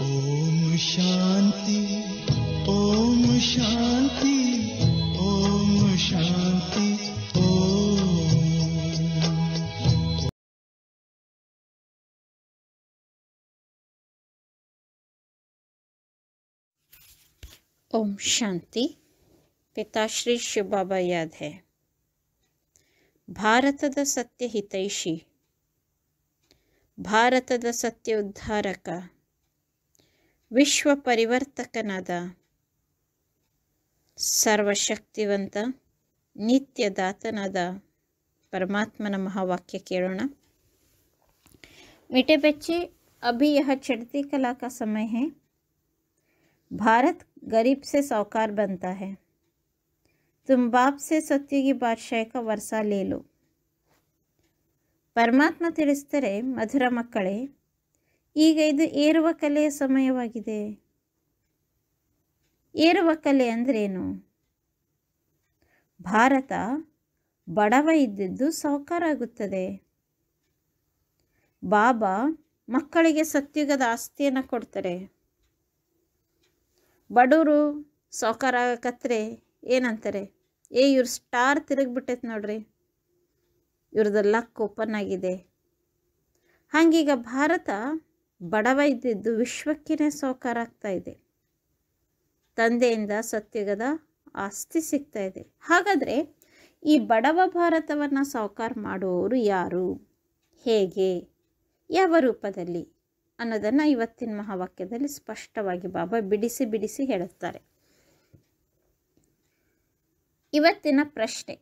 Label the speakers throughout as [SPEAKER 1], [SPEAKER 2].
[SPEAKER 1] ओम शांति पिता श्री शिव बाबा याद है भारत सत्य हितैषी भारत सत्य उद्धारक विश्व पिवर्तकन सर्वशक्तिवंत नित्यदातन परमात्म महावाक्य केड़ोण मिटे बच्चे अभी यह चढ़ती कला का समय है भारत गरीब से सौकार बनता है तुम बाप से की बादशाह का वर्षा ले लो परमात्मा तिरस्तरे मधुर मकड़े ಈಗ ಇದು ಏರುವ ಕಲೆಯ ಸಮಯವಾಗಿದೆ ಏರುವ ಕಲೆ ಅಂದ್ರೇನು ಭಾರತ ಬಡವ ಇದ್ದಿದ್ದು ಆಗುತ್ತದೆ ಬಾಬಾ ಮಕ್ಕಳಿಗೆ ಸತ್ಯುಗದ ಆಸ್ತಿಯನ್ನು ಕೊಡ್ತಾರೆ ಬಡವರು ಸಾವುಕಾರ ಆಗಕತ್ರೆ ಏನಂತಾರೆ ಏ ಇವ್ರ ಸ್ಟಾರ್ ತಿರುಗಿಬಿಟ್ಟೈತೆ ನೋಡ್ರಿ ಲಕ್ ಓಪನ್ ಆಗಿದೆ ಹಾಗೀಗ ಭಾರತ ಬಡವ ಇದ್ದಿದ್ದು ವಿಶ್ವಕ್ಕೇ ಸಾಹುಕಾರ ಆಗ್ತಾ ಇದೆ ತಂದೆಯಿಂದ ಸತ್ಯಗದ ಆಸ್ತಿ ಸಿಗ್ತಾ ಇದೆ ಹಾಗಾದರೆ ಈ ಬಡವ ಭಾರತವನ್ನು ಸಾಕಾರ ಮಾಡುವವರು ಯಾರು ಹೇಗೆ ಯಾವ ರೂಪದಲ್ಲಿ ಅನ್ನೋದನ್ನು ಇವತ್ತಿನ ಮಹಾವಾಕ್ಯದಲ್ಲಿ ಸ್ಪಷ್ಟವಾಗಿ ಬಾಬಾ ಬಿಡಿಸಿ ಬಿಡಿಸಿ ಹೇಳುತ್ತಾರೆ ಇವತ್ತಿನ ಪ್ರಶ್ನೆ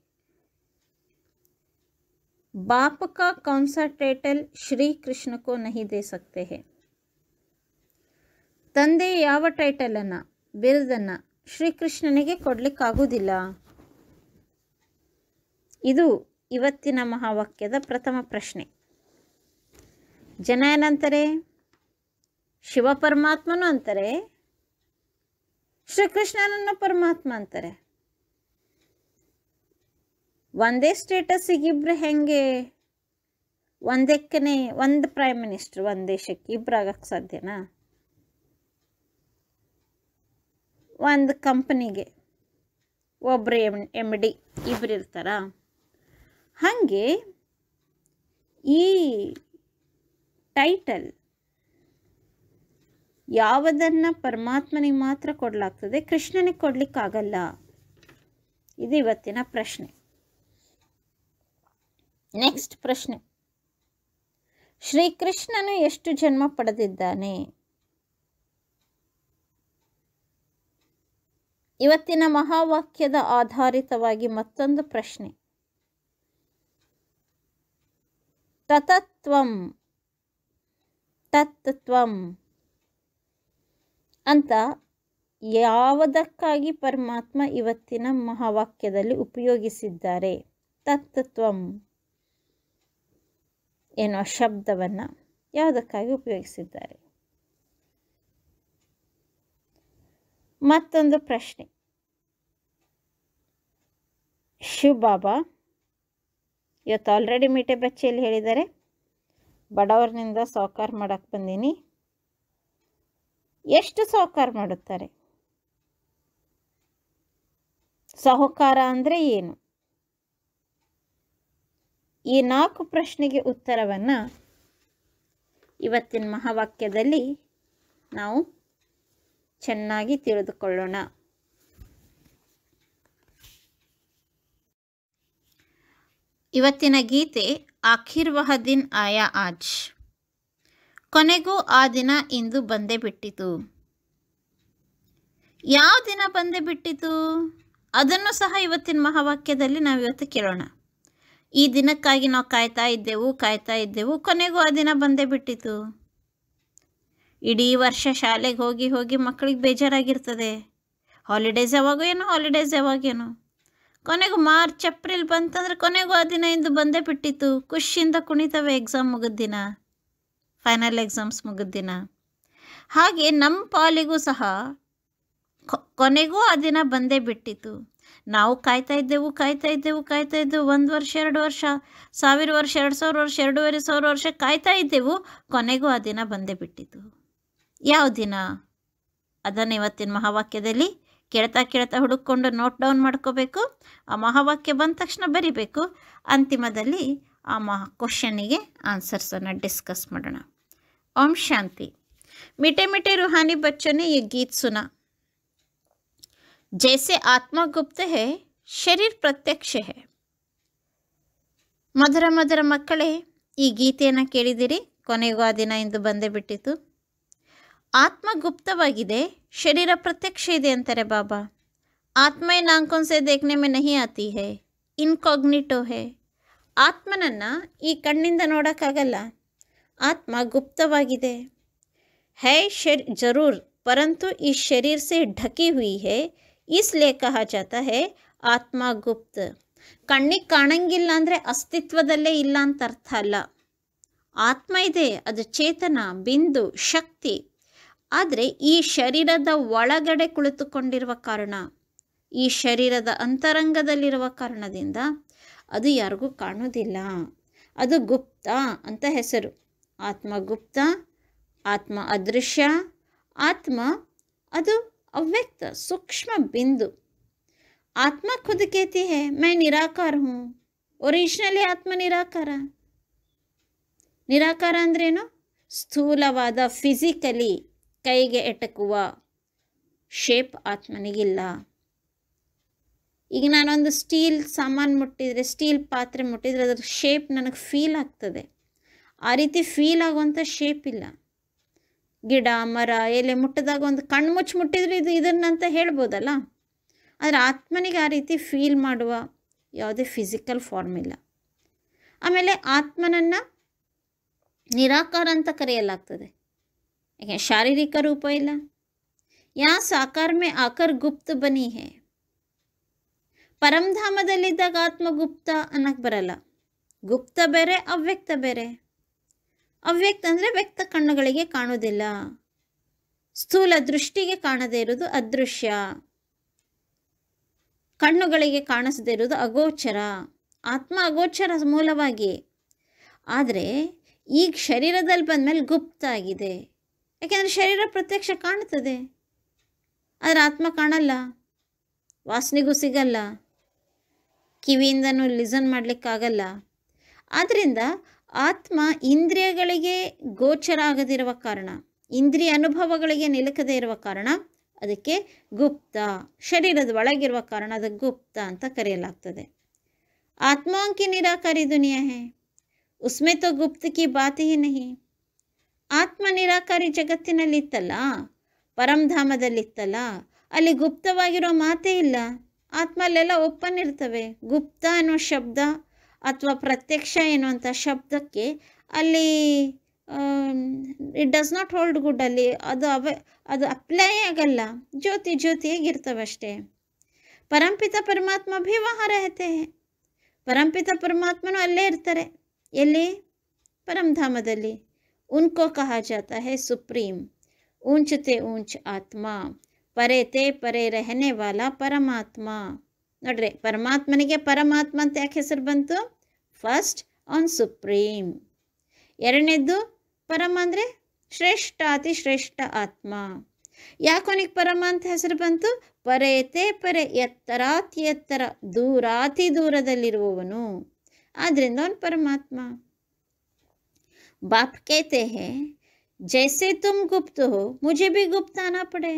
[SPEAKER 1] बाप का कौन सा टाइटल श्री कृष्ण को नहीं दे सकते हैं ತಂದೆ ಯಾವ ಟೈಟಲನ್ನು ಬಿರುದನ್ನು ಶ್ರೀಕೃಷ್ಣನಿಗೆ ಕೊಡಲಿಕ್ಕಾಗೋದಿಲ್ಲ ಇದು ಇವತ್ತಿನ ಮಹಾವಾಕ್ಯದ ಪ್ರಥಮ ಪ್ರಶ್ನೆ ಜನ ಏನಂತಾರೆ ಶಿವಪರಮಾತ್ಮನು ಅಂತಾರೆ ಶ್ರೀಕೃಷ್ಣನನ್ನು ಪರಮಾತ್ಮ ಅಂತಾರೆ ಒಂದೇ ಸ್ಟೇಟಸ್ಸಿಗೆ ಇಬ್ಬರು ಹೆಂಗೆ ಒಂದಕ್ಕನೇ ಒಂದು ಪ್ರೈಮ್ ಮಿನಿಸ್ಟ್ರ್ ಒಂದು ದೇಶಕ್ಕೆ ಆಗಕ್ಕೆ ಸಾಧ್ಯನಾ ಒಂದು ಕಂಪ್ನಿಗೆ ಒಬ್ಬರು ಎಮ್ ಎಮ್ ಡಿ ಇಬ್ಬರು ಇರ್ತಾರ ಹಾಗೆ ಈ ಟೈಟಲ್ ಯಾವುದನ್ನು ಪರಮಾತ್ಮನಿಗೆ ಮಾತ್ರ ಕೊಡಲಾಗ್ತದೆ ಕೃಷ್ಣನಿಗೆ ಕೊಡಲಿಕ್ಕಾಗಲ್ಲ ಇದು ಇವತ್ತಿನ ಪ್ರಶ್ನೆ ನೆಕ್ಸ್ಟ್ ಪ್ರಶ್ನೆ ಶ್ರೀಕೃಷ್ಣನು ಎಷ್ಟು ಜನ್ಮ ಪಡೆದಿದ್ದಾನೆ ಇವತ್ತಿನ ಮಹಾವಾಕ್ಯದ ಆಧಾರಿತವಾಗಿ ಮತ್ತೊಂದು ಪ್ರಶ್ನೆ ತತತ್ವಂ ತತ್ವಂ ಅಂತ ಯಾವುದಕ್ಕಾಗಿ ಪರಮಾತ್ಮ ಇವತ್ತಿನ ಮಹಾವಾಕ್ಯದಲ್ಲಿ ಉಪಯೋಗಿಸಿದ್ದಾರೆ ತತ್ವ ಎನ್ನುವ ಶಬ್ದವನ್ನು ಯಾವುದಕ್ಕಾಗಿ ಉಪಯೋಗಿಸಿದ್ದಾರೆ ಮತ್ತೊಂದು ಪ್ರಶ್ನೆ ಶಿವ್ ಬಾಬಾ ಇವತ್ತು ಆಲ್ರೆಡಿ ಮೀಟೆ ಬಚ್ಚಿಯಲ್ಲಿ ಹೇಳಿದ್ದಾರೆ ಬಡವರಿನಿಂದ ಸಾಕಾರ ಮಾಡೋಕ್ಕೆ ಬಂದೀನಿ ಎಷ್ಟು ಸಾಕಾರ ಮಾಡುತ್ತಾರೆ ಸಹಕಾರ ಅಂದರೆ ಏನು ಈ ನಾಲ್ಕು ಪ್ರಶ್ನೆಗೆ ಉತ್ತರವನ್ನು ಇವತ್ತಿನ ಮಹಾವಾಕ್ಯದಲ್ಲಿ ನಾವು ಚೆನ್ನಾಗಿ ತಿಳಿದುಕೊಳ್ಳೋಣ ಇವತ್ತಿನ ಗೀತೆ ಆಖಿರ್ ದಿನ್ ಆಯಾ ಆಜ್ ಕೊನೆಗೂ ಆ ದಿನ ಇಂದು ಬಂದೇ ಬಿಟ್ಟಿತು ಯಾವ ದಿನ ಬಂದೇ ಬಿಟ್ಟಿತು ಅದನ್ನು ಸಹ ಇವತ್ತಿನ ಮಹಾವಾಕ್ಯದಲ್ಲಿ ನಾವಿವತ್ತು ಇವತ್ತು ಕೇಳೋಣ ಈ ದಿನಕ್ಕಾಗಿ ನಾವು ಕಾಯ್ತಾ ಇದ್ದೆವು ಕಾಯ್ತಾ ಇದ್ದೆವು ಕೊನೆಗೂ ಆ ದಿನ ಬಂದೇ ಬಿಟ್ಟಿತು ಇಡೀ ವರ್ಷ ಶಾಲೆಗೆ ಹೋಗಿ ಹೋಗಿ ಮಕ್ಕಳಿಗೆ ಬೇಜಾರಾಗಿರ್ತದೆ ಹಾಲಿಡೇಸ್ ಏನೋ ಹಾಲಿಡೇಸ್ ಯಾವಾಗೇನು ಕೊನೆಗೂ ಮಾರ್ಚ್ ಏಪ್ರಿಲ್ ಬಂತಂದ್ರೆ ಕೊನೆಗೂ ಆ ದಿನ ಇಂದು ಬಂದೇ ಬಿಟ್ಟಿತ್ತು ಖುಷಿಯಿಂದ ಕುಣಿತವೆ ಎಕ್ಸಾಮ್ ಮುಗಿದ ದಿನ ಫೈನಲ್ ಎಕ್ಸಾಮ್ಸ್ ಮುಗಿದ ದಿನ ಹಾಗೆ ನಮ್ಮ ಪಾಲಿಗೂ ಸಹ ಕೊನೆಗೂ ಆ ದಿನ ಬಂದೇ ಬಿಟ್ಟಿತ್ತು ನಾವು ಕಾಯ್ತಾ ಇದ್ದೆವು ಕಾಯ್ತಾ ಇದ್ದೆವು ಕಾಯ್ತಾ ಇದ್ದೆವು ಒಂದು ವರ್ಷ ಎರಡು ವರ್ಷ ಸಾವಿರ ವರ್ಷ ಎರಡು ಸಾವಿರ ವರ್ಷ ಎರಡೂವರೆ ಸಾವಿರ ವರ್ಷ ಕಾಯ್ತಾ ಇದ್ದೆವು ಕೊನೆಗೂ ಆ ದಿನ ಬಂದೇ ಬಿಟ್ಟಿತು ಯಾವ ದಿನ ಅದನ್ನು ಇವತ್ತಿನ ಮಹಾವಾಕ್ಯದಲ್ಲಿ ಕೇಳ್ತಾ ಕೇಳ್ತಾ ಹುಡುಕೊಂಡು ನೋಟ್ ಡೌನ್ ಮಾಡ್ಕೋಬೇಕು ಆ ಮಹಾವಾಕ್ಯ ಬಂದ ತಕ್ಷಣ ಬರಿಬೇಕು ಅಂತಿಮದಲ್ಲಿ ಆ ಮಹಾ ಕ್ವಶನಿಗೆ ಆನ್ಸರ್ಸನ್ನು ಡಿಸ್ಕಸ್ ಮಾಡೋಣ ಓಂ ಶಾಂತಿ ಮಿಟೆ ಮಿಟೆ ರುಹಾನಿ ಬಚ್ಚನೆ ಈ ಗೀತ್ ಸುನಾ जैसे आत्मा गुप्त है ಶರೀರ್ ಪ್ರತ್ಯಕ್ಷ ಹೇ ಮಧುರ ಮಧುರ ಮಕ್ಕಳೇ ಈ ಗೀತೆಯನ್ನ ಕೇಳಿದಿರಿ ಕೊನೆಗೂ ಆ ದಿನ ಎಂದು ಬಂದೆ ಬಿಟ್ಟಿತ್ತು ಆತ್ಮ ಗುಪ್ತವಾಗಿದೆ ಶರೀರ ಪ್ರತ್ಯಕ್ಷ ಇದೆ ಅಂತಾರೆ ಬಾಬಾ ಆತ್ಮ ನಾಂಕೊಂಸೆ ದೇಖನೆ ಮೇ ನಹಿ ಆತಿ ಹೇ ಇನ್ಕಾಗ್ನಿಟೋ ಹೇ ಆತ್ಮನನ್ನು ಈ ಕಣ್ಣಿಂದ ನೋಡೋಕ್ಕಾಗಲ್ಲ ಆತ್ಮ ಗುಪ್ತವಾಗಿದೆ ಹೈ ಶರ್ ಜರೂರ್ ಪರಂತು ಈ ಶರೀರ್ ಸೆ ಢಕಿ ಹುಯಿ ಹೇ ಈ ಕಹ जाता ಹೇ ಆತ್ಮ ಗುಪ್ತ ಕಣ್ಣಿಗೆ ಕಾಣಂಗಿಲ್ಲ ಅಂದರೆ ಅಸ್ತಿತ್ವದಲ್ಲೇ ಇಲ್ಲ ಅಂತ ಅರ್ಥ ಅಲ್ಲ ಆತ್ಮ ಇದೆ ಅದು ಚೇತನ ಬಿಂದು ಶಕ್ತಿ ಆದರೆ ಈ ಶರೀರದ ಒಳಗಡೆ ಕುಳಿತುಕೊಂಡಿರುವ ಕಾರಣ ಈ ಶರೀರದ ಅಂತರಂಗದಲ್ಲಿರುವ ಕಾರಣದಿಂದ ಅದು ಯಾರಿಗೂ ಕಾಣೋದಿಲ್ಲ ಅದು ಗುಪ್ತ ಅಂತ ಹೆಸರು ಆತ್ಮ ಗುಪ್ತ ಆತ್ಮ ಅದೃಶ್ಯ ಆತ್ಮ ಅದು ಅವ್ಯಕ್ತ ಸೂಕ್ಷ್ಮ ಬಿಂದು ಆತ್ಮ खुद कहती है मैं निराकार हूं ಒರಿಜಿನಲಿ ಆತ್ಮ ನಿರಾಕಾರ ನಿರಾಕಾರ ಅಂದ್ರೇನು ಸ್ಥೂಲವಾದ ಫಿಸಿಕಲಿ ಕೈಗೆ ಎಟಕುವ ಶೇಪ್ ಆತ್ಮನಿಗಿಲ್ಲ ಈಗ ನಾನೊಂದು ಸ್ಟೀಲ್ ಸಾಮಾನು ಮುಟ್ಟಿದರೆ ಸ್ಟೀಲ್ ಪಾತ್ರೆ ಮುಟ್ಟಿದರೆ ಅದರ ಶೇಪ್ ನನಗೆ ಫೀಲ್ ಆಗ್ತದೆ ಆ ರೀತಿ ಫೀಲ್ ಆಗುವಂಥ ಶೇಪ್ ಇಲ್ಲ ಗಿಡ ಮರ ಎಲೆ ಮುಟ್ಟದಾಗ ಒಂದು ಕಣ್ಣು ಮುಚ್ಚಿ ಮುಟ್ಟಿದ್ರೆ ಇದು ಇದನ್ನಂತ ಹೇಳ್ಬೋದಲ್ಲ ಆದರೆ ಆತ್ಮನಿಗೆ ಆ ರೀತಿ ಫೀಲ್ ಮಾಡುವ ಯಾವುದೇ ಫಿಸಿಕಲ್ ಫಾರ್ಮ್ ಇಲ್ಲ ಆಮೇಲೆ ಆತ್ಮನನ್ನು ನಿರಾಕಾರ ಅಂತ ಕರೆಯಲಾಗ್ತದೆ ಯಾಕೆ ಶಾರೀರಿಕ ರೂಪ ಇಲ್ಲ ಯಾ ಸಾಕಾರ ಮೇ ಆಕರ್ ಗುಪ್ತ ಬನಿ ಹೇ ಪರಂಧಾಮದಲ್ಲಿದ್ದಾಗ ಆತ್ಮ ಗುಪ್ತ ಅನ್ನಕ್ಕೆ ಬರಲ್ಲ ಗುಪ್ತ ಬೇರೆ ಅವ್ಯಕ್ತ ಬೇರೆ ಅವ್ಯಕ್ತ ಅಂದರೆ ವ್ಯಕ್ತ ಕಣ್ಣುಗಳಿಗೆ ಕಾಣುವುದಿಲ್ಲ ಸ್ಥೂಲ ದೃಷ್ಟಿಗೆ ಕಾಣದೇ ಇರೋದು ಅದೃಶ್ಯ ಕಣ್ಣುಗಳಿಗೆ ಕಾಣಿಸದೇ ಇರೋದು ಅಗೋಚರ ಆತ್ಮ ಅಗೋಚರ ಮೂಲವಾಗಿ ಆದರೆ ಈಗ ಶರೀರದಲ್ಲಿ ಬಂದಮೇಲೆ ಗುಪ್ತ ಆಗಿದೆ ಯಾಕೆಂದರೆ ಶರೀರ ಪ್ರತ್ಯಕ್ಷ ಕಾಣುತ್ತದೆ ಆದರೆ ಆತ್ಮ ಕಾಣಲ್ಲ ವಾಸನೆಗೂ ಸಿಗಲ್ಲ ಕಿವಿಯಿಂದನೂ ಲಿಸನ್ ಮಾಡಲಿಕ್ಕಾಗಲ್ಲ ಆದ್ದರಿಂದ ಆತ್ಮ ಇಂದ್ರಿಯಗಳಿಗೆ ಗೋಚರ ಆಗದಿರುವ ಕಾರಣ ಇಂದ್ರಿಯ ಅನುಭವಗಳಿಗೆ ನಿಲುಕದೇ ಇರುವ ಕಾರಣ ಅದಕ್ಕೆ ಗುಪ್ತ ಶರೀರದ ಒಳಗಿರುವ ಕಾರಣ ಅದಕ್ಕೆ ಗುಪ್ತ ಅಂತ ಕರೆಯಲಾಗ್ತದೆ ಆತ್ಮಾಂಕಿ ನಿರಾಕಾರಿ ದುನಿಯಾ ಹೇ ಉಸ್ಮೆ उसमें तो गुप्त की बात ಆತ್ಮ ನಿರಾಕಾರಿ ಜಗತ್ತಿನಲ್ಲಿತ್ತಲ್ಲ ಪರಂಧಾಮದಲ್ಲಿತ್ತಲ್ಲ ಅಲ್ಲಿ ಗುಪ್ತವಾಗಿರೋ ಮಾತೇ ಇಲ್ಲ ಆತ್ಮ ಅಲ್ಲೆಲ್ಲ ಇರ್ತವೆ ಗುಪ್ತ ಅನ್ನೋ ಶಬ್ದ अथवा प्रत्यक्ष एन शब्द के अली डज नाट होल गुड अली अब अब अगल ज्योति ज्योतिवस्टे परंपित परमात्म भी वहाँ रहते हैं परंपित परमात्मनू अल्तर ये परमधाम उनको कहा जाता है सुप्रीम ऊंचते ऊंच आत्मा परे ते परे रहने वाला परमात्मा ನೋಡ್ರಿ ಪರಮಾತ್ಮನಿಗೆ ಪರಮಾತ್ಮ ಅಂತ ಯಾಕೆ ಹೆಸರು ಬಂತು ಫಸ್ಟ್ ಆನ್ ಸುಪ್ರೀಂ ಎರಡನೇದ್ದು ಪರಮ ಅಂದರೆ ಶ್ರೇಷ್ಠ ಅತಿ ಶ್ರೇಷ್ಠ ಆತ್ಮ ಯಾಕೋನಿಗೆ ಪರಮ ಅಂತ ಹೆಸರು ಬಂತು ಪರೇತೆ ಪರೆ ಎತ್ತರಾತಿ ಎತ್ತರ ದೂರಾತಿ ದೂರದಲ್ಲಿರುವವನು ಆದ್ರಿಂದ ಅವನು ಪರಮಾತ್ಮ ಬಾಪ್ ಜೈಸೆ ಹೇ ಗುಪ್ತು ತುಮ್ ಮುಜೆ ಹೋ ಮುಜೆ ಪಡೆ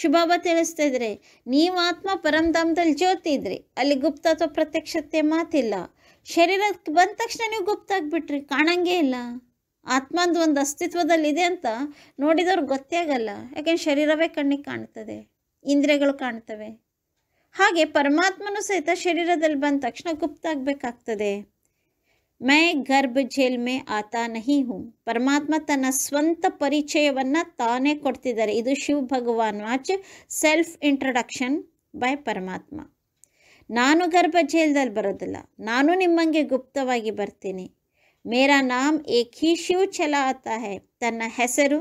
[SPEAKER 1] ಶುಭಾಭ ತಿಳಿಸ್ತಾ ಇದ್ರೆ ನೀವು ಆತ್ಮ ಪರಮಧಾಮದಲ್ಲಿ ಜ್ಯೋತಿ ಇದ್ರಿ ಅಲ್ಲಿ ಗುಪ್ತ ಅಥವಾ ಪ್ರತ್ಯಕ್ಷತೆ ಮಾತಿಲ್ಲ ಶರೀರಕ್ಕೆ ಬಂದ ತಕ್ಷಣ ನೀವು ಗುಪ್ತ ಆಗಿಬಿಟ್ರಿ ಕಾಣಂಗೇ ಇಲ್ಲ ಆತ್ಮಂದು ಒಂದು ಇದೆ ಅಂತ ನೋಡಿದವ್ರು ಗೊತ್ತೇ ಆಗಲ್ಲ ಯಾಕೆಂದ್ರೆ ಶರೀರವೇ ಕಣ್ಣಿಗೆ ಕಾಣ್ತದೆ ಇಂದ್ರಿಯಗಳು ಕಾಣ್ತವೆ ಹಾಗೆ ಪರಮಾತ್ಮನೂ ಸಹಿತ ಶರೀರದಲ್ಲಿ ಬಂದ ತಕ್ಷಣ ಗುಪ್ತ ಆಗಬೇಕಾಗ್ತದೆ मैं गर्भ झेल में आता नहीं ಹೂ ಪರಮಾತ್ಮ ತನ್ನ ಸ್ವಂತ ಪರಿಚಯವನ್ನು ತಾನೇ ಕೊಡ್ತಿದ್ದಾರೆ ಇದು ಶಿವ ಭಗವಾನ್ ವಾಚ್ ಸೆಲ್ಫ್ ಇಂಟ್ರಡಕ್ಷನ್ ಬೈ ಪರಮಾತ್ಮ ನಾನು ಗರ್ಭ ಜೇಲ್ದಲ್ಲಿ ಬರೋದಿಲ್ಲ ನಾನು ನಿಮ್ಮಂಗೆ ಗುಪ್ತವಾಗಿ ಬರ್ತೀನಿ ಮೇರಾ ನಾಮ್ ಏಕಿ ಶಿವ ಛಲ ಆತ ಹೇ ತನ್ನ ಹೆಸರು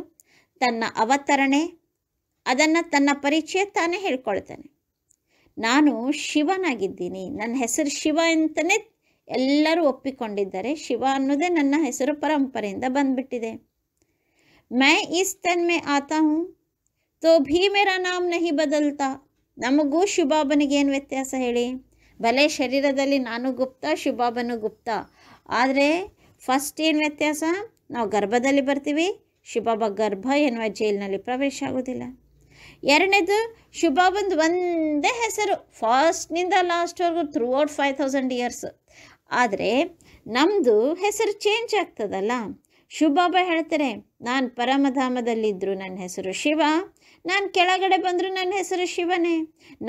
[SPEAKER 1] ತನ್ನ ಅವತರಣೆ ಅದನ್ನು ತನ್ನ ಪರಿಚಯ ತಾನೇ ಹೇಳ್ಕೊಳ್ತಾನೆ ನಾನು ಶಿವನಾಗಿದ್ದೀನಿ ನನ್ನ ಹೆಸರು ಶಿವ ಅಂತಲೇ ಎಲ್ಲರೂ ಒಪ್ಪಿಕೊಂಡಿದ್ದಾರೆ ಶಿವ ಅನ್ನೋದೇ ನನ್ನ ಹೆಸರು ಪರಂಪರೆಯಿಂದ ಬಂದ್ಬಿಟ್ಟಿದೆ ಮೈ ಇಸ್ ತನ್ ಮೇ ಆತಾ ತೋ ಭೀ ಮೇರಾ ನಾಮ್ ನಹಿ ಬದಲ್ತಾ ನಮಗೂ ಶುಭಾಬನಿಗೇನು ವ್ಯತ್ಯಾಸ ಹೇಳಿ ಭಲೆ ಶರೀರದಲ್ಲಿ ನಾನು ಗುಪ್ತ ಶುಭಾಬನು ಗುಪ್ತ ಆದರೆ ಫಸ್ಟ್ ಏನು ವ್ಯತ್ಯಾಸ ನಾವು ಗರ್ಭದಲ್ಲಿ ಬರ್ತೀವಿ ಶುಭಾಬ ಗರ್ಭ ಎನ್ನುವ ಜೈಲಿನಲ್ಲಿ ಪ್ರವೇಶ ಆಗೋದಿಲ್ಲ ಎರಡನೇದು ಶುಭಾಬಂದು ಒಂದೇ ಹೆಸರು ಫಸ್ಟ್ನಿಂದ ಲಾಸ್ಟ್ವರೆಗೂ throughout five thousand years ಆದರೆ ನಮ್ಮದು ಹೆಸರು ಚೇಂಜ್ ಆಗ್ತದಲ್ಲ ಶಿವಬಾಬಾ ಹೇಳ್ತಾರೆ ನಾನು ಪರಮಧಾಮದಲ್ಲಿದ್ದರು ನನ್ನ ಹೆಸರು ಶಿವ ನಾನು ಕೆಳಗಡೆ ಬಂದರೂ ನನ್ನ ಹೆಸರು ಶಿವನೇ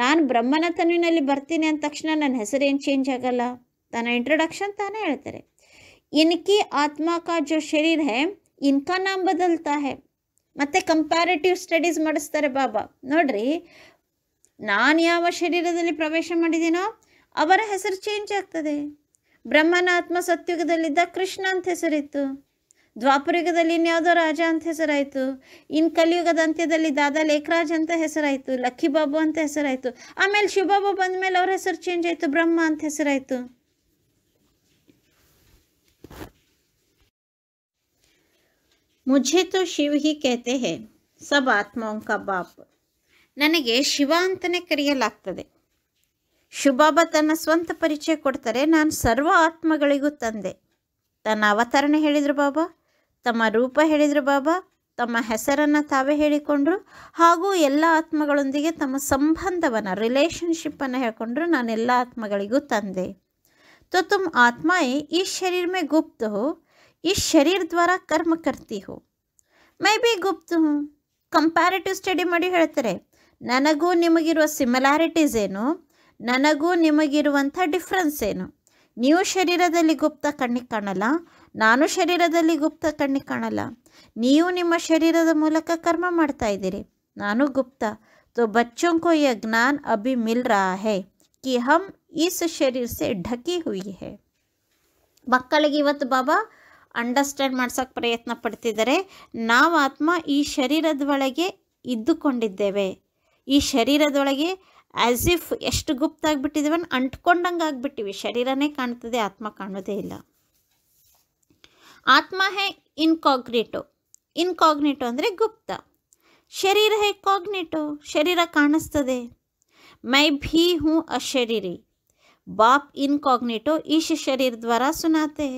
[SPEAKER 1] ನಾನು ಬ್ರಹ್ಮನ ತನುವಿನಲ್ಲಿ ಬರ್ತೀನಿ ಅಂದ ತಕ್ಷಣ ನನ್ನ ಹೆಸರೇನು ಚೇಂಜ್ ಆಗಲ್ಲ ತನ್ನ ಇಂಟ್ರೊಡಕ್ಷನ್ ತಾನೇ ಹೇಳ್ತಾರೆ ಇನ್ಕಿ ಆತ್ಮ ಕಾ ಜೋ ಶರೀರ್ ಹೇ ಇನ್ಕಾ ನಾಮ್ ಬದಲ್ತಾ ಹೇ ಮತ್ತೆ ಕಂಪ್ಯಾರಿಟಿವ್ ಸ್ಟಡೀಸ್ ಮಾಡಿಸ್ತಾರೆ ಬಾಬಾ ನೋಡ್ರಿ ನಾನು ಯಾವ ಶರೀರದಲ್ಲಿ ಪ್ರವೇಶ ಮಾಡಿದ್ದೀನೋ ಅವರ ಹೆಸರು ಚೇಂಜ್ ಆಗ್ತದೆ ಬ್ರಹ್ಮನ ಆತ್ಮ ಸತ್ಯುಗದಲ್ಲಿದ್ದ ಕೃಷ್ಣ ಅಂತ ಹೆಸರಿತ್ತು ಯುಗದಲ್ಲಿ ಇನ್ಯಾವುದೋ ರಾಜ ಅಂತ ಹೆಸರಾಯಿತು ಇನ್ನು ಕಲಿಯುಗದ ಅಂತ್ಯದಲ್ಲಿ ದಾದಾ ಲೇಖರಾಜ್ ಅಂತ ಹೆಸರಾಯಿತು ಲಕ್ಕಿ ಬಾಬು ಅಂತ ಹೆಸರಾಯಿತು ಆಮೇಲೆ ಶಿವಬಾಬು ಬಂದ ಮೇಲೆ ಅವ್ರ ಹೆಸರು ಚೇಂಜ್ ಆಯಿತು ಬ್ರಹ್ಮ ಅಂತ ಹೆಸರಾಯಿತು ಮುಜಿತು ಶಿವ್ ಹಿ ಕೇತೆ ಹೇ ಸಬ್ ಆತ್ಮಾಂ ಬಾಪ್ ನನಗೆ ಶಿವ ಅಂತಲೇ ಕರೆಯಲಾಗ್ತದೆ ಶುಭಾಬ ತನ್ನ ಸ್ವಂತ ಪರಿಚಯ ಕೊಡ್ತಾರೆ ನಾನು ಸರ್ವ ಆತ್ಮಗಳಿಗೂ ತಂದೆ ತನ್ನ ಅವತರಣೆ ಹೇಳಿದರು ಬಾಬಾ ತಮ್ಮ ರೂಪ ಹೇಳಿದ್ರು ಬಾಬಾ ತಮ್ಮ ಹೆಸರನ್ನು ತಾವೇ ಹೇಳಿಕೊಂಡ್ರು ಹಾಗೂ ಎಲ್ಲ ಆತ್ಮಗಳೊಂದಿಗೆ ತಮ್ಮ ಸಂಬಂಧವನ್ನು ರಿಲೇಷನ್ಶಿಪ್ಪನ್ನು ಹೇಳ್ಕೊಂಡ್ರು ನಾನು ಎಲ್ಲ ಆತ್ಮಗಳಿಗೂ ತಂದೆ ತೊ ತುಮ್ ಈ ಶರೀರ ಶರೀರ ಮೇ ಗುಪ್ತ ಹೋ ಈ ಶರೀರ ದ್ವಾರ ಕರ್ಮ ಮೈ ಹೋ मैं ಬಿ ಗುಪ್ತ ಕಂಪ್ಯಾರಿಟಿವ್ ಸ್ಟಡಿ ಮಾಡಿ ಹೇಳ್ತಾರೆ ನನಗೂ ನಿಮಗಿರುವ ಸಿಮಿಲಾರಿಟೀಸ್ ಏನು ನನಗೂ ನಿಮಗಿರುವಂಥ ಡಿಫ್ರೆನ್ಸ್ ಏನು ನೀವು ಶರೀರದಲ್ಲಿ ಗುಪ್ತ ಕಣ್ಣಿಗೆ ಕಾಣಲ್ಲ ನಾನು ಶರೀರದಲ್ಲಿ ಗುಪ್ತ ಕಣ್ಣಿಗೆ ಕಾಣಲ್ಲ ನೀವು ನಿಮ್ಮ ಶರೀರದ ಮೂಲಕ ಕರ್ಮ ಮಾಡ್ತಾ ಇದ್ದೀರಿ ನಾನು ಗುಪ್ತ तो बच्चों को यह ಅಭಿ अभी मिल रहा है कि हम इस शरीर से ढकी हुई ಮಕ್ಕಳಿಗೆ ಇವತ್ತು ಬಾಬಾ ಅಂಡರ್ಸ್ಟ್ಯಾಂಡ್ ಮಾಡ್ಸೋಕ್ಕೆ ಪ್ರಯತ್ನ ಪಡ್ತಿದ್ದಾರೆ ನಾವು ಆತ್ಮ ಈ ಶರೀರದೊಳಗೆ ಇದ್ದುಕೊಂಡಿದ್ದೇವೆ ಈ ಶರೀರದೊಳಗೆ ಆ್ಯಸ್ ಇಫ್ ಎಷ್ಟು ಗುಪ್ತಾಗ್ಬಿಟ್ಟಿದ್ದೀವನ್ ಅಂಟ್ಕೊಂಡಂಗೆ ಆಗ್ಬಿಟ್ಟಿವಿ ಶರೀರನೇ ಕಾಣ್ತದೆ ಆತ್ಮ ಕಾಣೋದೇ ಇಲ್ಲ ಆತ್ಮ ಹೇ ಇನ್ಕಾಗ್ನೇಟೊ ಇನ್ಕಾಗ್ನೇಟೊ ಅಂದರೆ ಗುಪ್ತ ಶರೀರ ಹೇ ಕಾಗ್ನೇಟೊ ಶರೀರ ಕಾಣಿಸ್ತದೆ ಮೈ ಭೀ ಹೂ ಅಶರೀರಿ ಬಾಪ್ ಇನ್ಕಾಗ್ನೇಟೊ ಈಶ ಶರೀರ ದ್ವಾರ ಸುನಾತೆ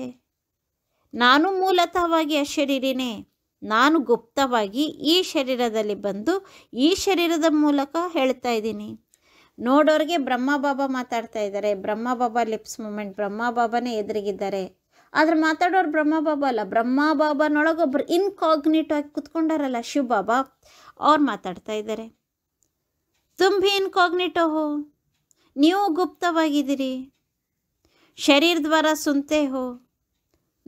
[SPEAKER 1] ನಾನು ಮೂಲತಃವಾಗಿ ಅಶರೀರಿನೇ ನಾನು ಗುಪ್ತವಾಗಿ ಈ ಶರೀರದಲ್ಲಿ ಬಂದು ಈ ಶರೀರದ ಮೂಲಕ ಹೇಳ್ತಾ ಇದ್ದೀನಿ ನೋಡೋರಿಗೆ ಬ್ರಹ್ಮ ಬಾಬಾ ಮಾತಾಡ್ತಾ ಇದ್ದಾರೆ ಬ್ರಹ್ಮ ಬಾಬಾ ಲಿಪ್ಸ್ ಮೂಮೆಂಟ್ ಬ್ರಹ್ಮ ಬಾಬಾನೇ ಎದುರಿಗಿದ್ದಾರೆ ಆದ್ರೆ ಮಾತಾಡೋರು ಬ್ರಹ್ಮ ಬಾಬಾ ಅಲ್ಲ ಬ್ರಹ್ಮ ಬಾಬಾನೊಳಗೆ ಒಬ್ರು ಇನ್ಕಾಗ್ನಿಟ್ ಆಗಿ ಕುತ್ಕೊಂಡಾರಲ್ಲ ಶಿವ ಬಾಬಾ ಅವ್ರು ಮಾತಾಡ್ತಾ ಇದ್ದಾರೆ ತುಂಬಿ ಇನ್ಕಾಗ್ನಿಟ್ ಹೋ ನೀವು ಗುಪ್ತವಾಗಿದ್ದೀರಿ ಶರೀರ ದ್ವಾರ ಸುಂತೆ ಹೋ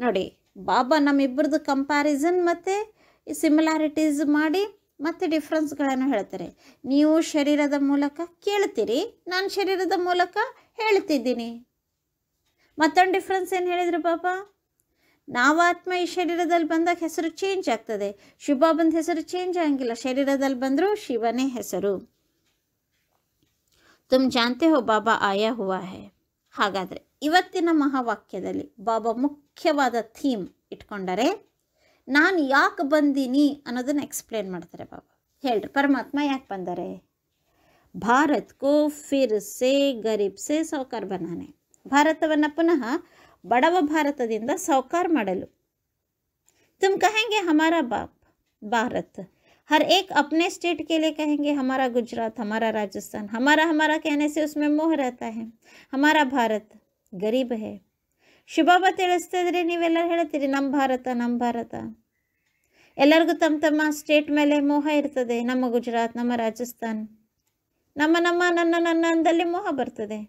[SPEAKER 1] ನೋಡಿ ಬಾಬಾ ನಮ್ಮಿಬ್ಬರದ್ದು ಕಂಪ್ಯಾರಿಸನ್ ಮತ್ತು ಸಿಮಿಲಾರಿಟೀಸ್ ಮಾಡಿ ಮತ್ತು ಡಿಫ್ರೆನ್ಸ್ಗಳನ್ನು ಹೇಳ್ತಾರೆ ನೀವು ಶರೀರದ ಮೂಲಕ ಕೇಳ್ತೀರಿ ನಾನು ಶರೀರದ ಮೂಲಕ ಹೇಳ್ತಿದ್ದೀನಿ ಮತ್ತೊಂದು ಡಿಫ್ರೆನ್ಸ್ ಏನು ಹೇಳಿದ್ರು ಪಾಪ ನಾವಾತ್ಮ ಈ ಶರೀರದಲ್ಲಿ ಬಂದಾಗ ಹೆಸರು ಚೇಂಜ್ ಆಗ್ತದೆ ಶುಭ ಬಂದ ಹೆಸರು ಚೇಂಜ್ ಆಗಿಲ್ಲ ಶರೀರದಲ್ಲಿ ಬಂದರೂ ಶಿವನೇ ಹೆಸರು ತುಮ್ ಜಾನ್ತೆ ಹೋ ಬಾಬಾ ಆಯಾ ಹೂವ ಹೇ ಹಾಗಾದರೆ ಇವತ್ತಿನ ಮಹಾವಾಕ್ಯದಲ್ಲಿ ಬಾಬಾ ಮುಖ್ಯವಾದ ಥೀಮ್ ಇಟ್ಕೊಂಡರೆ नान या बंदी अक्सप्लेन बाबा है परमात्मा या बंद भारत को फिर से गरीब से सौकार बनाने भारतव पुनः बड़व भारत सौकार तुम कहेंगे हमारा बाप भारत हर एक अपने स्टेट के लिए कहेंगे हमारा गुजरात हमारा राजस्थान हमारा हमारा कहने से उसमें मोह रहता है हमारा भारत गरीब है ಶುಭಾಭ ತಿಳಿಸ್ತಾ ಇದ್ರೆ ನೀವೆಲ್ಲ ಹೇಳ್ತೀರಿ ನಮ್ಮ ಭಾರತ ನಮ್ಮ ಭಾರತ ಎಲ್ಲರಿಗೂ ತಮ್ಮ ತಮ್ಮ ಸ್ಟೇಟ್ ಮೇಲೆ ಮೋಹ ಇರ್ತದೆ ನಮ್ಮ ಗುಜರಾತ್ ನಮ್ಮ ರಾಜಸ್ಥಾನ್ ನಮ್ಮ ನಮ್ಮ ನನ್ನ ನನ್ನ ಅಂದಲ್ಲಿ ಮೋಹ ಬರ್ತದೆ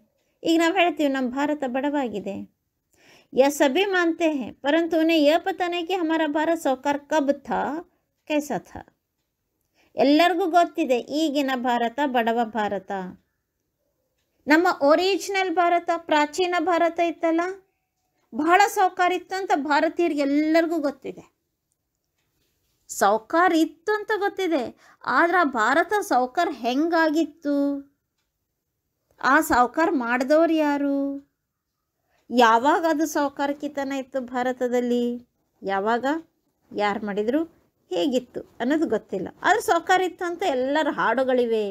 [SPEAKER 1] ಈಗ ನಾವು ಹೇಳ್ತೀವಿ ನಮ್ಮ ಭಾರತ ಬಡವಾಗಿದೆ यह सभी ಮಾನತೆ हैं परंतु उन्हें यह पता नहीं कि हमारा भारत कब ಎಲ್ಲರಿಗೂ ಗೊತ್ತಿದೆ ಈಗಿನ ಭಾರತ ಬಡವ ಭಾರತ ನಮ್ಮ ಒರಿಜಿನಲ್ ಭಾರತ ಪ್ರಾಚೀನ ಭಾರತ ಇತ್ತಲ್ಲ ಬಹಳ ಸಾವುಕಾರ ಇತ್ತು ಅಂತ ಭಾರತೀಯರಿಗೆಲ್ಲರಿಗೂ ಎಲ್ಲರಿಗೂ ಗೊತ್ತಿದೆ ಸಾವುಕಾರ ಇತ್ತು ಅಂತ ಗೊತ್ತಿದೆ ಆದ್ರೆ ಆ ಭಾರತ ಸಾವುಕಾರ ಹೆಂಗಾಗಿತ್ತು ಆ ಸಾವುಕಾರ ಮಾಡಿದವ್ರು ಯಾರು ಯಾವಾಗ ಅದು ಸಾವುಕಾರಕಿತನ ಇತ್ತು ಭಾರತದಲ್ಲಿ ಯಾವಾಗ ಯಾರು ಮಾಡಿದರು ಹೇಗಿತ್ತು ಅನ್ನೋದು ಗೊತ್ತಿಲ್ಲ ಆದರೆ ಸಾವುಕಾರ ಇತ್ತು ಅಂತ ಎಲ್ಲರ ಹಾಡುಗಳಿವೆ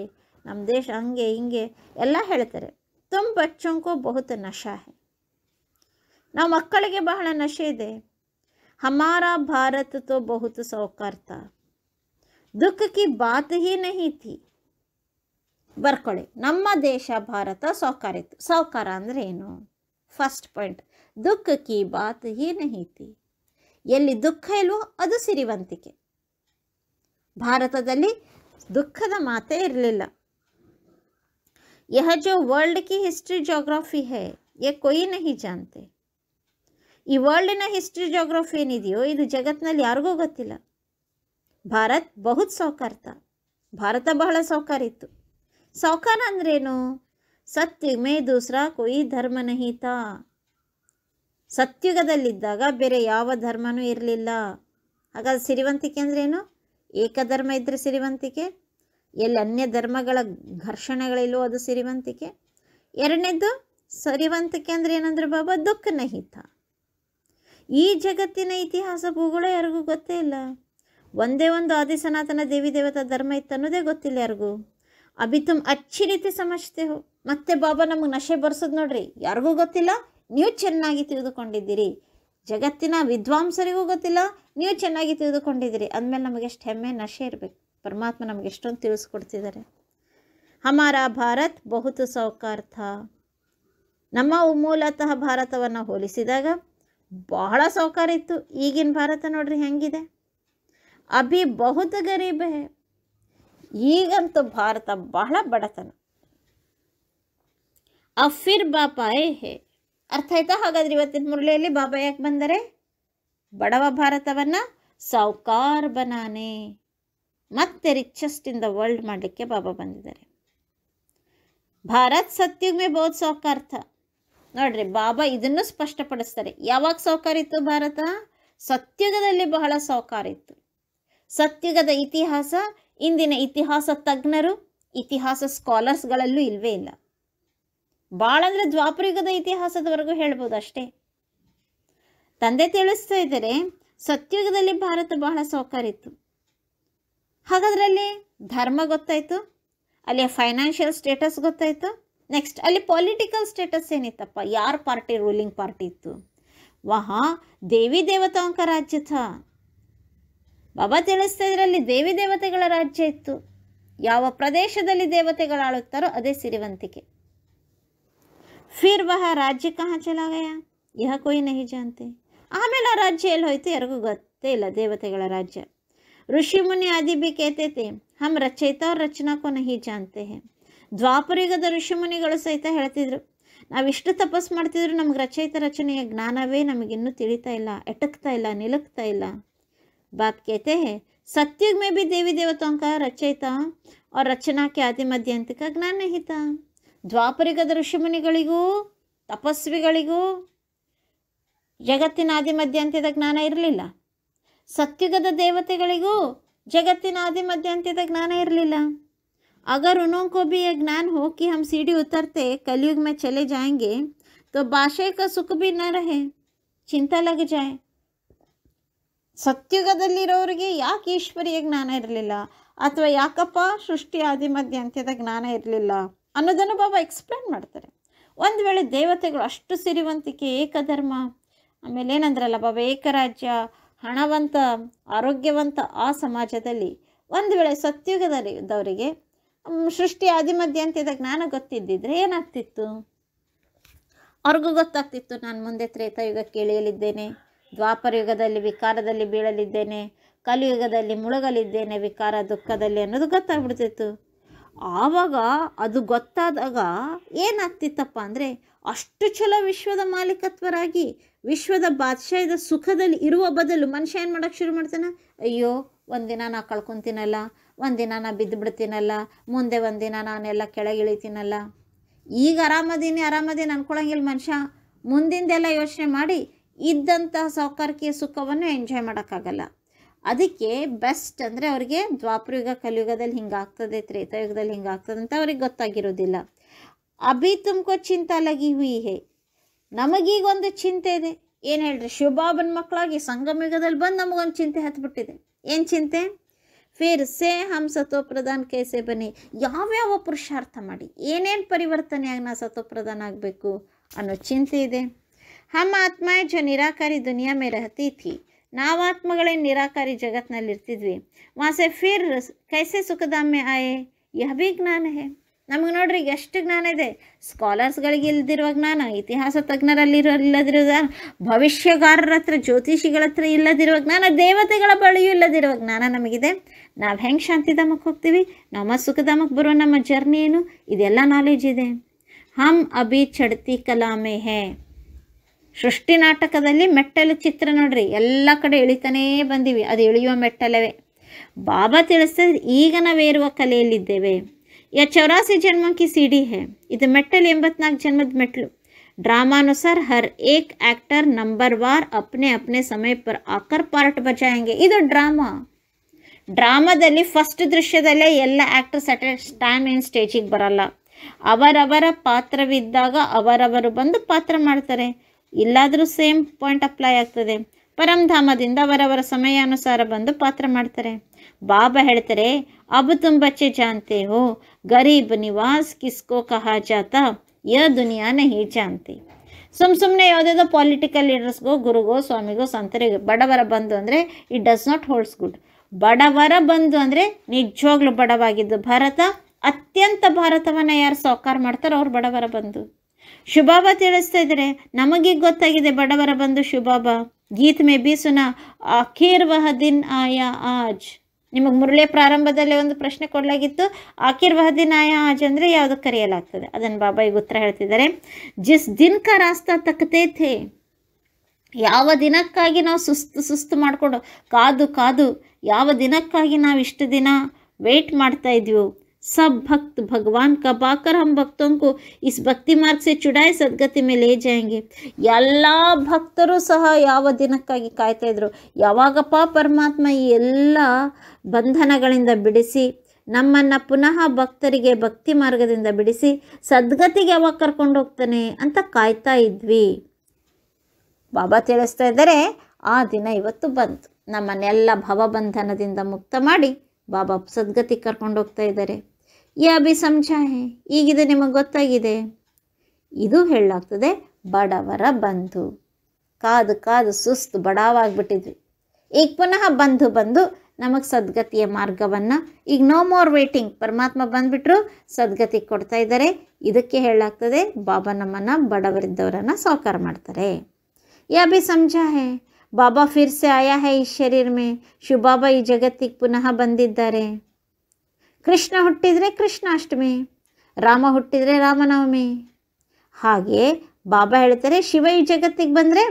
[SPEAKER 1] ನಮ್ಮ ದೇಶ ಹಂಗೆ ಹಿಂಗೆ ಎಲ್ಲ ಹೇಳ್ತಾರೆ ತುಂಬ ಚೊಂಕೋ ಬಹುತ ನಶಾ ನಾವು ಮಕ್ಕಳಿಗೆ ಬಹಳ ನಶೆ ಇದೆ ಹಮಾರ ಭಾರತ ತೋ ಬಹುತ ಸೌಕಾರ್ಥ ದುಃಖ ಕಿ ಬಾತ್ ಹೀ ನಹಿ ಬರ್ಕೊಳ್ಳಿ ನಮ್ಮ ದೇಶ ಭಾರತ ಇತ್ತು ಸೌಕಾರ ಅಂದ್ರೆ ಏನು ಫಸ್ಟ್ ಪಾಯಿಂಟ್ ದುಃಖ ಕಿ ಬಾತ್ ಹೀ ನಹಿ ಎಲ್ಲಿ ದುಃಖ ಇಲ್ವೋ ಅದು ಸಿರಿವಂತಿಕೆ ಭಾರತದಲ್ಲಿ ದುಃಖದ ಮಾತೇ ಇರಲಿಲ್ಲ यह जो वर्ल्ड की हिस्ट्री ಹೇ है ಯ कोई नहीं जानते ಈ ವರ್ಲ್ಡಿನ ಹಿಸ್ಟ್ರಿ ಜೋಗ್ರಫಿ ಏನಿದೆಯೋ ಇದು ಜಗತ್ತಿನಲ್ಲಿ ಯಾರಿಗೂ ಗೊತ್ತಿಲ್ಲ ಭಾರತ್ ಬಹುತ್ ಸೌಕಾರ್ತ ಭಾರತ ಬಹಳ ಇತ್ತು ಸೌಕಾರ ಅಂದ್ರೇನು ಸತ್ಯ ಮೇ ದೂಸ್ರಾ ಕೊಯ್ ಧರ್ಮನಹಿತ ಸತ್ಯುಗದಲ್ಲಿದ್ದಾಗ ಬೇರೆ ಯಾವ ಧರ್ಮನೂ ಇರಲಿಲ್ಲ ಹಾಗಾದ್ರೆ ಸಿರಿವಂತಿಕೆ ಅಂದ್ರೇನು ಏಕಧರ್ಮ ಇದ್ದರೆ ಸಿರಿವಂತಿಕೆ ಎಲ್ಲಿ ಅನ್ಯ ಧರ್ಮಗಳ ಘರ್ಷಣೆಗಳಿಲ್ಲೋ ಅದು ಸಿರಿವಂತಿಕೆ ಎರಡನೇದು ಸರಿವಂತಿಕೆ ಅಂದ್ರೆ ಏನಂದ್ರೆ ಬಾಬಾ ದುಃಖ ಹಿತ ಈ ಜಗತ್ತಿನ ಇತಿಹಾಸ ಭೂಗೋಳ ಯಾರಿಗೂ ಗೊತ್ತೇ ಇಲ್ಲ ಒಂದೇ ಒಂದು ಆದಿ ಸನಾತನ ದೇವಿ ದೇವತಾ ಧರ್ಮ ಇತ್ತು ಅನ್ನೋದೇ ಗೊತ್ತಿಲ್ಲ ಯಾರಿಗೂ ತುಂಬ ಅಚ್ಚಿ ರೀತಿ ಸಮಜ್ತೆ ಮತ್ತೆ ಬಾಬಾ ನಮಗೆ ನಶೆ ಬರ್ಸೋದು ನೋಡ್ರಿ ಯಾರಿಗೂ ಗೊತ್ತಿಲ್ಲ ನೀವು ಚೆನ್ನಾಗಿ ತಿಳಿದುಕೊಂಡಿದ್ದೀರಿ ಜಗತ್ತಿನ ವಿದ್ವಾಂಸರಿಗೂ ಗೊತ್ತಿಲ್ಲ ನೀವು ಚೆನ್ನಾಗಿ ತಿಳಿದುಕೊಂಡಿದ್ದೀರಿ ಅಂದಮೇಲೆ ಎಷ್ಟು ಹೆಮ್ಮೆ ನಶೆ ಇರಬೇಕು ಪರಮಾತ್ಮ ನಮಗೆ ಎಷ್ಟೊಂದು ತಿಳಿಸ್ಕೊಡ್ತಿದ್ದಾರೆ ಹಮಾರ ಭಾರತ್ ಬಹುತು ಸೌಕಾರ್ಥ ನಮ್ಮ ಮೂಲತಃ ಭಾರತವನ್ನು ಹೋಲಿಸಿದಾಗ ಬಹಳ ಸೌಕಾರ ಇತ್ತು ಈಗಿನ ಭಾರತ ನೋಡ್ರಿ ಹೆಂಗಿದೆ ಅಭಿ ಬಹುತ ಗರೀಬ್ ಈಗಂತೂ ಭಾರತ ಬಹಳ ಬಡತನ ಅಫಿರ್ ಬಾಪಾಯೇ ಹೇ ಅರ್ಥ ಆಯ್ತಾ ಹಾಗಾದ್ರೆ ಇವತ್ತಿನ ಮುರಳಿಯಲ್ಲಿ ಬಾಬಾ ಯಾಕೆ ಬಂದರೆ ಬಡವ ಭಾರತವನ್ನು ಸಾವುಕಾರ ಬನಾನೆ ಮತ್ತೆ ರಿಚೆಸ್ಟ್ ಇನ್ ದ ವರ್ಲ್ಡ್ ಮಾಡಲಿಕ್ಕೆ ಬಾಬಾ ಬಂದಿದ್ದಾರೆ ಭಾರತ್ ಸತ್ಯುಗ್ ಮೇ ಬಹುತ್ ಸೌಕಾರ ನೋಡ್ರಿ ಬಾಬಾ ಇದನ್ನು ಸ್ಪಷ್ಟಪಡಿಸ್ತಾರೆ ಯಾವಾಗ ಇತ್ತು ಭಾರತ ಸತ್ಯುಗದಲ್ಲಿ ಬಹಳ ಇತ್ತು ಸತ್ಯುಗದ ಇತಿಹಾಸ ಇಂದಿನ ಇತಿಹಾಸ ತಜ್ಞರು ಇತಿಹಾಸ ಸ್ಕಾಲರ್ಸ್ಗಳಲ್ಲೂ ಇಲ್ವೇ ಇಲ್ಲ ಭಾಳ ಅಂದರೆ ದ್ವಾಪರಯುಗದ ಇತಿಹಾಸದವರೆಗೂ ಹೇಳ್ಬೋದು ಅಷ್ಟೇ ತಂದೆ ತಿಳಿಸ್ತಾ ಇದ್ದಾರೆ ಸತ್ಯುಗದಲ್ಲಿ ಭಾರತ ಬಹಳ ಇತ್ತು ಹಾಗಾದ್ರಲ್ಲಿ ಧರ್ಮ ಗೊತ್ತಾಯಿತು ಅಲ್ಲಿಯ ಫೈನಾನ್ಷಿಯಲ್ ಸ್ಟೇಟಸ್ ಗೊತ್ತಾಯಿತು ನೆಕ್ಸ್ಟ್ ಅಲ್ಲಿ ಪೊಲಿಟಿಕಲ್ ಸ್ಟೇಟಸ್ ಏನಿತ್ತಪ್ಪ ಯಾರ ಪಾರ್ಟಿ ರೂಲಿಂಗ್ ಪಾರ್ಟಿ ಇತ್ತು ವಹ ದೇವಿ ದೇವತಾಂಕ ರಾಜ್ಯ ಬಾಬಾ ತಿಳಿಸ್ತಾ ಇದರಲ್ಲಿ ದೇವಿ ದೇವತೆಗಳ ರಾಜ್ಯ ಇತ್ತು ಯಾವ ಪ್ರದೇಶದಲ್ಲಿ ದೇವತೆಗಳು ಆಳುತ್ತಾರೋ ಅದೇ ಸಿರಿವಂತಿಕೆ ಫಿರ್ ವಹ ರಾಜ್ಯ ಕಹ ಚಲಾಗಯ ಯಹ ಕೊಯ್ ನಹಿ ಜಾನ್ತೆ ಆಮೇಲೆ ಆ ರಾಜ್ಯ ಎಲ್ಲಿ ಹೋಯ್ತು ಯಾರಿಗೂ ಗೊತ್ತೇ ಇಲ್ಲ ದೇವತೆಗಳ ರಾಜ್ಯ ಋಷಿ ಮುನಿ ಆದಿ ಬಿ ಕೇತೈತೆ ಹಮ್ ರಚಯಿತ ಅವ್ರ ರಚನಾ ಕೋ ನಹಿ ಜಾನ್ತೆ ದ್ವಾಪರಯುಗದ ಋಷಿಮುನಿಗಳು ಸಹಿತ ಹೇಳ್ತಿದ್ರು ನಾವು ನಾವಿಷ್ಟು ತಪಸ್ಸು ಮಾಡ್ತಿದ್ರು ನಮ್ಗೆ ರಚಯಿತ ರಚನೆಯ ಜ್ಞಾನವೇ ನಮಗಿನ್ನೂ ತಿಳಿತಾ ಇಲ್ಲ ಎಟಕ್ತಾ ಇಲ್ಲ ನಿಲುಕ್ತಾ ಇಲ್ಲ ಬಾತ್ ಕೇತೆ हैं ಮೇ ಬಿ ದೇವಿ ದೇವತಾಂಕ ರಚಯಿತ ಅವ್ರ ರಚನಾ ಖ್ಯಾತಿ ಮಧ್ಯಂತಿಕ ಜ್ಞಾನಹಿತ ದ್ವಾಪರಿಗದ ಋಷಿಮುನಿಗಳಿಗೂ ತಪಸ್ವಿಗಳಿಗೂ ಜಗತ್ತಿನ ಆದಿ ಮಧ್ಯಂತ್ಯದ ಜ್ಞಾನ ಇರಲಿಲ್ಲ ಸತ್ಯುಗದ ದೇವತೆಗಳಿಗೂ ಜಗತ್ತಿನ ಆದಿ ಮಧ್ಯಂತ್ಯದ ಜ್ಞಾನ ಇರಲಿಲ್ಲ अगर उन्हों को भी ಹೋಗಿ ज्ञान हो कि हम सीढ़ी उतरते कलयुग में चले जाएंगे तो बाशय का सुख भी न रहे ಚಿಂತ ಲಗ ಜಾಯ್ ಸತ್ಯುಗದಲ್ಲಿರೋರಿಗೆ ಯಾಕೆ ಈಶ್ವರಿಯ ಜ್ಞಾನ ಇರಲಿಲ್ಲ ಅಥವಾ ಯಾಕಪ್ಪ ಸೃಷ್ಟಿ ಆದಿ ಮಧ್ಯ ಅಂತ್ಯದ ಜ್ಞಾನ ಇರಲಿಲ್ಲ ಅನ್ನೋದನ್ನು ಬಾಬಾ ಎಕ್ಸ್ಪ್ಲೇನ್ ಮಾಡ್ತಾರೆ ಒಂದು ವೇಳೆ ದೇವತೆಗಳು ಅಷ್ಟು ಸಿರಿವಂತಿಕೆ ಏಕಧರ್ಮ ಆಮೇಲೆ ಏನಂದ್ರಲ್ಲ ಬಾಬಾ ಏಕರಾಜ್ಯ ಹಣವಂತ ಆರೋಗ್ಯವಂತ ಆ ಸಮಾಜದಲ್ಲಿ ಒಂದು ವೇಳೆ ಸತ್ಯುಗದಲ್ಲಿದ್ದವರಿಗೆ ಸೃಷ್ಟಿ ಆದಿಮಧ್ಯ ಅಂತ ಜ್ಞಾನ ಗೊತ್ತಿದ್ದಿದ್ರೆ ಏನಾಗ್ತಿತ್ತು ಅವ್ರಿಗೂ ಗೊತ್ತಾಗ್ತಿತ್ತು ನಾನು ಮುಂದೆ ತ್ರೇತಾಯುಗಕ್ಕೆ ಕೇಳಿಯಲಿದ್ದೇನೆ ದ್ವಾಪರ ಯುಗದಲ್ಲಿ ವಿಕಾರದಲ್ಲಿ ಬೀಳಲಿದ್ದೇನೆ ಕಲಿಯುಗದಲ್ಲಿ ಮುಳುಗಲಿದ್ದೇನೆ ವಿಕಾರ ದುಃಖದಲ್ಲಿ ಅನ್ನೋದು ಗೊತ್ತಾಗ್ಬಿಡ್ತಿತ್ತು ಆವಾಗ ಅದು ಗೊತ್ತಾದಾಗ ಏನಾಗ್ತಿತ್ತಪ್ಪ ಅಂದರೆ ಅಷ್ಟು ಚಲೋ ವಿಶ್ವದ ಮಾಲೀಕತ್ವರಾಗಿ ವಿಶ್ವದ ಬಾದಶಾಹದ ಸುಖದಲ್ಲಿ ಇರುವ ಬದಲು ಮನುಷ್ಯ ಏನು ಮಾಡೋಕ್ಕೆ ಶುರು ಮಾಡ್ತಾನೆ ಅಯ್ಯೋ ಒಂದಿನ ನಾ ಕಳ್ಕೊತೀನಲ್ಲ ಒಂದಿನ ನಾನು ಬಿದ್ದು ಬಿಡ್ತೀನಲ್ಲ ಮುಂದೆ ಒಂದಿನ ನಾನೆಲ್ಲ ಕೆಳಗಿಳಿತೀನಲ್ಲ ಈಗ ಆರಾಮದೀನಿ ಆರಾಮದೀನಿ ಅನ್ಕೊಳಂಗಿಲ್ಲ ಮನುಷ್ಯ ಮುಂದಿಂದೆಲ್ಲ ಯೋಚನೆ ಮಾಡಿ ಇದ್ದಂತಹ ಸೌಕರ್ಯ ಸುಖವನ್ನು ಎಂಜಾಯ್ ಮಾಡೋಕ್ಕಾಗಲ್ಲ ಅದಕ್ಕೆ ಬೆಸ್ಟ್ ಅಂದರೆ ಅವರಿಗೆ ದ್ವಾಪರಯುಗ ಕಲಿಯುಗದಲ್ಲಿ ಹಿಂಗಾಗ್ತದೆ ತ್ರೇತಾಯುಗದಲ್ಲಿ ಹಿಂಗಾಗ್ತದೆ ಅಂತ ಅವ್ರಿಗೆ ಗೊತ್ತಾಗಿರೋದಿಲ್ಲ ಅಭಿ ತುಮ್ಕೋ ಚಿಂತೆ ಲಗಿ ಹುಯಿ ಹೇ ನಮಗೀಗ ಒಂದು ಚಿಂತೆ ಇದೆ ಏನು ಹೇಳ್ರಿ ಶುಭಾಬನ್ ಮಕ್ಕಳಾಗಿ ಸಂಗಮಯುಗದಲ್ಲಿ ಬಂದು ನಮಗೊಂದು ಚಿಂತೆ ಹತ್ಬಿಟ್ಟಿದೆ ಏನು ಚಿಂತೆ ಫಿರ್ ಸೇ ಹಮ್ ಸತ್ವಪ್ರಧಾನ್ ಕೇಸೆ ಬನ್ನಿ ಯಾವ್ಯಾವ ಪುರುಷಾರ್ಥ ಮಾಡಿ ಏನೇನು ಪರಿವರ್ತನೆಯಾಗಿ ನಾ ಸತ್ವಪ್ರಧಾನ ಆಗಬೇಕು ಅನ್ನೋ ಚಿಂತೆ ಇದೆ ಹಮ್ ಆತ್ಮ ಜೊ ನಿರಾಕಾರಿ ದುನಿಯಾ ಮೇ ರಹತಿ ಥಿ ನಾವಾತ್ಮಗಳೇ ನಿರಾಕಾರಿ ಜಗತ್ತಿನಲ್ಲಿರ್ತಿದ್ವಿ ವಾಸೆ ಫಿರ್ ಕೈಸೆ ಸುಖದಾಮೆ ಆಯೇ ಯಹ ಭಿ ಜ್ಞಾನ ಹೇ ನಮಗೆ ನೋಡ್ರಿ ಎಷ್ಟು ಜ್ಞಾನ ಇದೆ ಸ್ಕಾಲರ್ಸ್ಗಳಿಗೆ ಇಲ್ದಿರುವ ಜ್ಞಾನ ಇತಿಹಾಸ ತಜ್ಞರಲ್ಲಿರೋ ಇಲ್ಲದಿರುವ ಭವಿಷ್ಯಗಾರರ ಹತ್ರ ಜ್ಯೋತಿಷಿಗಳ ಹತ್ರ ಇಲ್ಲದಿರುವ ಜ್ಞಾನ ದೇವತೆಗಳ ಬಳಿಯೂ ಇಲ್ಲದಿರುವ ಜ್ಞಾನ ನಮಗಿದೆ ನಾವು ಹೆಂಗೆ ಶಾಂತಿಧಾಮಕ್ಕೆ ಹೋಗ್ತೀವಿ ನಮ್ಮ ಸುಖಧಾಮಕ್ಕೆ ಬರುವ ನಮ್ಮ ಜರ್ನಿ ಏನು ಇದೆಲ್ಲ ನಾಲೆಜ್ ಇದೆ ಹಮ್ ಅಭಿ ಚಡ್ತಿ ಕಲಾಮೆ ಹೇ ಸೃಷ್ಟಿ ನಾಟಕದಲ್ಲಿ ಮೆಟ್ಟಲು ಚಿತ್ರ ನೋಡ್ರಿ ಎಲ್ಲ ಕಡೆ ಇಳಿತಾನೇ ಬಂದೀವಿ ಅದು ಇಳಿಯುವ ಮೆಟ್ಟಲವೇ ಬಾಬಾ ತಿಳಿಸ್ತದೆ ಈಗ ನಾವೇರುವ ಕಲೆಯಲ್ಲಿದ್ದೇವೆ ಯಾ ಚೌರಾಸಿ ಜನ್ಮಕ್ಕೆ ಸಿಡಿ ಹೇ ಇದು ಮೆಟ್ಟಲ್ ಎಂಬತ್ನಾಲ್ಕು ಜನ್ಮದ ಮೆಟ್ಲು ಡ್ರಾಮಾನುಸಾರ ಹರ್ ಏಕ್ ಆ್ಯಕ್ಟರ್ ನಂಬರ್ ವಾರ್ ಅಪ್ನೆ ಅಪ್ನೆ ಸಮಯ ಪರ್ ಆಕರ್ ಪಾರ್ಟ್ ಬಜಾಯಂಗೆ ಇದು ಡ್ರಾಮಾ ಡ್ರಾಮಾದಲ್ಲಿ ಫಸ್ಟ್ ದೃಶ್ಯದಲ್ಲೇ ಎಲ್ಲ ಆ್ಯಕ್ಟರ್ಸ್ ಅಟ್ ಟೈಮ್ ಏನು ಸ್ಟೇಜಿಗೆ ಬರಲ್ಲ ಅವರವರ ಪಾತ್ರವಿದ್ದಾಗ ಅವರವರು ಬಂದು ಪಾತ್ರ ಮಾಡ್ತಾರೆ ಇಲ್ಲಾದರೂ ಸೇಮ್ ಪಾಯಿಂಟ್ ಅಪ್ಲೈ ಆಗ್ತದೆ ಪರಂಧಾಮದಿಂದ ಅವರವರ ಸಮಯಾನುಸಾರ ಬಂದು ಪಾತ್ರ ಮಾಡ್ತಾರೆ ಬಾಬಾ ಹೇಳ್ತಾರೆ ಅಬ್ ತುಂಬ ಬಚ್ಚೆ ಜಾನ್ತೆ ಹೋ ಗರೀಬ್ ನಿವಾಸ್ ಕಿಸ್ಕೋ ಕಹಾ ಜಾತ ಯ ದುನಿಯಾ ಹೀ ಜಾನ್ತೆ ಸುಮ್ ಸುಮ್ಮನೆ ಯಾವುದೇದೋ ಪೊಲಿಟಿಕಲ್ ಲೀಡರ್ಸ್ಗೋ ಗುರುಗೋ ಸ್ವಾಮಿಗೋ ಸಂತರಿಗೋ ಬಡವರ ಬಂದು ಅಂದರೆ it does not holds good ಬಡವರ ಬಂದು ಅಂದರೆ ನಿಜವಾಗ್ಲೂ ಬಡವಾಗಿದ್ದು ಭಾರತ ಅತ್ಯಂತ ಭಾರತವನ್ನು ಯಾರು ಸಾಕಾರ ಮಾಡ್ತಾರೋ ಅವ್ರು ಬಡವರ ಬಂದು ಶುಭಾಬ ತಿಳಿಸ್ತಾ ಇದ್ರೆ ನಮಗೆ ಗೊತ್ತಾಗಿದೆ ಬಡವರ ಬಂದು ಶುಭಾಬ ಗೀತ್ ಮೇ ಬಿ ಸುನ ಆಖೀರ್ ವಹ ದಿನ್ ಆಯಾ ಆಜ್ ನಿಮಗೆ ಮುರಳೆ ಪ್ರಾರಂಭದಲ್ಲಿ ಒಂದು ಪ್ರಶ್ನೆ ಕೊಡಲಾಗಿತ್ತು ಆಕಿರ್ ನಾಯ ಆಜ್ ಅಂದರೆ ಯಾವುದು ಕರೆಯಲಾಗ್ತದೆ ಅದನ್ನು ಬಾಬಾ ಈಗ ಉತ್ತರ ಹೇಳ್ತಿದ್ದಾರೆ ಜಿಸ್ ದಿನ ಕ ರಾಸ್ತಾ ತಕ್ಕತೈತೆ ಯಾವ ದಿನಕ್ಕಾಗಿ ನಾವು ಸುಸ್ತು ಸುಸ್ತು ಮಾಡಿಕೊಂಡು ಕಾದು ಕಾದು ಯಾವ ದಿನಕ್ಕಾಗಿ ನಾವು ಇಷ್ಟು ದಿನ ವೆಯ್ಟ್ ಮಾಡ್ತಾ ಇದ್ವಿ सब भक्त भगवान का पाकर हम भक्तों को इस ಭಕ್ತಿ मार्ग से ಚುಡಾಯ ಸದ್ಗತಿ ಮೇಲೆ जाएंगे ಎಲ್ಲ ಭಕ್ತರು ಸಹ ಯಾವ ದಿನಕ್ಕಾಗಿ ಕಾಯ್ತಾ ಯಾವಾಗಪ್ಪ ಪರಮಾತ್ಮ ಈ ಎಲ್ಲ ಬಂಧನಗಳಿಂದ ಬಿಡಿಸಿ ನಮ್ಮನ್ನು ಪುನಃ ಭಕ್ತರಿಗೆ ಭಕ್ತಿ ಮಾರ್ಗದಿಂದ ಬಿಡಿಸಿ ಸದ್ಗತಿಗೆ ಯಾವಾಗ ಕರ್ಕೊಂಡೋಗ್ತಾನೆ ಅಂತ ಕಾಯ್ತಾ ಇದ್ವಿ ಬಾಬಾ ತಿಳಿಸ್ತಾ ಇದ್ದಾರೆ ಆ ದಿನ ಇವತ್ತು ಬಂತು ನಮ್ಮನ್ನೆಲ್ಲ ಭವ ಬಂಧನದಿಂದ ಮುಕ್ತ ಮಾಡಿ ಬಾಬಾ ಸದ್ಗತಿ ಕರ್ಕೊಂಡೋಗ್ತಾ ಇದ್ದಾರೆ ಯಾ ಸಂಚಾಹೆ ಈಗಿದೆ ನಿಮಗೆ ಗೊತ್ತಾಗಿದೆ ಇದು ಹೇಳಲಾಗ್ತದೆ ಬಡವರ ಬಂಧು ಕಾದು ಕಾದು ಸುಸ್ತು ಬಡಾವಾಗ್ಬಿಟ್ಟಿದ್ವಿ ಈಗ ಪುನಃ ಬಂಧು ಬಂದು ನಮಗೆ ಸದ್ಗತಿಯ ಮಾರ್ಗವನ್ನು ಈಗ ನೋ ಮೋರ್ ವೇಟಿಂಗ್ ಪರಮಾತ್ಮ ಬಂದ್ಬಿಟ್ರು ಸದ್ಗತಿ ಕೊಡ್ತಾ ಇದ್ದಾರೆ ಇದಕ್ಕೆ ಹೇಳಾಗ್ತದೆ ಬಾಬಾ ನಮ್ಮನ್ನು ಬಡವರಿದ್ದವರನ್ನು ಸಾಕಾರ ಮಾಡ್ತಾರೆ ಯಾ ಬಿ ಸಂಜಾಹೆ ಬಾಬಾ ಫಿರ್ಸೆ ಆಯಾ ಹೇ ಈ ಶರೀರ್ ಮೇ ಶಿವ ಬಾಬಾ ಈ ಜಗತ್ತಿಗೆ ಪುನಃ ಬಂದಿದ್ದಾರೆ ಕೃಷ್ಣ ಹುಟ್ಟಿದರೆ ಕೃಷ್ಣಾಷ್ಟಮಿ ರಾಮ ಹುಟ್ಟಿದರೆ ರಾಮನವಮಿ ಹಾಗೆ ಬಾಬಾ ಹೇಳ್ತಾರೆ ಶಿವ ಈ ಜಗತ್ತಿಗೆ ಬಂದರೆ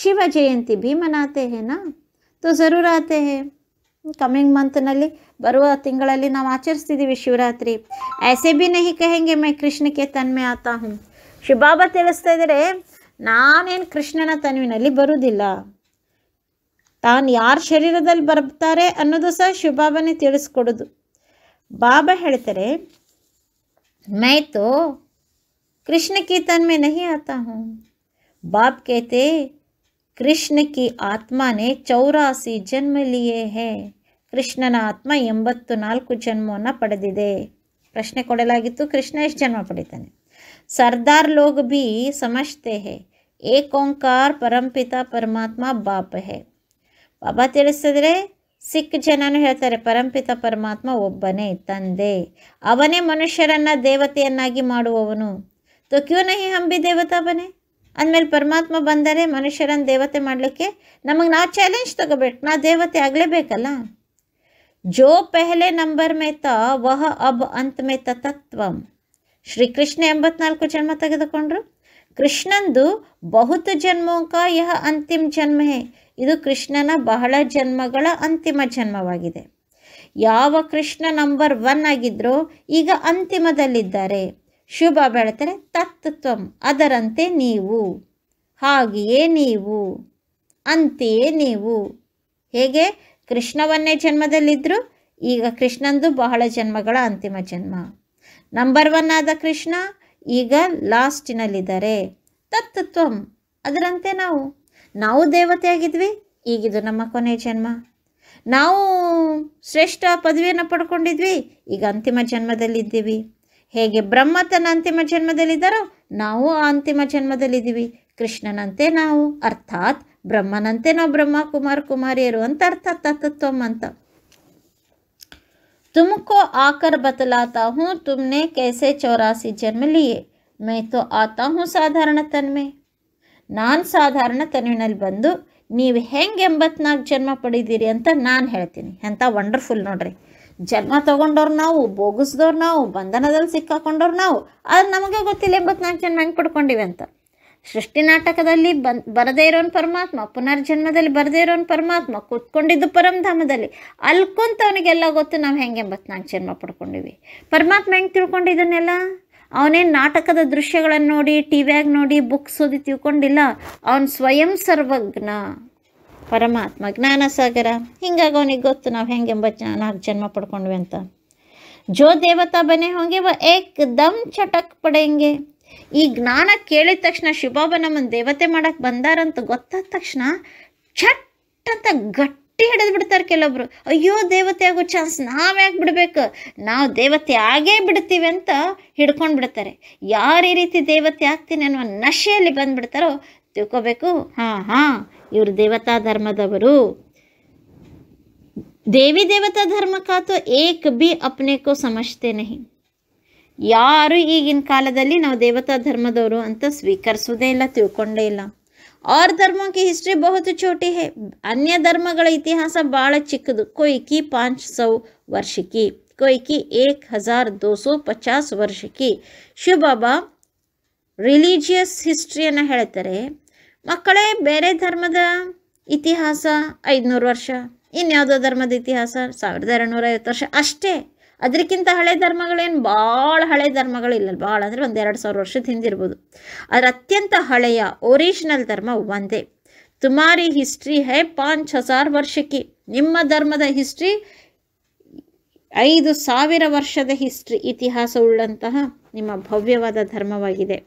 [SPEAKER 1] ಶಿವ ಜಯಂತಿ ಭೀ ಹೇನಾ ತೋ ಜರೂರ್ ಆತೆ ಹೇ ಕಮಿಂಗ್ ಮಂತ್ನಲ್ಲಿ ಬರುವ ತಿಂಗಳಲ್ಲಿ ನಾವು ಆಚರಿಸ್ತಿದ್ದೀವಿ ಶಿವರಾತ್ರಿ ಐಸೆ ಬಿ ನಹಿ ಕಹೆಂಗೆ ಮೈ ಕೃಷ್ಣಕ್ಕೆ ತನ್ಮೆ ಆತ ಹ್ಞೂ ಶಿವ ಬಾಬಾ ತಿಳಿಸ್ತಾ ಇದ್ದಾರೆ ನಾನೇನು ಕೃಷ್ಣನ ತನ್ವಿನಲ್ಲಿ ಬರುವುದಿಲ್ಲ ತಾನು ಯಾರ ಶರೀರದಲ್ಲಿ ಬರ್ತಾರೆ ಅನ್ನೋದು ಸಹ ಶಿವಬಾಬನೇ ತಿಳಿಸ್ಕೊಡೋದು बाबा ಹೇಳ್ತರೆ ನೈತೋ ಕೃಷ್ಣ ಕೀರ್ತನ್ ಮೇ ನಹಿ ಆತಾ ہوں۔ ಬಾಪ್ ಕೇತೆ ಕೃಷ್ಣ ಕಿ ಆತ್ಮಾ ನೇ 84 ಜನ್ಮ ಲಿಯೇ ಹೈ। ಕೃಷ್ಣನಾ ಆತ್ಮ 84 ಜನ್ಮೋನಾ ಪಡೆದಿದೆ. ಪ್ರಶ್ನೆ ಕೊಡಲಾಗಿತ್ತ ಕೃಷ್ಣ ಈ ಜನ್ಮ ಪಡೆತನೆ. ಸರ್ದಾರ್ ಲೋಗ್ ಭಿ ಸಮಜ್ತೆ ಹೈ ಏಕ ओंकार ಪರಮ ಪಿತಾ ಪರಮಾತ್ಮ ಬಾಪ್ ಹೈ. ಬಾಬಾ ಹೇಳ್ತರೆ ಸಿಖ್ ಜನನು ಹೇಳ್ತಾರೆ ಪರಂಪಿತ ಪರಮಾತ್ಮ ಒಬ್ಬನೇ ತಂದೆ ಅವನೇ ಮನುಷ್ಯರನ್ನ ದೇವತೆಯನ್ನಾಗಿ ಮಾಡುವವನು ತೋ ಕ್ಯೂ ನಹಿ ಹಂಬಿ ದೇವತಾ ಬನೇ ಅಂದಮೇಲೆ ಪರಮಾತ್ಮ ಬಂದರೆ ಮನುಷ್ಯರನ್ನು ದೇವತೆ ಮಾಡಲಿಕ್ಕೆ ನಮಗೆ ನಾವು ಚಾಲೆಂಜ್ ತಗೋಬೇಕು ನಾ ದೇವತೆ ಆಗಲೇಬೇಕಲ್ಲ ಜೋ ಪೆಹಲೆ ನಂಬರ್ ಮೇತ ವಹ ಅಬ್ ಅಂತ ಮೇತ ತತ್ವಂ ಶ್ರೀಕೃಷ್ಣ ಎಂಬತ್ನಾಲ್ಕು ಜನ್ಮ ತೆಗೆದುಕೊಂಡ್ರು ಕೃಷ್ಣಂದು ಬಹುತ ಜನ್ಮೋಕ ಯಹ ಅಂತಿಮ ಜನ್ಮ ಹೇ ಇದು ಕೃಷ್ಣನ ಬಹಳ ಜನ್ಮಗಳ ಅಂತಿಮ ಜನ್ಮವಾಗಿದೆ ಯಾವ ಕೃಷ್ಣ ನಂಬರ್ ಒನ್ ಆಗಿದ್ರೋ ಈಗ ಅಂತಿಮದಲ್ಲಿದ್ದಾರೆ ಶುಭ ಬೆಳೆತರೆ ತತ್ವಂ ಅದರಂತೆ ನೀವು ಹಾಗೆಯೇ ನೀವು ಅಂತೆಯೇ ನೀವು ಹೇಗೆ ಕೃಷ್ಣವನ್ನೇ ಜನ್ಮದಲ್ಲಿದ್ದರು ಈಗ ಕೃಷ್ಣಂದು ಬಹಳ ಜನ್ಮಗಳ ಅಂತಿಮ ಜನ್ಮ ನಂಬರ್ ಒನ್ ಆದ ಕೃಷ್ಣ ಈಗ ಲಾಸ್ಟಿನಲ್ಲಿದ್ದಾರೆ ತತ್ವಂ ಅದರಂತೆ ನಾವು ನಾವು ದೇವತೆ ಆಗಿದ್ವಿ ಈಗಿದು ನಮ್ಮ ಕೊನೆಯ ಜನ್ಮ ನಾವು ಶ್ರೇಷ್ಠ ಪದವಿಯನ್ನು ಪಡ್ಕೊಂಡಿದ್ವಿ ಈಗ ಅಂತಿಮ ಜನ್ಮದಲ್ಲಿದ್ದೀವಿ ಹೇಗೆ ಬ್ರಹ್ಮ ತನ್ನ ಅಂತಿಮ ಜನ್ಮದಲ್ಲಿದ್ದಾರೋ ನಾವು ಆ ಅಂತಿಮ ಜನ್ಮದಲ್ಲಿದ್ದೀವಿ ಕೃಷ್ಣನಂತೆ ನಾವು ಅರ್ಥಾತ್ ಬ್ರಹ್ಮನಂತೆ ನಾವು ಬ್ರಹ್ಮ ಕುಮಾರ್ ಕುಮಾರಿಯರು ಅಂತ ಅರ್ಥ ತಮ್ಮ ಅಂತ ತುಮಕೋ ಆಕರ್ ಬದಲಾತಾ ಹೂ ತುಮ್ನೆ ಕೈಸೆ ಚೌರಾಸಿ ಜನ್ಮ ಲಿಯೇ ಮೈ ಆತಾ ಹೂ ಸಾಧಾರಣ ತನ್ಮೆ ನಾನು ಸಾಧಾರಣ ತನುವಿನಲ್ಲಿ ಬಂದು ನೀವು ಹೆಂಗೆ ಎಂಬತ್ನಾಲ್ಕು ಜನ್ಮ ಪಡಿದ್ದೀರಿ ಅಂತ ನಾನು ಹೇಳ್ತೀನಿ ಅಂತ ವಂಡರ್ಫುಲ್ ನೋಡ್ರಿ ಜನ್ಮ ತೊಗೊಂಡವ್ರು ನಾವು ಬೋಗಿಸ್ದವ್ರು ನಾವು ಬಂಧನದಲ್ಲಿ ಸಿಕ್ಕಾಕೊಂಡವ್ರು ನಾವು ಅದು ನಮಗೆ ಗೊತ್ತಿಲ್ಲ ಎಂಬತ್ನಾಲ್ಕು ಜನ್ಮ ಹೆಂಗೆ ಪಡ್ಕೊಂಡಿವಿ ಅಂತ ಸೃಷ್ಟಿ ನಾಟಕದಲ್ಲಿ ಬನ್ ಬರದೇ ಇರೋನು ಪರಮಾತ್ಮ ಪುನರ್ಜನ್ಮದಲ್ಲಿ ಬರದೇ ಇರೋನು ಪರಮಾತ್ಮ ಕೂತ್ಕೊಂಡಿದ್ದು ಪರಮಧಾಮದಲ್ಲಿ ಅಲ್ಕೊಂತವನಿಗೆಲ್ಲ ಗೊತ್ತು ನಾವು ಹೆಂಗೆ ಎಂಬತ್ನಾಲ್ಕು ಜನ್ಮ ಪಡ್ಕೊಂಡಿವಿ ಪರಮಾತ್ಮ ಹೆಂಗೆ ತಿಳ್ಕೊಂಡಿದ್ದನ್ನೆಲ್ಲ ಅವನೇನು ನಾಟಕದ ದೃಶ್ಯಗಳನ್ನು ನೋಡಿ ಟಿ ನೋಡಿ ಬುಕ್ಸ್ ಓದಿ ತಿಳ್ಕೊಂಡಿಲ್ಲ ಅವನು ಸ್ವಯಂ ಸರ್ವಜ್ಞ ಪರಮಾತ್ಮ ಜ್ಞಾನ ಸಾಗರ ಹಿಂಗಾಗಿ ಅವನಿಗೆ ಗೊತ್ತು ನಾವು ಹೆಂಗೆ ನಾಲ್ಕು ಜನ್ಮ ಪಡ್ಕೊಂಡ್ವಿ ಅಂತ ಜೋ ದೇವತಾ ಬನೆ ಹೋಗಿ ವ ಏಕ್ ದಮ್ ಚಟಕ್ ಪಡೆಯಂಗೆ ಈ ಜ್ಞಾನ ಕೇಳಿದ ತಕ್ಷಣ ಶಿವಬಾಬ ನಮ್ಮನ್ನು ದೇವತೆ ಮಾಡಕ್ಕೆ ಬಂದಾರಂತ ಗೊತ್ತಾದ ತಕ್ಷಣ ಚಟ್ ಅಂತ ಗಟ್ಟಿ ಹಿಡಿದು ಬಿಡ್ತಾರೆ ಕೆಲವೊಬ್ರು ಅಯ್ಯೋ ದೇವತೆ ಆಗೋ ಚಾನ್ಸ್ ನಾವ್ಯಾಕ್ ಯಾಕೆ ಬಿಡಬೇಕು ನಾವು ದೇವತೆ ಆಗೇ ಬಿಡ್ತೀವಿ ಅಂತ ಹಿಡ್ಕೊಂಡ್ ಬಿಡ್ತಾರೆ ಯಾರು ಈ ರೀತಿ ದೇವತೆ ಆಗ್ತೀನಿ ಅನ್ನೋ ನಶೆಯಲ್ಲಿ ಬಂದ್ಬಿಡ್ತಾರೋ ತಿಳ್ಕೊಬೇಕು ಹಾ ಹಾ ಇವರು ದೇವತಾ ಧರ್ಮದವರು ದೇವಿ ದೇವತಾ ಧರ್ಮ ಕಾತು ಏಕ್ ಬಿ ಅಪ್ನೇಕೋ ಸಮಜ್ತೆ ನಹಿ ಯಾರು ಈಗಿನ ಕಾಲದಲ್ಲಿ ನಾವು ದೇವತಾ ಧರ್ಮದವರು ಅಂತ ಸ್ವೀಕರಿಸೋದೇ ಇಲ್ಲ ತಿಳ್ಕೊಂಡೇ ಇಲ್ಲ और धर्मों की हिस्ट्री बहुत छोटे है अन्य धर्मಗಳ ইতিহাস ಬಹಳ ಚಿಕ್ಕದು کوئی کی 500 ವರ್ಷ کی کوئی کی 1250 ವರ್ಷ کی ಶುಭಾಬಾ ریلیجियस हिस्ट्री ಅನ್ನು ಹೇಳುತ್ತಾರೆ ಮಕ್ಕಳೇ میرے ಧರ್ಮದ ಇತಿಹಾಸ 500 ವರ್ಷ ಇನ್ನ ಯಾವ ಧರ್ಮದ ಇತಿಹಾಸ 1250 ವರ್ಷ ಅಷ್ಟೇ ಅದಕ್ಕಿಂತ ಹಳೆ ಧರ್ಮಗಳೇನು ಭಾಳ ಹಳೆ ಧರ್ಮಗಳಿಲ್ಲ ಭಾಳ ಅಂದರೆ ಒಂದು ಎರಡು ಸಾವಿರ ವರ್ಷದ ಹಿಂದಿರ್ಬೋದು ಅದರ ಅತ್ಯಂತ ಹಳೆಯ ಒರಿಜಿನಲ್ ಧರ್ಮ ಒಂದೇ ತುಮಾರಿ ಹಿಸ್ಟ್ರಿ ಹೇ ಪಾಂಚ್ ಹಜಾರ್ ವರ್ಷಕ್ಕೆ ನಿಮ್ಮ ಧರ್ಮದ ಹಿಸ್ಟ್ರಿ ಐದು ಸಾವಿರ ವರ್ಷದ ಹಿಸ್ಟ್ರಿ ಇತಿಹಾಸವುಳ್ಳಂತಹ ನಿಮ್ಮ ಭವ್ಯವಾದ ಧರ್ಮವಾಗಿದೆ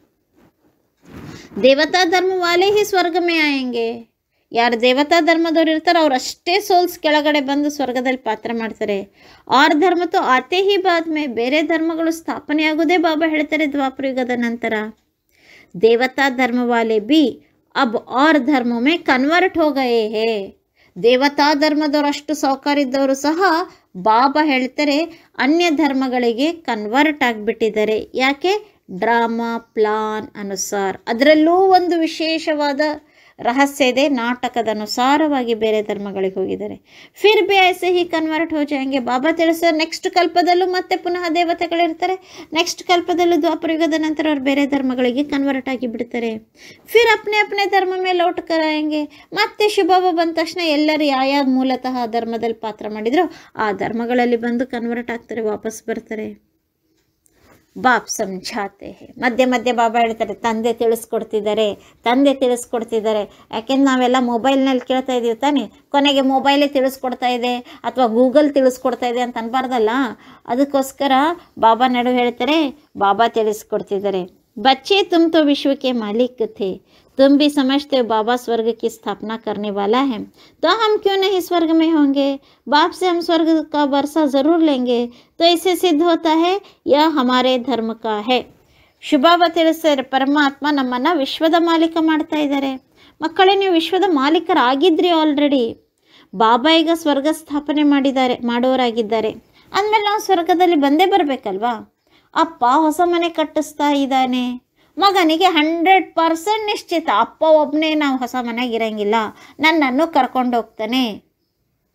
[SPEAKER 1] ದೇವತಾ ಧರ್ಮ ವಾಲೆ ಹಿ ಸ್ವರ್ಗಮೇ ಆಯಂಗೆ ಯಾರು ದೇವತಾ ಧರ್ಮದವ್ರು ಇರ್ತಾರೋ ಅವ್ರು ಅಷ್ಟೇ ಸೋಲ್ಸ್ ಕೆಳಗಡೆ ಬಂದು ಸ್ವರ್ಗದಲ್ಲಿ ಪಾತ್ರ ಮಾಡ್ತಾರೆ ಆರ್ ಧರ್ಮ ತು ಆತೇ ಹಿ ಬಾದ್ಮೆ ಬೇರೆ ಧರ್ಮಗಳು ಸ್ಥಾಪನೆ ಆಗೋದೇ ಬಾಬಾ ಹೇಳ್ತಾರೆ ದ್ವಾಪರ ಯುಗದ ನಂತರ ದೇವತಾ ಧರ್ಮವಾಲೆ ಬಿ ಅಬ್ ಆರ್ ಮೇ ಕನ್ವರ್ಟ್ ಹೋಗಯೇ ಹೇ ದೇವತಾ ಧರ್ಮದವರು ಅಷ್ಟು ಇದ್ದವರು ಸಹ ಬಾಬಾ ಹೇಳ್ತಾರೆ ಅನ್ಯ ಧರ್ಮಗಳಿಗೆ ಕನ್ವರ್ಟ್ ಆಗಿಬಿಟ್ಟಿದ್ದಾರೆ ಯಾಕೆ ಡ್ರಾಮಾ ಪ್ಲಾನ್ ಅನುಸಾರ್ ಅದರಲ್ಲೂ ಒಂದು ವಿಶೇಷವಾದ ರಹಸ್ಯ ಇದೆ ನಾಟಕದ ಅನುಸಾರವಾಗಿ ಬೇರೆ ಧರ್ಮಗಳಿಗೆ ಹೋಗಿದ್ದಾರೆ ಫಿರ್ ಬಿ ಐಸೆ ಹಿ ಕನ್ವರ್ಟ್ ಹೋ ಜಾಯಂಗೆ ಬಾಬಾ ತಿಳಿಸೋ ನೆಕ್ಸ್ಟ್ ಕಲ್ಪದಲ್ಲೂ ಮತ್ತೆ ಪುನಃ ದೇವತೆಗಳಿರ್ತಾರೆ ನೆಕ್ಸ್ಟ್ ಕಲ್ಪದಲ್ಲೂ ಯುಗದ ನಂತರ ಅವ್ರು ಬೇರೆ ಧರ್ಮಗಳಿಗೆ ಕನ್ವರ್ಟ್ ಆಗಿ ಬಿಡ್ತಾರೆ ಫಿರ್ ಅಪ್ನೆ ಅಪ್ನೆ ಧರ್ಮ ಮೇಲೆ ಔಟ್ಕರ ಮತ್ತೆ ಶುಭವ ಬಂದ ತಕ್ಷಣ ಎಲ್ಲರೂ ಯಾವ ಮೂಲತಃ ಧರ್ಮದಲ್ಲಿ ಪಾತ್ರ ಮಾಡಿದ್ರು ಆ ಧರ್ಮಗಳಲ್ಲಿ ಬಂದು ಕನ್ವರ್ಟ್ ಆಗ್ತಾರೆ ವಾಪಸ್ ಬರ್ತಾರೆ ಬಾಪ್ ಸಂಜಾತೆ ಮಧ್ಯೆ ಮಧ್ಯೆ ಬಾಬಾ ಹೇಳ್ತಾರೆ ತಂದೆ ತಿಳಿಸ್ಕೊಡ್ತಿದ್ದಾರೆ ತಂದೆ ತಿಳಿಸ್ಕೊಡ್ತಿದ್ದಾರೆ ಯಾಕೆಂದ್ರೆ ನಾವೆಲ್ಲ ಮೊಬೈಲ್ನಲ್ಲಿ ಕೇಳ್ತಾ ಇದ್ದೀವಿ ತಾನೇ ಕೊನೆಗೆ ಮೊಬೈಲೇ ತಿಳಿಸ್ಕೊಡ್ತಾ ಇದೆ ಅಥವಾ ಗೂಗಲ್ ತಿಳಿಸ್ಕೊಡ್ತಾ ಇದೆ ಅಂತ ಅನ್ಬಾರ್ದಲ್ಲ ಅದಕ್ಕೋಸ್ಕರ ಬಾಬಾ ನಡುವೆ ಹೇಳ್ತಾರೆ ಬಾಬಾ ತಿಳಿಸ್ಕೊಡ್ತಿದ್ದಾರೆ ಬಚ್ಚೆ ತುಮ್ ವಿಶ್ವಕ್ಕೆ ಮಾಲೀಕತೆ તમે ભી સમજે બાબા સ્વર્ગ કી સ્થાપના કરને વાલા હે તો હમ ક્યુ નહીં સ્વર્ગ મે હોંગે બાપ સે હમ સ્વર્ગ કા વર્ષા જરૂર લેંગે તો ઇસે સિદ્ધ હોતા હે યહ હમારે ધર્મ કા હે શુભાવતેલ સર પરમાત્મા નમન વિશ્વદ માલિકા માડતા ઇદારે મક્કલે ને વિશ્વદ માલિકર આગીદરી ઓલરેડી બાબા એગા સ્વર્ગ સ્થાપને માડિદારે માડોર આગીદારે અનમેલા સ્વર્ગ દલે બંદે બરબેક અલવા અપ્પા હોસ મને કટસ્ત આઈદાને ಮಗನಿಗೆ ಹಂಡ್ರೆಡ್ ಪರ್ಸೆಂಟ್ ನಿಶ್ಚಿತ ಅಪ್ಪ ಒಬ್ಬನೇ ನಾವು ಹೊಸ ಮನೆಗೆ ಇರೋಂಗಿಲ್ಲ ನನ್ನನ್ನು ಕರ್ಕೊಂಡು ಹೋಗ್ತಾನೆ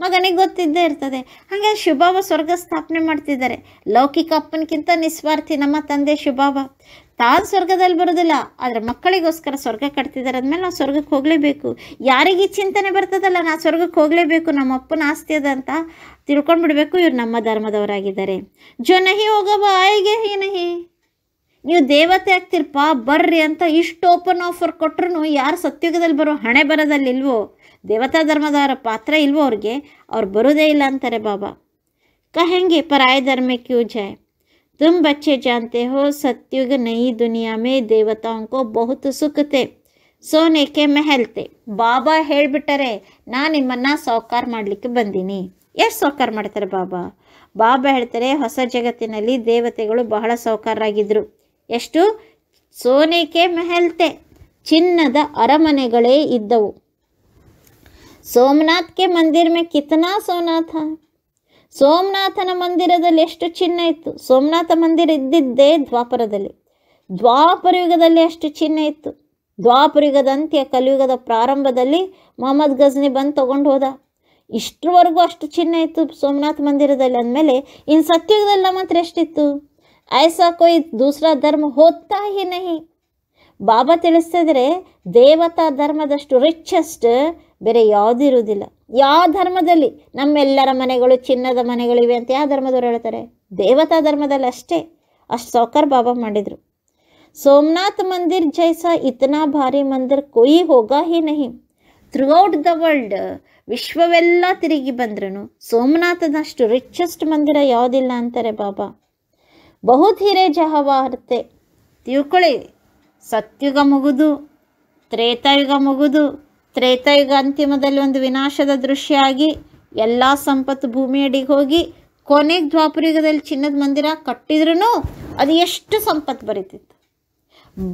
[SPEAKER 1] ಮಗನಿಗೆ ಗೊತ್ತಿದ್ದೇ ಇರ್ತದೆ ಹಾಗೆ ಶುಭಾವ ಸ್ವರ್ಗ ಸ್ಥಾಪನೆ ಮಾಡ್ತಿದ್ದಾರೆ ಲೌಕಿಕ ಅಪ್ಪನಿಗಿಂತ ನಿಸ್ವಾರ್ಥಿ ನಮ್ಮ ತಂದೆ ಶುಭಾವ ತಾನು ಸ್ವರ್ಗದಲ್ಲಿ ಬರೋದಿಲ್ಲ ಆದರೆ ಮಕ್ಕಳಿಗೋಸ್ಕರ ಸ್ವರ್ಗ ಕಟ್ತಿದ್ದಾರೆ ಅಂದಮೇಲೆ ನಾವು ಸ್ವರ್ಗಕ್ಕೆ ಹೋಗಲೇಬೇಕು ಯಾರಿಗೆ ಚಿಂತನೆ ಬರ್ತದಲ್ಲ ನಾ ಸ್ವರ್ಗಕ್ಕೆ ಹೋಗಲೇಬೇಕು ನಮ್ಮ ಅಪ್ಪನ ಆಸ್ತಿ ಅದ ಅಂತ ತಿಳ್ಕೊಂಡ್ಬಿಡ್ಬೇಕು ಇವ್ರು ನಮ್ಮ ಧರ್ಮದವರಾಗಿದ್ದಾರೆ ಜೊನಹಿ ಹೋಗಬ ಆಯ್ಗೆ ಏನಹಿ ನೀವು ದೇವತೆ ಆಗ್ತಿರಪ್ಪ ಬರ್ರಿ ಅಂತ ಇಷ್ಟು ಓಪನ್ ಆಫರ್ ಕೊಟ್ರು ಯಾರು ಸತ್ಯುಗದಲ್ಲಿ ಬರೋ ಹಣೆ ಬರೋದಲ್ಲಿಲ್ವೋ ದೇವತಾ ಧರ್ಮದವರ ಪಾತ್ರ ಇಲ್ವೋ ಅವ್ರಿಗೆ ಅವ್ರು ಬರೋದೇ ಇಲ್ಲ ಅಂತಾರೆ ಬಾಬಾ ಹೆಂಗೆ ಪರಾಯ ಧರ್ಮ ಕ್ಯೂ ಜಾಯ್ ತುಮ್ ಬಚ್ಚೆ ಜಾನ್ತೆ ಹೋ ಸತ್ಯುಗ ನೈ ದುನಿಯಾ ಮೇ ಅಂಕೋ ಬಹುತು ಸುಖತೆ ಸೋನೇಕೆ ಮೆಹಲ್ತೆ ಬಾಬಾ ಹೇಳಿಬಿಟ್ಟರೆ ನಾನು ನಿಮ್ಮನ್ನು ಸೌಕಾರ ಮಾಡಲಿಕ್ಕೆ ಬಂದೀನಿ ಎಷ್ಟು ಸೌಕಾರ ಮಾಡ್ತಾರೆ ಬಾಬಾ ಬಾಬಾ ಹೇಳ್ತಾರೆ ಹೊಸ ಜಗತ್ತಿನಲ್ಲಿ ದೇವತೆಗಳು ಬಹಳ ಸೌಕಾರರಾಗಿದ್ದರು ಎಷ್ಟು ಸೋನೆಕೆ ಮೆಹಲ್ತೆ ಚಿನ್ನದ ಅರಮನೆಗಳೇ ಇದ್ದವು ಸೋಮನಾಥ್ಗೆ ಮಂದಿರ ಮೇ ಕಿತನಾ ಸೋಮನಾಥ ಸೋಮನಾಥನ ಮಂದಿರದಲ್ಲಿ ಎಷ್ಟು ಚಿನ್ನ ಇತ್ತು ಸೋಮನಾಥ ಮಂದಿರ ಇದ್ದಿದ್ದೇ ದ್ವಾಪರದಲ್ಲಿ ಯುಗದಲ್ಲಿ ಅಷ್ಟು ಚಿನ್ನ ಇತ್ತು ಯುಗದ ಅಂತ್ಯ ಕಲಿಯುಗದ ಪ್ರಾರಂಭದಲ್ಲಿ ಮೊಹಮ್ಮದ್ ಗಜ್ನಿ ಬಂದು ತೊಗೊಂಡು ಹೋದ ಇಷ್ಟರವರೆಗೂ ಅಷ್ಟು ಚಿನ್ನ ಇತ್ತು ಸೋಮನಾಥ ಮಂದಿರದಲ್ಲಿ ಅಂದಮೇಲೆ ಇನ್ನು ಸತ್ಯುಗದಲ್ಲಿ ನಮ್ಮ ಹತ್ರ ಎಷ್ಟಿತ್ತು ಐಸಾ ಕೊಯ್ ದೂಸರ ಧರ್ಮ ಹಿ ನಹಿ ಬಾಬಾ ತಿಳಿಸ್ತಿದ್ರೆ ದೇವತಾ ಧರ್ಮದಷ್ಟು ರಿಚೆಸ್ಟ್ ಬೇರೆ ಯಾವುದಿರುವುದಿಲ್ಲ ಯಾವ ಧರ್ಮದಲ್ಲಿ ನಮ್ಮೆಲ್ಲರ ಮನೆಗಳು ಚಿನ್ನದ ಮನೆಗಳಿವೆ ಅಂತ ಯಾವ ಧರ್ಮದವ್ರು ಹೇಳ್ತಾರೆ ದೇವತಾ ಧರ್ಮದಲ್ಲಿ ಅಷ್ಟೇ ಅಷ್ಟು ಸೌಕರ್ ಬಾಬಾ ಮಾಡಿದರು ಸೋಮನಾಥ್ ಮಂದಿರ್ ಜೈಸ ಇತನಾ ಭಾರಿ ಮಂದಿರ್ ಕೊಯ್ ಹೋಗಾ ಹಿ ನಹಿ ಥ್ರೂಔಟ್ ದ ವರ್ಲ್ಡ್ ವಿಶ್ವವೆಲ್ಲ ತಿರುಗಿ ಬಂದ್ರೂ ಸೋಮನಾಥದಷ್ಟು ರಿಚೆಸ್ಟ್ ಮಂದಿರ ಯಾವುದಿಲ್ಲ ಅಂತಾರೆ ಬಾಬಾ ಬಹುಧೀರೆ ಜಹವಾರತೆ ತಿಳ್ಕೊಳ್ಳಿ ಸತ್ಯುಗ ಮುಗಿದು ತ್ರೇತಯುಗ ಮುಗಿದು ತ್ರೇತಯುಗ ಅಂತಿಮದಲ್ಲಿ ಒಂದು ವಿನಾಶದ ದೃಶ್ಯ ಆಗಿ ಎಲ್ಲ ಸಂಪತ್ತು ಭೂಮಿಯಡಿಗೆ ಹೋಗಿ ಕೊನೆಗೆ ದ್ವಾಪರಯುಗದಲ್ಲಿ ಚಿನ್ನದ ಮಂದಿರ ಕಟ್ಟಿದ್ರೂ ಅದು ಎಷ್ಟು ಸಂಪತ್ತು ಬರೀತಿತ್ತು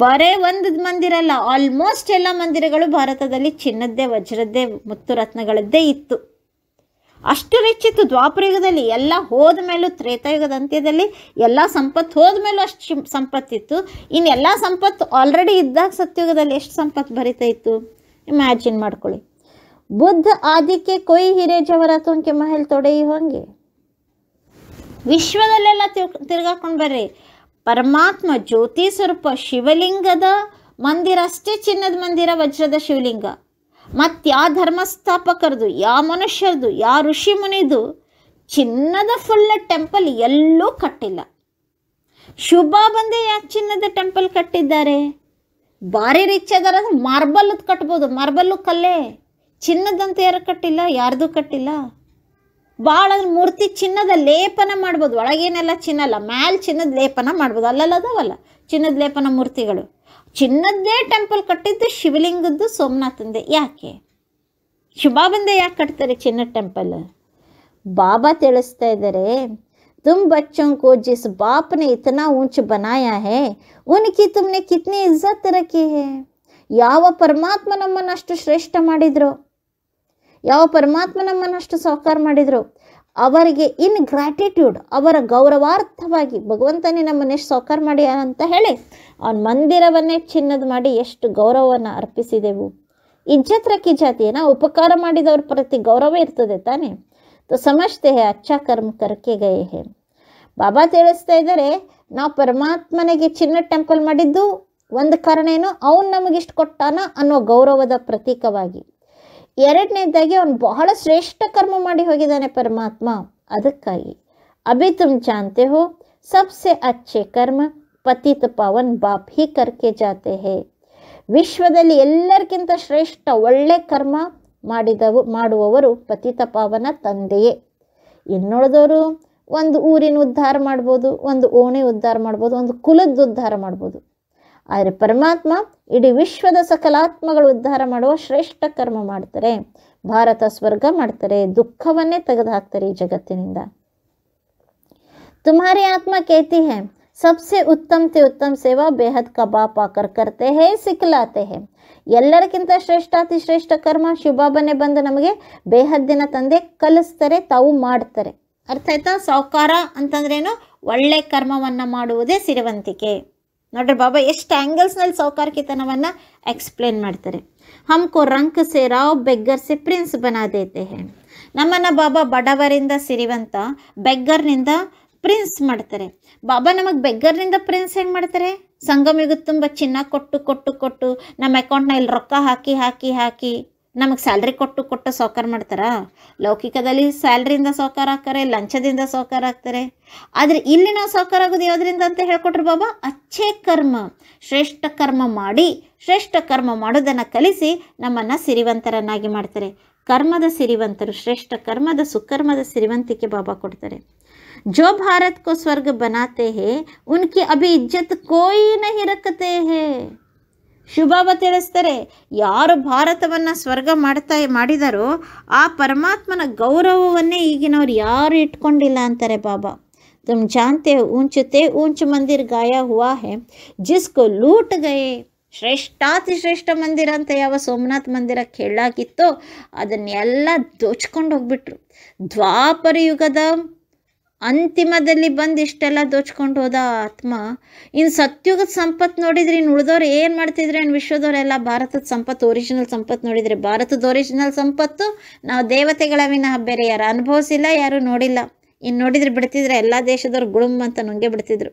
[SPEAKER 1] ಬರೇ ಒಂದು ಮಂದಿರ ಅಲ್ಲ ಆಲ್ಮೋಸ್ಟ್ ಎಲ್ಲ ಮಂದಿರಗಳು ಭಾರತದಲ್ಲಿ ಚಿನ್ನದ್ದೇ ವಜ್ರದ್ದೇ ಮುತ್ತು ರತ್ನಗಳದ್ದೇ ಇತ್ತು ದ್ವಾಪರ ದ್ವಾಪರಯುಗದಲ್ಲಿ ಎಲ್ಲ ಹೋದ ಮೇಲೂ ತ್ರೇತಾಯುಗದ ಅಂತ್ಯದಲ್ಲಿ ಎಲ್ಲ ಸಂಪತ್ತು ಹೋದ ಮೇಲೂ ಅಷ್ಟು ಸಂಪತ್ತಿತ್ತು ಇನ್ನು ಎಲ್ಲ ಸಂಪತ್ತು ಆಲ್ರೆಡಿ ಇದ್ದಾಗ ಸತ್ಯುಗದಲ್ಲಿ ಎಷ್ಟು ಸಂಪತ್ತು ಬರಿತಾ ಇತ್ತು ಇಮ್ಯಾಜಿನ್ ಮಾಡ್ಕೊಳ್ಳಿ ಬುದ್ಧ ಆದಿಕ್ಕೆ ಕೊಯ್ ಹಿರೇಜವರ ತುಂಕೆ ಮಹಲ್ ತೊಡೆಯಿ ಹೊಂಗೆ ವಿಶ್ವದಲ್ಲೆಲ್ಲ ತಿರ್ಗಾಕೊಂಡು ಬರ್ರಿ ಪರಮಾತ್ಮ ಜ್ಯೋತಿ ಸ್ವರೂಪ ಶಿವಲಿಂಗದ ಮಂದಿರ ಅಷ್ಟೇ ಚಿನ್ನದ ಮಂದಿರ ವಜ್ರದ ಶಿವಲಿಂಗ ಮತ್ತು ಯಾವ ಧರ್ಮಸ್ಥಾಪಕರದು ಯಾವ ಮನುಷ್ಯರದು ಯಾವ ಋಷಿ ಮುನಿದು ಚಿನ್ನದ ಫುಲ್ಲ ಟೆಂಪಲ್ ಎಲ್ಲೂ ಕಟ್ಟಿಲ್ಲ ಶುಭ ಬಂದೆ ಯಾಕೆ ಚಿನ್ನದ ಟೆಂಪಲ್ ಕಟ್ಟಿದ್ದಾರೆ ಭಾರಿ ರಿಚ್ ಅದಾರ ಮಾರ್ಬಲ್ ಕಟ್ಬೋದು ಮಾರ್ಬಲ್ಲು ಕಲ್ಲೇ ಚಿನ್ನದಂತ ಯಾರು ಕಟ್ಟಿಲ್ಲ ಯಾರ್ದು ಕಟ್ಟಿಲ್ಲ ಭಾಳ ಅಂದ್ರೆ ಮೂರ್ತಿ ಚಿನ್ನದ ಲೇಪನ ಮಾಡ್ಬೋದು ಒಳಗೇನೆಲ್ಲ ಚಿನ್ನಲ್ಲ ಮ್ಯಾಲ್ ಚಿನ್ನದ ಲೇಪನ ಮಾಡ್ಬೋದು ಅಲ್ಲಲ್ಲ ಅದಾವಲ್ಲ ಚಿನ್ನದ ಲೇಪನ ಮೂರ್ತಿಗಳು ಚಿನ್ನದ್ದೇ ಟೆಂಪಲ್ ಕಟ್ಟಿದ್ದು ಶಿವಲಿಂಗದ್ದು ಸೋಮನಾಥಂದೆ ಯಾಕೆ ಬಂದೆ ಯಾಕೆ ಕಟ್ತಾರೆ ಚಿನ್ನದ ಟೆಂಪಲ್ ಬಾಬಾ ತಿಳಿಸ್ತಾ ಇದ್ದಾರೆ ತುಮ್ ಬಚ್ಚಂಕು ಜಿಸ್ ಬಾಪ್ನೆ ಇತನ ಉಂಚು ಬನಾಯಾ ಹೇ बनाया ತುಮ್ನೆ ಕಿತ್ನೆ ಇಜ್ಜತ್ ರಕಿ ಹೇ ಯಾವ ಪರಮಾತ್ಮ ನಮ್ಮನ್ನಷ್ಟು ಅಷ್ಟು ಶ್ರೇಷ್ಠ ಮಾಡಿದ್ರು ಯಾವ ಪರಮಾತ್ಮ ನಮ್ಮನ್ನಷ್ಟು ಸಾಕಾರ ಅವರಿಗೆ ಇನ್ ಗ್ರ್ಯಾಟಿಟ್ಯೂಡ್ ಅವರ ಗೌರವಾರ್ಥವಾಗಿ ಭಗವಂತನೇ ಎಷ್ಟು ಸೌಕಾರ ಮಾಡಿ ಅಂತ ಹೇಳಿ ಅವನ ಮಂದಿರವನ್ನೇ ಚಿನ್ನದ ಮಾಡಿ ಎಷ್ಟು ಗೌರವವನ್ನು ಅರ್ಪಿಸಿದೆವು ಇಜ್ಜತ್ರಕ್ಕಿ ಜಾತಿಯನ್ನು ಉಪಕಾರ ಮಾಡಿದವ್ರ ಪ್ರತಿ ಗೌರವ ಇರ್ತದೆ ತಾನೆ ತೋ ಸಮಸ್ತೆ ಹೇ ಅಚ್ಚ ಕರ್ಮ ಕರ್ಕೆ ಗಯ ಹೇ ಬಾಬಾ ತಿಳಿಸ್ತಾ ಇದ್ದಾರೆ ನಾವು ಪರಮಾತ್ಮನಿಗೆ ಚಿನ್ನ ಟೆಂಪಲ್ ಮಾಡಿದ್ದು ಒಂದು ಕಾರಣ ಏನು ಅವನು ನಮಗಿಷ್ಟು ಕೊಟ್ಟಾನ ಅನ್ನೋ ಗೌರವದ ಪ್ರತೀಕವಾಗಿ ಎರಡನೇದಾಗಿ ಅವನು ಬಹಳ ಶ್ರೇಷ್ಠ ಕರ್ಮ ಮಾಡಿ ಹೋಗಿದ್ದಾನೆ ಪರಮಾತ್ಮ ಅದಕ್ಕಾಗಿ ಅಭಿ ತುಮ್ ಜಾನ್ತೆ ಹೋ ಸಬ್ಸೆ ಅಚ್ಚೆ ಕರ್ಮ ಪತಿತ ಪಾವನ್ ಬಾಪ್ ಹಿ ಕರ್ಕೆ ಜಾತೆ ಹೇ ವಿಶ್ವದಲ್ಲಿ ಎಲ್ಲರಿಗಿಂತ ಶ್ರೇಷ್ಠ ಒಳ್ಳೆ ಕರ್ಮ ಮಾಡಿದವು ಮಾಡುವವರು ಪತಿತ ಪಾವನ ತಂದೆಯೇ ಇನ್ನುಳಿದವರು ಒಂದು ಊರಿನ ಉದ್ಧಾರ ಮಾಡ್ಬೋದು ಒಂದು ಓಣಿ ಉದ್ಧಾರ ಮಾಡ್ಬೋದು ಒಂದು ಕುಲದ ಉದ್ಧಾರ ಮಾಡ್ಬೋದು ಆದರೆ ಪರಮಾತ್ಮ ಇಡೀ ವಿಶ್ವದ ಸಕಲಾತ್ಮಗಳು ಉದ್ಧಾರ ಮಾಡುವ ಶ್ರೇಷ್ಠ ಕರ್ಮ ಮಾಡ್ತಾರೆ ಭಾರತ ಸ್ವರ್ಗ ಮಾಡ್ತಾರೆ ದುಃಖವನ್ನೇ ತೆಗೆದುಹಾಕ್ತಾರೆ ಈ ಜಗತ್ತಿನಿಂದ ತುಮಾರಿ ಆತ್ಮ ಕೇತಿ ಹೇ ಸಬ್ಸೆ ಉತ್ತಮ ತಿ ಉತ್ತಮ ಸೇವಾ ಬೇಹದ್ ಕಬಾಬ್ ಪಾಕರ್ ಕರ್ತೆ ಹೇ ಸಿಕ್ಲಾತೆ ಹೇ ಎಲ್ಲರಿಗಿಂತ ಶ್ರೇಷ್ಠಾತಿ ಶ್ರೇಷ್ಠ ಕರ್ಮ ಶುಭಾಬನ್ನೇ ಬಂದು ನಮಗೆ ಬೇಹದ್ದಿನ ತಂದೆ ಕಲಿಸ್ತಾರೆ ತಾವು ಮಾಡ್ತಾರೆ ಅರ್ಥ ಆಯ್ತಾ ಸಾವುಕಾರ ಅಂತಂದ್ರೇನು ಒಳ್ಳೆ ಕರ್ಮವನ್ನು ಮಾಡುವುದೇ ಸಿರಿವಂತಿಕೆ ನೋಡ್ರಿ ಬಾಬಾ ಎಷ್ಟು ಆ್ಯಂಗಲ್ಸ್ನಲ್ಲಿ ಸೌಕಾರಕಿತನವನ್ನು ಎಕ್ಸ್ಪ್ಲೇನ್ ಮಾಡ್ತಾರೆ ಹಮ್ಕೋ ರಂಕ್ ಸೆ ರಾವ್ ಬೆಗ್ಗರ್ ಸೆ ಪ್ರಿನ್ಸ್ ಬನಾದೈತೆ ನಮ್ಮನ್ನು ಬಾಬಾ ಬಡವರಿಂದ ಸಿರಿವಂತ ಬೆಗ್ಗರ್ನಿಂದ ಪ್ರಿನ್ಸ್ ಮಾಡ್ತಾರೆ ಬಾಬಾ ನಮಗೆ ಬೆಗ್ಗರ್ನಿಂದ ಪ್ರಿನ್ಸ್ ಹೆಂಗೆ ಮಾಡ್ತಾರೆ ಸಂಗಮಿಗೂ ತುಂಬ ಚಿನ್ನ ಕೊಟ್ಟು ಕೊಟ್ಟು ಕೊಟ್ಟು ನಮ್ಮ ಅಕೌಂಟ್ನ ಇಲ್ಲಿ ರೊಕ್ಕ ಹಾಕಿ ಹಾಕಿ ಹಾಕಿ ನಮಗೆ ಸ್ಯಾಲ್ರಿ ಕೊಟ್ಟು ಕೊಟ್ಟು ಸಹಕಾರ ಮಾಡ್ತಾರಾ ಲೌಕಿಕದಲ್ಲಿ ಸ್ಯಾಲ್ರಿಯಿಂದ ಸಹಕಾರ ಹಾಕ್ತಾರೆ ಲಂಚದಿಂದ ಸಹಕಾರ ಆಗ್ತಾರೆ ಆದರೆ ಇಲ್ಲಿ ನಾವು ಸಹಕಾರ ಆಗೋದು ಯಾವುದರಿಂದ ಅಂತ ಹೇಳ್ಕೊಟ್ರು ಬಾಬಾ ಅಚ್ಚೆ ಕರ್ಮ ಶ್ರೇಷ್ಠ ಕರ್ಮ ಮಾಡಿ ಶ್ರೇಷ್ಠ ಕರ್ಮ ಮಾಡೋದನ್ನು ಕಲಿಸಿ ನಮ್ಮನ್ನು ಸಿರಿವಂತರನ್ನಾಗಿ ಮಾಡ್ತಾರೆ ಕರ್ಮದ ಸಿರಿವಂತರು ಶ್ರೇಷ್ಠ ಕರ್ಮದ ಸುಕರ್ಮದ ಸಿರಿವಂತಿಕೆ ಬಾಬಾ ಕೊಡ್ತಾರೆ ಜೋ ಭಾರತ್ಕೋ ಸ್ವರ್ಗ स्वर्ग बनाते हैं ಅಭಿ ಇಜ್ಜತ್ इज्जत कोई ಹೇ ಶುಭಾಭ ತಿಳಿಸ್ತಾರೆ ಯಾರು ಭಾರತವನ್ನು ಸ್ವರ್ಗ ಮಾಡ್ತಾ ಮಾಡಿದಾರೋ ಆ ಪರಮಾತ್ಮನ ಗೌರವವನ್ನೇ ಈಗಿನವ್ರು ಯಾರು ಇಟ್ಕೊಂಡಿಲ್ಲ ಅಂತಾರೆ ಬಾಬಾ ತುಮ್ ಜಾಂತೆ ಊಂಚುತೆ ಉಂಚು ಮಂದಿರ್ ಗಾಯ ಹುವಾ ಹೇ ಜಿಸ್ಕೋ ಲೂಟ್ ಗಯೆ ಶ್ರೇಷ್ಠಾತಿ ಶ್ರೇಷ್ಠ ಮಂದಿರ ಅಂತ ಯಾವ ಸೋಮನಾಥ್ ಮಂದಿರ ಕೇಳಾಗಿತ್ತೋ ಅದನ್ನೆಲ್ಲ ದೋಚ್ಕೊಂಡು ಹೋಗ್ಬಿಟ್ರು ದ್ವಾಪರ ಯುಗದ ಅಂತಿಮದಲ್ಲಿ ಬಂದು ಇಷ್ಟೆಲ್ಲ ದೋಚ್ಕೊಂಡು ಹೋದ ಆತ್ಮ ಇನ್ನು ಸತ್ಯುಗದ ಸಂಪತ್ತು ನೋಡಿದ್ರೆ ಇನ್ನು ಉಳಿದವ್ರು ಏನು ಮಾಡ್ತಿದ್ರೆ ಇನ್ನು ವಿಶ್ವದವರೆಲ್ಲ ಭಾರತದ ಸಂಪತ್ತು ಒರಿಜಿನಲ್ ಸಂಪತ್ತು ನೋಡಿದರೆ ಭಾರತದ ಒರಿಜಿನಲ್ ಸಂಪತ್ತು ನಾವು ದೇವತೆಗಳ ವಿನಃ ಬೇರೆ ಯಾರು ಅನುಭವಿಸಿಲ್ಲ ಯಾರೂ ನೋಡಿಲ್ಲ ಇನ್ನು ನೋಡಿದ್ರೆ ಬಿಡ್ತಿದ್ರೆ ಎಲ್ಲ ದೇಶದವ್ರು ಗುಳುಂ ಅಂತ ನುಂಗೆ ಬಿಡ್ತಿದ್ರು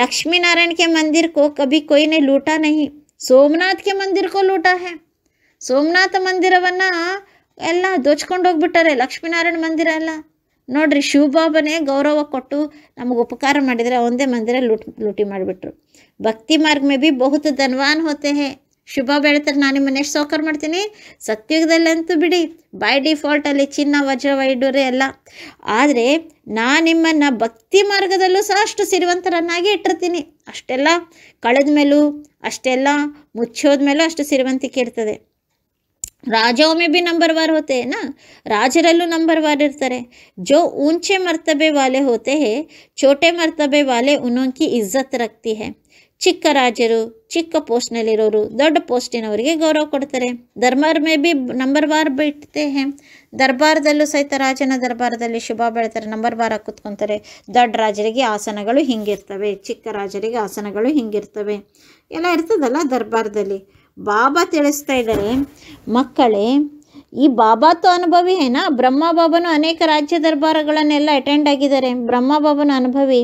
[SPEAKER 1] ಲಕ್ಷ್ಮೀನಾರಾಯಣಕ್ಕೆ ಮಂದಿರ್ಕೋ ಕಭಿ ಕೊಯ್ನೆ ಲೂಟ ನಹಿ ಸೋಮನಾಥ್ಗೆ ಮಂದಿರ್ಕೋ ಲೂಟ ಹೇ ಸೋಮನಾಥ ಮಂದಿರವನ್ನು ಎಲ್ಲ ದೋಚ್ಕೊಂಡು ಹೋಗ್ಬಿಟ್ಟಾರೆ ಲಕ್ಷ್ಮೀನಾರಾಯಣ ಮಂದಿರ ಎಲ್ಲ ನೋಡ್ರಿ ಶಿವಬಾಬನೇ ಗೌರವ ಕೊಟ್ಟು ನಮಗೆ ಉಪಕಾರ ಮಾಡಿದರೆ ಒಂದೇ ಮಂದಿರ ಲೂಟಿ ಲೂಟಿ ಮಾಡಿಬಿಟ್ರು ಭಕ್ತಿ ಮಾರ್ಗ ಮೇ ಬಿ ಬಹುತ ಧನ್ವಾನ್ ಹೋತೆ ಹೇ ಶಿವಬಾಬ ಹೇಳ್ತಾರೆ ನಾನು ನಿಮ್ಮನೆ ಎಷ್ಟು ಸೌಕರ್ ಮಾಡ್ತೀನಿ ಸತ್ಯುಗದಲ್ಲಂತೂ ಬಿಡಿ ಬೈ ಡಿಫಾಲ್ಟಲ್ಲಿ ಚಿನ್ನ ವಜ್ರ ವೈಡೂರೆ ಎಲ್ಲ ಆದರೆ ನಾನು ನಿಮ್ಮನ್ನು ಭಕ್ತಿ ಮಾರ್ಗದಲ್ಲೂ ಸಹ ಅಷ್ಟು ಸಿರಿವಂತರನ್ನಾಗಿ ಇಟ್ಟಿರ್ತೀನಿ ಅಷ್ಟೆಲ್ಲ ಕಳೆದ ಮೇಲೂ ಅಷ್ಟೆಲ್ಲ ಮುಚ್ಚೋದ ಮೇಲೂ ಅಷ್ಟು ಸಿರಿವಂತಿಕೆ ಇರ್ತದೆ ರಾಜವೊಮ್ಮೆ ಬಿ ನಂಬರ್ ವಾರ್ ಹೋತೆ ನಾ ರಾಜರಲ್ಲೂ ನಂಬರ್ ವಾರ್ ಇರ್ತಾರೆ ಜೋ ಉಂಚೆ ಮರ್ತಬೆ ವಾಲೆ ಹೋತೆ ಹೇ ಮರ್ತಬೆ ವಾಲೆ ವಾಲೆ ಉನ್ನೊಂಕಿ इज्जत रखती है ಚಿಕ್ಕ ರಾಜರು ಚಿಕ್ಕ ಪೋಸ್ಟ್ನಲ್ಲಿರೋರು ದೊಡ್ಡ ಪೋಸ್ಟಿನವರಿಗೆ ಗೌರವ ಕೊಡ್ತಾರೆ ದರ್ಬಾರ್ ಮೇ ಬಿ ನಂಬರ್ ವಾರ್ ಬಿಟ್ಟೆ ಹೇ ದರ್ಬಾರದಲ್ಲೂ ಸಹಿತ ರಾಜನ ದರ್ಬಾರದಲ್ಲಿ ಶುಭ ಬೆಳೀತಾರೆ ನಂಬರ್ ಹಾಕಿ ಕೂತ್ಕೊತಾರೆ ದೊಡ್ಡ ರಾಜರಿಗೆ ಆಸನಗಳು ಹಿಂಗಿರ್ತವೆ ಚಿಕ್ಕ ರಾಜರಿಗೆ ಆಸನಗಳು ಹಿಂಗಿರ್ತವೆ ಎಲ್ಲ ಇರ್ತದಲ್ಲ ದರ್ಬಾರದಲ್ಲಿ ಬಾಬಾ ತಿಳಿಸ್ತಾ ಇದ್ದಾರೆ ಮಕ್ಕಳೇ ಈ ಬಾಬಾ ತೋ ಅನುಭವಿ ಏನಾ ಬ್ರಹ್ಮ ಬಾಬಾನು ಅನೇಕ ರಾಜ್ಯ ದರ್ಬಾರ್ಗಳನ್ನೆಲ್ಲ ಅಟೆಂಡ್ ಆಗಿದ್ದಾರೆ ಬ್ರಹ್ಮ ಬಾಬಾನು ಅನುಭವಿ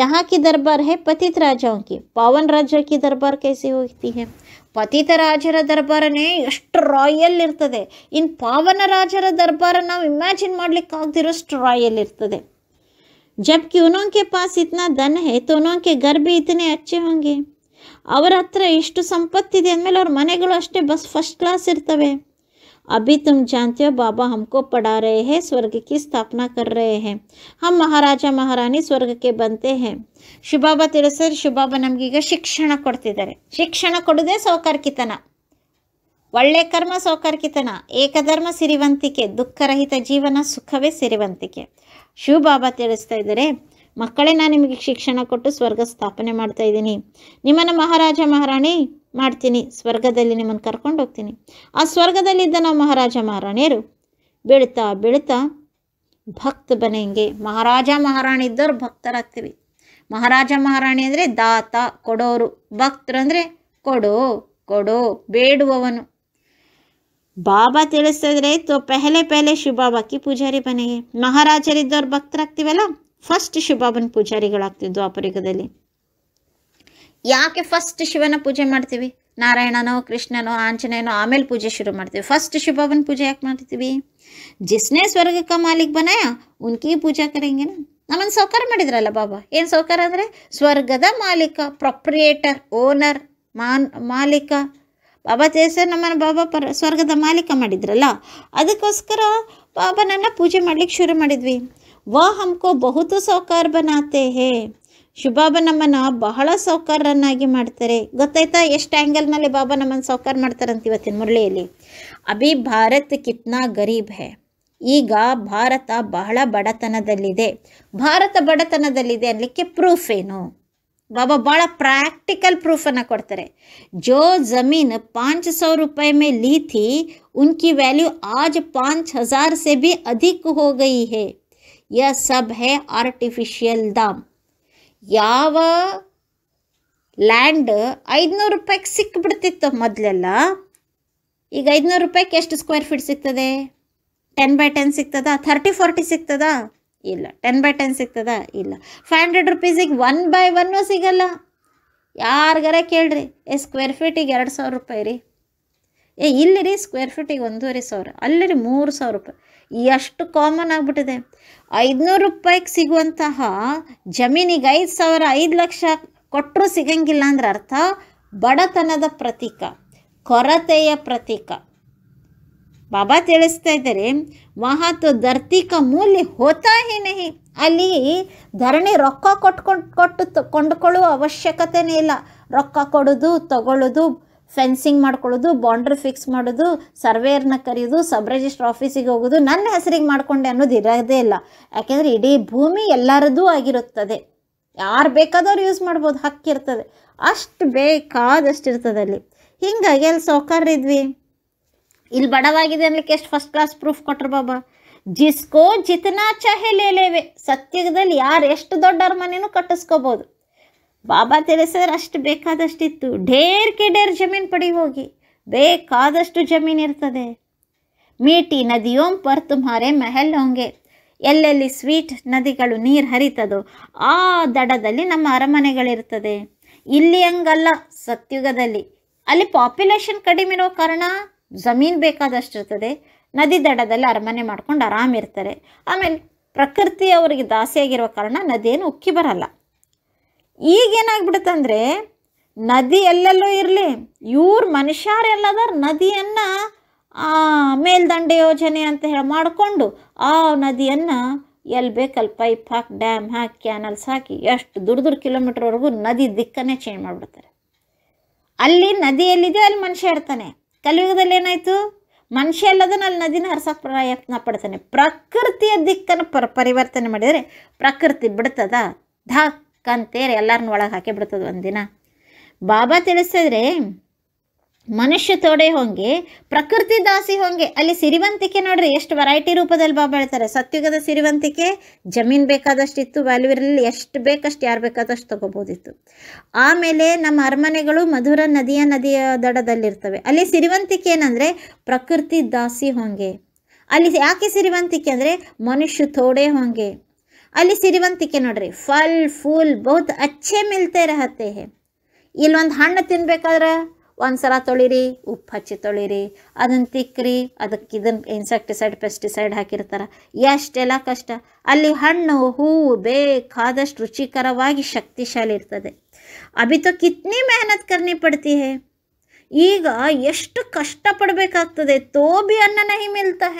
[SPEAKER 1] ಯಹಾ ಕಿ ದರ್ಬಾರ್ ಹೇ ಪತಿತ ರಾಜಿ ಕಿ ಪಾವನ್ ರಾಜ ದರ್ಬಾರ್ ಕೈಸಿ ಹೋಗ್ತಿ ಹೇ ಪತಿತ ರಾಜರ ದರ್ಬಾರನೇ ಎಷ್ಟು ರಾಯಲ್ ಇರ್ತದೆ ಇನ್ನು ಪಾವನ ರಾಜರ ದರ್ಬಾರ ನಾವು ಇಮ್ಯಾಜಿನ್ ಮಾಡ್ಲಿಕ್ಕೆ ಆಗ್ದಿರೋಷ್ಟು ರಾಯಲ್ ಇರ್ತದೆ ಜಬಕಿ ಉನೋಂಕೆ ಪಾಸ್ ಇತ್ನಾ ದನ್ ಹೇ ತೋ ಗರ್ಭಿ ಇತನೇ ಅಚ್ಚೆ ಹೋಂಗೆ ಅವರತ್ರ ಇಷ್ಟು ಸಂಪತ್ತು ಇದೆ ಅಂದಮೇಲೆ ಅವರ ಮನೆಗಳು ಅಷ್ಟೇ ಬಸ್ ಫಸ್ಟ್ ಕ್ಲಾಸ್ ಇರ್ತವೆ ಅಬಿ ತುಮ್ ಜ aantya ಬಾಬಾ हमको पढ़ा रहे हैं स्वर्ग की स्थापना कर रहे हैं हम महाराजा महारानी स्वर्ग के बनते हैं ಶುಭಾಬಾ ತರಸರ ಶುಭಾಬ ನಮಗಿದ ಶಿಕ್ಷಣ ಕೊಡ್ತಿದ್ದಾರೆ ಶಿಕ್ಷಣ ಕೊಡುದೇ ಸೌಕರ್ಕಿತನ ಒಳ್ಳೆ ಕರ್ಮ ಸೌಕರ್ಕಿತನ ಏಕಧರ್ಮ ಸಿರಿವಂತಿಕೆ ದುಃಖರಹಿತ ಜೀವನ ಸುಖವೇ ಸಿರಿವಂತಿಕೆ ಶುಭಾಬಾ ತರಸತಿದ್ದಾರೆ ಮಕ್ಕಳೇ ನಾನು ನಿಮಗೆ ಶಿಕ್ಷಣ ಕೊಟ್ಟು ಸ್ವರ್ಗ ಸ್ಥಾಪನೆ ಮಾಡ್ತಾ ಇದ್ದೀನಿ ನಿಮ್ಮನ್ನು ಮಹಾರಾಜ ಮಹಾರಾಣಿ ಮಾಡ್ತೀನಿ ಸ್ವರ್ಗದಲ್ಲಿ ನಿಮ್ಮನ್ನು ಕರ್ಕೊಂಡು ಹೋಗ್ತೀನಿ ಆ ಸ್ವರ್ಗದಲ್ಲಿದ್ದ ನಾವು ಮಹಾರಾಜ ಮಹಾರಾಣಿಯರು ಬೆಳಿತಾ ಬೆಳಿತಾ ಭಕ್ತ ಬನೆಂಗೆ ಮಹಾರಾಜ ಮಹಾರಾಣಿ ಇದ್ದವ್ರು ಭಕ್ತರಾಗ್ತೀವಿ ಮಹಾರಾಜ ಮಹಾರಾಣಿ ಅಂದರೆ ದಾತ ಕೊಡೋರು ಭಕ್ತರು ಅಂದರೆ ಕೊಡೋ ಕೊಡೋ ಬೇಡುವವನು ಬಾಬಾ ತಿಳಿಸ್ತಾ ಇದ್ರೆ ತೋ ಪೆಹಲೆ ಪೆಹಲೆ ಶಿವಬಾಬಾಕಿ ಪೂಜಾರಿ ಬನೆಗೆ ಮಹಾರಾಜರಿದ್ದವ್ರು ಭಕ್ತರಾಗ್ತೀವಲ್ಲ ಫಸ್ಟ್ ಶಿವಬಾಬನ ಪೂಜಾರಿಗಳಾಗ್ತಿದ್ದು ಅಪರಿಗದಲ್ಲಿ ಯಾಕೆ ಫಸ್ಟ್ ಶಿವನ ಪೂಜೆ ಮಾಡ್ತೀವಿ ನಾರಾಯಣನೋ ಕೃಷ್ಣನೋ ಆಂಜನೇಯನೋ ಆಮೇಲೆ ಪೂಜೆ ಶುರು ಮಾಡ್ತೀವಿ ಫಸ್ಟ್ ಶಿವಬಾಬನ ಪೂಜೆ ಯಾಕೆ ಮಾಡ್ತೀವಿ ಜಿಸ್ನೇ ಸ್ವರ್ಗಕ್ಕೆ ಮಾಲಿಕ್ ಬನಾಯ ಉನ್ಕಿ ಪೂಜಾ ಕರೆಂಗೇನ ನಮ್ಮನ್ನು ಸೌಕಾರ ಮಾಡಿದ್ರಲ್ಲ ಬಾಬಾ ಏನು ಸೌಕಾರ ಅಂದರೆ ಸ್ವರ್ಗದ ಮಾಲೀಕ ಪ್ರೊಪ್ರಿಯೇಟರ್ ಓನರ್ ಮಾನ್ ಮಾಲೀಕ ಬಾಬಾ ತೇಸರ್ ನಮ್ಮನ್ನು ಬಾಬಾ ಪರ ಸ್ವರ್ಗದ ಮಾಲೀಕ ಮಾಡಿದ್ರಲ್ಲ ಅದಕ್ಕೋಸ್ಕರ ಬಾಬಾ ಪೂಜೆ ಮಾಡ್ಲಿಕ್ಕೆ ಶುರು ಮಾಡಿದ್ವಿ వా हमको बहुत सौकार बनाते हैं शुबाब नमना ಬಹಳ ಸೌಕಾರನಾಗಿ ಮಾಡತಾರೆ ಗೊತ್ತೈತಾ ಈ ಸ್ಟ್ಯಾಂಗಲ್ ನಲ್ಲಿ ಬಾಬಾ ನಮನ್ ಸೌಕಾರ ಮಾಡತಾರೆ ಅಂತ ಇವತ್ತಿನ मुरಳಿಯಲ್ಲಿ ابھی ಭಾರತ कितना गरीब है ई गा भारता ಬಹಳ ಬಡತನದಲ್ಲಿದೆ ಭಾರತ ಬಡತನದಲ್ಲಿದೆ ಅನ್ನಕ್ಕೆ ಪ್ರೂಫ್ ಏನು ಬಾಬಾ ಬಹಳ ಪ್ರಾಕ್ಟಿಕಲ್ ಪ್ರೂಫ್ ಅನ್ನು ಕೊಡ್ತಾರೆ ಜೋ ಜಮೀನ್ 500 ರೂಪಾಯಿ ಮೇ લી تھی unki value आज 5000 से भी अधिक हो गई है यह सब है ಆರ್ಟಿಫಿಷಿಯಲ್ ದಾಮ್ ಯಾವ ಲ್ಯಾಂಡ್ ಐದುನೂರು ರೂಪಾಯಿಗೆ ಸಿಕ್ಕಿಬಿಡ್ತಿತ್ತು ಮೊದಲೆಲ್ಲ ಈಗ ಐದುನೂರು ರೂಪಾಯಿಗೆ ಎಷ್ಟು ಸ್ಕ್ವೇರ್ ಫೀಟ್ ಸಿಗ್ತದೆ ಟೆನ್ ಬೈ ಟೆನ್ ಸಿಗ್ತದ ಥರ್ಟಿ ಫೋರ್ಟಿ ಸಿಗ್ತದ ಇಲ್ಲ ಟೆನ್ ಬೈ ಟೆನ್ ಸಿಗ್ತದ ಇಲ್ಲ ಫೈವ್ ಹಂಡ್ರೆಡ್ ರುಪೀಸಿಗೆ ಒನ್ ಬೈ ಒನ್ನೂ ಸಿಗಲ್ಲ ಯಾರಿಗಾರ ಕೇಳ್ರಿ ಏ ಸ್ಕ್ವೇರ್ ಫೀಟಿಗೆ ಎರಡು ಸಾವಿರ ರೂಪಾಯಿ ರೀ ಏ ಇಲ್ಲಿ ರೀ ಸ್ಕ್ವೇರ್ ಫೀಟಿಗೆ ಒಂದೂವರೆ ಸಾವಿರ ಅಲ್ಲಿ ರೀ ಮೂರು ಸಾವಿರ ರೂಪಾಯಿ ಎಷ್ಟು ಕಾಮನ್ ಆಗಿಬಿಟ್ಟಿದೆ ಐದುನೂರು ರೂಪಾಯಿಗೆ ಸಿಗುವಂತಹ ಜಮೀನಿಗೆ ಐದು ಸಾವಿರ ಐದು ಲಕ್ಷ ಕೊಟ್ಟರೂ ಸಿಗಂಗಿಲ್ಲ ಅಂದ್ರೆ ಅರ್ಥ ಬಡತನದ ಪ್ರತೀಕ ಕೊರತೆಯ ಪ್ರತೀಕ ಬಾಬಾ ತಿಳಿಸ್ತಾ ಇದ್ದಾರೆ ಮಹಾತ್ ಧರ್ತಿಕ ಮೂಲೆ ಹೋತಾ ಹೀನೇ ಅಲ್ಲಿ ಧರಣಿ ರೊಕ್ಕ ಕೊಟ್ಕೊಂಡು ಕೊಟ್ಟು ಕೊಂಡುಕೊಳ್ಳುವ ಅವಶ್ಯಕತೆನೇ ಇಲ್ಲ ರೊಕ್ಕ ಕೊಡೋದು ತಗೊಳ್ಳೋದು ಫೆನ್ಸಿಂಗ್ ಮಾಡ್ಕೊಳ್ಳೋದು ಬೌಂಡ್ರಿ ಫಿಕ್ಸ್ ಮಾಡೋದು ಸರ್ವೇಯರ್ನ ಕರೆಯೋದು ಸಬ್ ರಿಜಿಸ್ಟರ್ ಆಫೀಸಿಗೆ ಹೋಗೋದು ನನ್ನ ಹೆಸರಿಗೆ ಮಾಡಿಕೊಂಡೆ ಅನ್ನೋದು ಇರೋದೇ ಇಲ್ಲ ಯಾಕೆಂದರೆ ಇಡೀ ಭೂಮಿ ಎಲ್ಲರದ್ದೂ ಆಗಿರುತ್ತದೆ ಯಾರು ಬೇಕಾದವ್ರು ಯೂಸ್ ಮಾಡ್ಬೋದು ಹಕ್ಕಿರ್ತದೆ ಅಷ್ಟು ಬೇಕಾದಷ್ಟು ಇರ್ತದೆ ಅಲ್ಲಿ ಹಿಂಗಾಗಿ ಅಲ್ಲಿ ಸೌಕರ್ಯ ಇಲ್ಲಿ ಬಡವಾಗಿದೆ ಅನ್ಲಿಕ್ಕೆ ಎಷ್ಟು ಫಸ್ಟ್ ಕ್ಲಾಸ್ ಪ್ರೂಫ್ ಕೊಟ್ರು ಬಾಬಾ ಜಿಸ್ಕೋ ಜಿತನಾ ಚಹೆ ಲೇಲೇವೆ ಸತ್ಯದಲ್ಲಿ ಯಾರು ಎಷ್ಟು ದೊಡ್ಡ ಮನೆಯೂ ಕಟ್ಟಿಸ್ಕೋಬೋದು ಬಾಬಾ ತಿಳಿಸಿದ್ರೆ ಅಷ್ಟು ಬೇಕಾದಷ್ಟಿತ್ತು ಢೇರ್ ಡೇರ್ ಜಮೀನು ಪಡಿ ಹೋಗಿ ಬೇಕಾದಷ್ಟು ಜಮೀನಿರ್ತದೆ ಮೀಟಿ ನದಿಯೋಂ ಪರ್ತು ಮಾರೆ ಮೆಹಲ್ ಹೊಂಗೆ ಎಲ್ಲೆಲ್ಲಿ ಸ್ವೀಟ್ ನದಿಗಳು ನೀರು ಹರಿತದೋ ಆ ದಡದಲ್ಲಿ ನಮ್ಮ ಅರಮನೆಗಳಿರ್ತದೆ ಇಲ್ಲಿ ಹಂಗಲ್ಲ ಸತ್ಯುಗದಲ್ಲಿ ಅಲ್ಲಿ ಪಾಪ್ಯುಲೇಷನ್ ಕಡಿಮೆ ಇರೋ ಕಾರಣ ಜಮೀನು ಬೇಕಾದಷ್ಟು ಇರ್ತದೆ ನದಿ ದಡದಲ್ಲಿ ಅರಮನೆ ಮಾಡ್ಕೊಂಡು ಆರಾಮಿರ್ತಾರೆ ಆಮೇಲೆ ಪ್ರಕೃತಿ ಅವರಿಗೆ ದಾಸಿಯಾಗಿರೋ ಕಾರಣ ನದಿಯೇನು ಉಕ್ಕಿ ಬರಲ್ಲ ಈಗೇನಾಗ್ಬಿಡುತ್ತಂದರೆ ನದಿ ಎಲ್ಲೆಲ್ಲೋ ಇರಲಿ ಇವ್ರ ನದಿಯನ್ನ ನದಿಯನ್ನು ಮೇಲ್ದಂಡೆ ಯೋಜನೆ ಅಂತ ಹೇಳಿ ಮಾಡಿಕೊಂಡು ಆ ನದಿಯನ್ನು ಎಲ್ಲಿ ಬೇಕಲ್ಲಿ ಪೈಪ್ ಹಾಕಿ ಡ್ಯಾಮ್ ಹಾಕಿ ಕ್ಯಾನಲ್ಸ್ ಹಾಕಿ ಎಷ್ಟು ದೂರ ದೂರ ಕಿಲೋಮೀಟ್ರ್ವರೆಗೂ ನದಿ ದಿಕ್ಕನ್ನೇ ಚೇಂಜ್ ಮಾಡಿಬಿಡ್ತಾರೆ ಅಲ್ಲಿ ನದಿ ಅಲ್ಲಿ ಮನುಷ್ಯ ಇರ್ತಾನೆ ಕಲಿಯುಗದಲ್ಲಿ ಏನಾಯಿತು ಮನುಷ್ಯ ಎಲ್ಲದನ್ನ ಅಲ್ಲಿ ನದಿನ ಹರ್ಸಕ್ಕೆ ಪ್ರಯತ್ನ ಪಡ್ತಾನೆ ಪ್ರಕೃತಿಯ ದಿಕ್ಕನ್ನು ಪರಿವರ್ತನೆ ಮಾಡಿದರೆ ಪ್ರಕೃತಿ ಬಿಡ್ತದ ಧಾಕ್ ಕಂತೇರ್ ಎಲ್ಲರನ್ನ ಒಳಗೆ ಹಾಕಿ ಬಿಡ್ತದೆ ಒಂದಿನ ಬಾಬಾ ತಿಳಿಸಿದ್ರೆ ಮನುಷ್ಯ ತೋಡೆ ಹೊಂಗೆ ಪ್ರಕೃತಿ ದಾಸಿ ಹೊಂಗೆ ಅಲ್ಲಿ ಸಿರಿವಂತಿಕೆ ನೋಡ್ರಿ ಎಷ್ಟು ವೆರೈಟಿ ರೂಪದಲ್ಲಿ ಬಾಬಾ ಹೇಳ್ತಾರೆ ಸತ್ಯುಗದ ಸಿರಿವಂತಿಕೆ ಜಮೀನು ಬೇಕಾದಷ್ಟು ಇತ್ತು ಎಷ್ಟು ಬೇಕಷ್ಟು ಯಾರು ಬೇಕಾದಷ್ಟು ತಗೋಬೋದಿತ್ತು ಆಮೇಲೆ ನಮ್ಮ ಅರಮನೆಗಳು ಮಧುರ ನದಿಯ ನದಿಯ ದಡದಲ್ಲಿರ್ತವೆ ಅಲ್ಲಿ ಸಿರಿವಂತಿಕೆ ಏನಂದರೆ ಪ್ರಕೃತಿ ದಾಸಿ ಹೊಂಗೆ ಅಲ್ಲಿ ಯಾಕೆ ಸಿರಿವಂತಿಕೆ ಅಂದರೆ ಮನುಷ್ಯ ತೋಡೆ ಹೊಂಗೆ ಅಲ್ಲಿ ಸಿರಿವಂತಿಕೆ ನೋಡ್ರಿ ಫಲ್ ಫೂಲ್ ಬಹುತ್ ಅಚ್ಚೆ ಮಿಲ್ತೆ ರಹತೆ ಇಲ್ಲೊಂದು ಹಣ್ಣು ತಿನ್ಬೇಕಾದ್ರೆ ಒಂದ್ಸಲ ತೊಳಿರಿ ಉಪ್ಪು ಹಚ್ಚಿ ತೊಳಿರಿ ಅದನ್ನು ತಿಕ್ಕ್ರಿ ಅದಕ್ಕೆ ಇದನ್ನು ಇನ್ಸೆಕ್ಟಿಸೈಡ್ ಪೆಸ್ಟಿಸೈಡ್ ಹಾಕಿರ್ತಾರೆ ಎಷ್ಟೆಲ್ಲ ಕಷ್ಟ ಅಲ್ಲಿ ಹಣ್ಣು ಹೂವು ಬೇಕಾದಷ್ಟು ರುಚಿಕರವಾಗಿ ಶಕ್ತಿಶಾಲಿ ಇರ್ತದೆ ತೋ ಕಿತ್ನಿ ಮೆಹನತ್ ಕರ್ನಿ ಪಡ್ತಿ ಹೇ ಈಗ ಎಷ್ಟು ಕಷ್ಟಪಡಬೇಕಾಗ್ತದೆ ತೋಬಿ ಬಿ ನಹಿ ಮಿಲ್ತಾ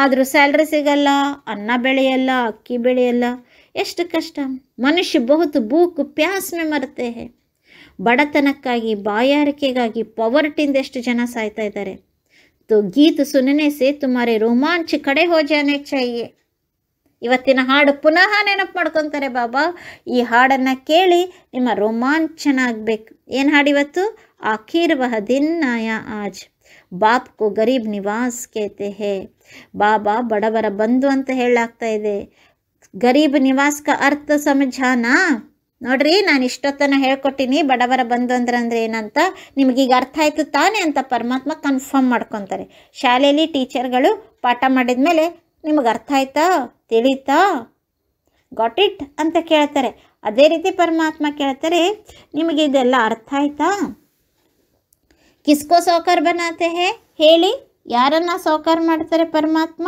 [SPEAKER 1] ಆದರೂ ಸ್ಯಾಲ್ರಿ ಸಿಗಲ್ಲ ಅನ್ನ ಬೆಳೆಯಲ್ಲ ಅಕ್ಕಿ ಬೆಳೆಯಲ್ಲ ಎಷ್ಟು ಕಷ್ಟ ಮನುಷ್ಯ ಬಹುತು ಭೂಕು ಪ್ಯಾಸ್ಮೆ ಮರೆತೆ ಬಡತನಕ್ಕಾಗಿ ಬಾಯಾರಿಕೆಗಾಗಿ ಪವರ್ಟಿಂದ ಎಷ್ಟು ಜನ ಸಾಯ್ತಾ ಇದ್ದಾರೆ ತು ಗೀತು ಸುನನೆ ಸೇ ತುಮಾರೆ ರೋಮಾಂಚ ಕಡೆ ಹೋಜಾನೆ ಚಾಯಿಯೇ ಇವತ್ತಿನ ಹಾಡು ಪುನಃ ನೆನಪು ಮಾಡ್ಕೊತಾರೆ ಬಾಬಾ ಈ ಹಾಡನ್ನು ಕೇಳಿ ನಿಮ್ಮ ರೋಮಾಂಚನ ಆಗಬೇಕು ಏನು ಹಾಡಿವತ್ತು ಇವತ್ತು ವಹ ದಿನ್ ನಾಯ ಆಜ್ ಬಾಪ್ ಕೋ ಗರೀಬ್ ನಿವಾಸ್ ಕೇತೆ ಹೇ ಬಾಬಾ ಬಡವರ ಬಂಧು ಅಂತ ಹೇಳಾಗ್ತಾ ಇದೆ ಗರೀಬ್ ನಿವಾಸ್ಕ ಅರ್ಥ ಸಮಜಾನ ನೋಡ್ರಿ ನಾನು ಇಷ್ಟೊತ್ತನ ಹೇಳ್ಕೊಟ್ಟಿನಿ ಬಡವರ ಬಂಧು ಅಂದ್ರೆ ಅಂದ್ರೆ ಏನಂತ ನಿಮಗೀಗ ಅರ್ಥ ಆಯ್ತು ತಾನೇ ಅಂತ ಪರಮಾತ್ಮ ಕನ್ಫರ್ಮ್ ಮಾಡ್ಕೊತಾರೆ ಶಾಲೆಯಲ್ಲಿ ಟೀಚರ್ಗಳು ಪಾಠ ಮಾಡಿದ ಮೇಲೆ ನಿಮಗೆ ಅರ್ಥ ಆಯ್ತಾ ತಿಳಿತಾ ಗಾಟ್ ಇಟ್ ಅಂತ ಕೇಳ್ತಾರೆ ಅದೇ ರೀತಿ ಪರಮಾತ್ಮ ಕೇಳ್ತಾರೆ ನಿಮಗೆ ಇದೆಲ್ಲ ಅರ್ಥ ಆಯ್ತಾ ಕಿಸ್ಕೋ ಸೌಕರ್ ಬನಾತೆ ಹೇ ಹೇಳಿ ಯಾರನ್ನ ಸೌಕರ್ ಮಾಡ್ತಾರೆ ಪರಮಾತ್ಮ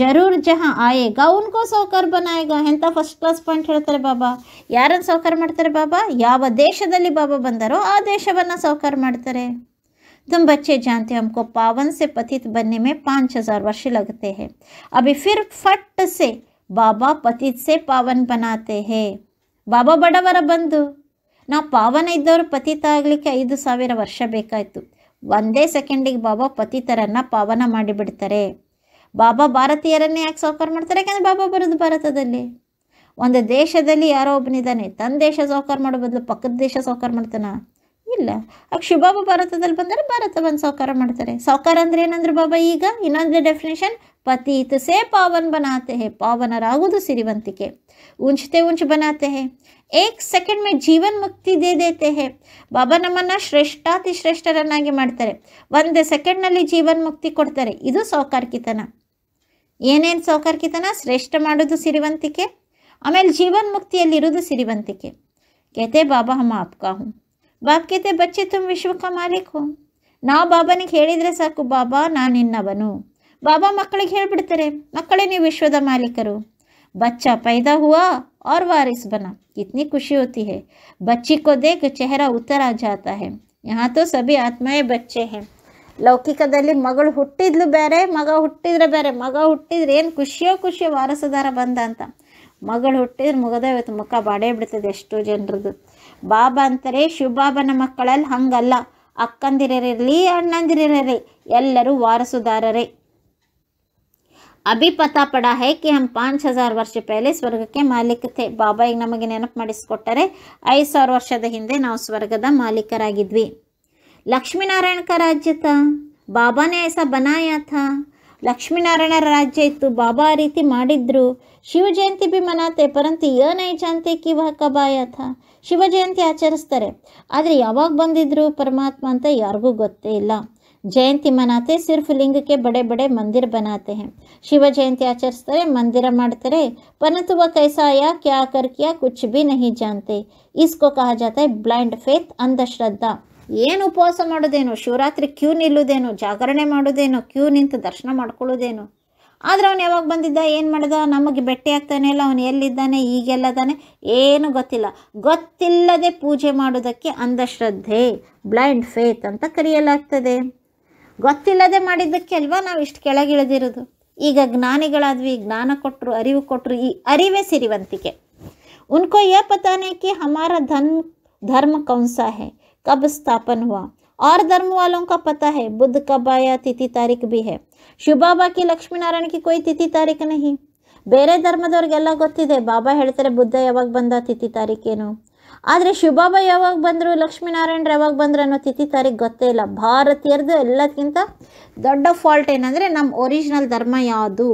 [SPEAKER 1] ಜರೂರ್ ಜಹಾ ಆಯೇಗ ಅವನಿಗೂ ಸೌಕರ್ ಬನಾಯೇಗ ಎಂಥ ಫಸ್ಟ್ ಕ್ಲಾಸ್ ಪಾಯಿಂಟ್ ಹೇಳ್ತಾರೆ ಬಾಬಾ ಯಾರನ್ನು ಸೌಕರ್ ಮಾಡ್ತಾರೆ ಬಾಬಾ ಯಾವ ದೇಶದಲ್ಲಿ ಬಾಬಾ ಬಂದರೋ ಆ ದೇಶವನ್ನು ಸೌಕರ್ ಮಾಡ್ತಾರೆ तुम बच्चे जानते हो हमको पावन से पतित बनने में पाँच हज़ार वर्ष लगते हैं अभी फिर फट से बाबा पतित से पावन बनाते हैं ಬಾಬಾ ಬಡವರ ಬಂದು ನಾವು ಪಾವನ ಇದ್ದವರು ಪತಿತ ಆಗಲಿಕ್ಕೆ ಐದು ಸಾವಿರ ವರ್ಷ ಬೇಕಾಯಿತು ಒಂದೇ ಸೆಕೆಂಡಿಗೆ ಬಾಬಾ ಪತಿತರನ್ನು ಪಾವನ ಮಾಡಿಬಿಡ್ತಾರೆ ಬಾಬಾ ಭಾರತೀಯರನ್ನೇ ಯಾಕೆ ಸಾಕಾರ ಮಾಡ್ತಾರೆ ಯಾಕಂದ್ರೆ ಬಾಬಾ ಬರೋದು ಭಾರತದಲ್ಲಿ ಒಂದು ದೇಶದಲ್ಲಿ ಯಾರೋ ಒಬ್ಬನಿದ್ದಾನೆ ತನ್ನ ದೇಶ ಸಾವುಕಾರ ಮಾಡೋ ಬದಲು ಪಕ್ಕದ ದೇಶ ಸಾವುಕಾರ ಮಾಡ್ತಾನ ಇಲ್ಲ ಆಗ ಶಿವಬಾಬಾ ಭಾರತದಲ್ಲಿ ಬಂದರೆ ಭಾರತ ಬಂದು ಸಾಕಾರ ಮಾಡ್ತಾರೆ ಸಾವುಕಾರ ಅಂದ್ರೆ ಏನಂದ್ರೆ ಬಾಬಾ ಈಗ ಇನ್ನೊಂದು ಡೆಫಿನೇಷನ್ ಪತಿ से पावन बनाते हैं पावन रागुद सिरिवंतिके ऊंचते ऊंच बनाते हैं ಸೆಕೆಂಡ್ ಮೇ ಜೀವನ್ ಮುಕ್ತಿ ದೇ ದೇತೆ ಬಾಬಾ ನಮ್ಮನ್ನು ಶ್ರೇಷ್ಠಾತಿ ಶ್ರೇಷ್ಠರನ್ನಾಗಿ ಮಾಡ್ತಾರೆ ಒಂದು ಸೆಕೆಂಡ್ನಲ್ಲಿ ಜೀವನ್ ಮುಕ್ತಿ ಕೊಡ್ತಾರೆ ಇದು ಸೌಕಾರ್ಕಿತನ ಏನೇನು ಸೌಕಾರ್ಕಿತನ ಶ್ರೇಷ್ಠ ಮಾಡೋದು ಸಿರಿವಂತಿಕೆ ಆಮೇಲೆ ಜೀವನ್ ಮುಕ್ತಿಯಲ್ಲಿರೋದು ಸಿರಿವಂತಿಕೆ ಕೇತೆ ಬಾಬಾ ಹಮ್ಮ ಆಪ್ಕಾ ಹೂಂ ಬಾಬ್ ಬಚ್ಚೆ ತುಂಬ ವಿಶ್ವಕ ಮಾಲೀಕ್ ನಾವು ಬಾಬನಿಗೆ ಹೇಳಿದರೆ ಸಾಕು ಬಾಬಾ ನಾನಿನ್ನವನು ಬಾಬಾ ಮಕ್ಕಳಿಗೆ ಹೇಳ್ಬಿಡ್ತಾರೆ ಮಕ್ಕಳೇ ನೀವು ವಿಶ್ವದ ಮಾಲೀಕರು ಬಚ್ಚಾ ಪೈದಾ ಹುವಾ और वारिस बना ಇತ್ನಿ ಖುಷಿ होती है ಬಚ್ಚಿ को देख चेहरा उतर आ जाता है ಬಚ್ಚೆ तो सभी आत्माएं ಲೌಕಿಕದಲ್ಲಿ ಮಗಳು ಹುಟ್ಟಿದ್ಲು ಬೇರೆ ಮಗ ಹುಟ್ಟಿದ್ರೆ ಬೇರೆ ಮಗ ಹುಟ್ಟಿದ್ರೆ ಏನು ಖುಷಿಯೋ ಖುಷಿಯೋ ವಾರಸದಾರ ಬಂದ ಅಂತ ಮಗಳು ಹುಟ್ಟಿದ್ರೆ ಮುಗದ ಇವತ್ತು ಮುಖ ಬಾಡೇ ಬಿಡ್ತದೆ ಎಷ್ಟೋ ಜನರದ್ದು ಬಾಬಾ ಅಂತಾರೆ ಶಿವಬಾಬನ ಮಕ್ಕಳಲ್ಲಿ ಹಂಗಲ್ಲ ಅಕ್ಕಂದಿರಲಿ ಅಣ್ಣಂದಿರಲಿ ಎಲ್ಲರೂ ವಾರಸುದಾರರೇ ಅಭಿ ಪತಾ ಪಡ ಕಿ ಹಮ್ ಪಾಂಚ್ ಹಜಾರ್ ವರ್ಷ ಪೇಲೆ ಸ್ವರ್ಗಕ್ಕೆ ಮಾಲೀಕತೆ ಬಾಬಾ ಈಗ ನಮಗೆ ನೆನಪು ಮಾಡಿಸ್ಕೊಟ್ಟರೆ ಐದು ಸಾವಿರ ವರ್ಷದ ಹಿಂದೆ ನಾವು ಸ್ವರ್ಗದ ಮಾಲೀಕರಾಗಿದ್ವಿ ಲಕ್ಷ್ಮೀನಾರಾಯಣ ರಾಜ್ಯ ತ ಬಾಬಾನೇ ಐಸ ಬನಾಯಾಥ ಲಕ್ಷ್ಮೀನಾರಾಯಣರ ರಾಜ್ಯ ಇತ್ತು ಬಾಬಾ ಆ ರೀತಿ ಮಾಡಿದ್ರು ಶಿವ ಜಯಂತಿ ಬಿ ಮನಾತೆ ಪರಂತು ಏನೈ ಜಯಂತಿ ಕಿ ವಹ ಶಿವ ಜಯಂತಿ ಆಚರಿಸ್ತಾರೆ ಆದರೆ ಯಾವಾಗ ಬಂದಿದ್ರು ಪರಮಾತ್ಮ ಅಂತ ಯಾರಿಗೂ ಗೊತ್ತೇ ಇಲ್ಲ ಜಯಂತಿ ಮನಾತೆ ಸಿರ್ಫ್ ಲಿಂಗಕ್ಕೆ के ಬಡೆ ಮಂದಿರ ಬನಾತೆ बनाते हैं शिव ಮಂದಿರ ಮಾಡ್ತಾರೆ परंतु ಕೈಸಾಯ ಕ್ಯಾ आया ಕ್ಯಾ ಕುಚ್ ಬಿ कुछ भी ಇಸ್ಕೋ ಕಹ इसको ಬ್ಲೈಂಡ್ ಫೇತ್ ಅಂಧಶ್ರದ್ಧಾ ಏನು ಉಪವಾಸ ಮಾಡೋದೇನು ಶಿವರಾತ್ರಿ ಕ್ಯೂ ನಿಲ್ಲುವುದೇನು ಜಾಗರಣೆ ಮಾಡೋದೇನು ಕ್ಯೂ ನಿಂತು ದರ್ಶನ ಮಾಡ್ಕೊಳ್ಳೋದೇನು ಆದ್ರೆ ಅವನು ಯಾವಾಗ ಬಂದಿದ್ದ ಏನು ಮಾಡಿದ ನಮಗೆ ಬೆಟ್ಟಿ ಆಗ್ತಾನೆ ಇಲ್ಲ ಅವನು ಎಲ್ಲಿದ್ದಾನೆ ಈಗೆಲ್ಲದಾನೆ ಏನು ಗೊತ್ತಿಲ್ಲ ಗೊತ್ತಿಲ್ಲದೆ ಪೂಜೆ ಮಾಡೋದಕ್ಕೆ ಅಂಧಶ್ರದ್ಧೆ ಬ್ಲೈಂಡ್ ಫೇತ್ ಅಂತ ಕರೆಯಲಾಗ್ತದೆ ಗೊತ್ತಿಲ್ಲದೆ ಮಾಡಿದ್ದಕ್ಕೆ ಅಲ್ವಾ ನಾವು ಇಷ್ಟು ಕೆಳಗಿಳಿದಿರೋದು ಈಗ ಜ್ಞಾನಿಗಳಾದ್ವಿ ಜ್ಞಾನ ಕೊಟ್ಟರು ಅರಿವು ಕೊಟ್ಟರು ಈ ಅರಿವೇ ಸಿರಿವಂತಿಕೆ ಉನ್ಕೋ ಯೇ ಪತಾನೆ ಕಿ ಹಮಾರ ಧನ್ ಧರ್ಮ ಕೌಂಸ ಹೇ ಕಬ್ ಸ್ಥಾಪನ್ ಹುವ ಆರ್ ಧರ್ಮ ವಾಲೋ ಪತ ಪತ ಹೇ ಬುದ್ಧ ಕಬ್ಬಾಯ ತಿಥಿ ತಾರೀಖ್ ಬಿ ಹೇ ಕಿ ಲಕ್ಷ್ಮೀನಾರಾಯಣ ಕಿ ಕೊಯ್ ತಿಥಿ ತಾರೀಖ್ ನಹಿ ಬೇರೆ ಧರ್ಮದವ್ರಿಗೆಲ್ಲ ಗೊತ್ತಿದೆ ಬಾಬಾ ಹೇಳ್ತಾರೆ ಬುದ್ಧ ಯಾವಾಗ ಬಂದ ತಿಥಿ ತಾರೀಖೇನು ಆದರೆ ಶಿವಬಾಬ ಯಾವಾಗ ಬಂದರು ಲಕ್ಷ್ಮೀನಾರಾಯಣರು ಯಾವಾಗ ಬಂದರು ಅನ್ನೋ ತಿಥಿ ತಾರೀಖು ಗೊತ್ತೇ ಇಲ್ಲ ಭಾರತೀಯರದು ಎಲ್ಲದಕ್ಕಿಂತ ದೊಡ್ಡ ಫಾಲ್ಟ್ ಏನಂದರೆ ನಮ್ಮ ಒರಿಜಿನಲ್ ಧರ್ಮ ಯಾವುದು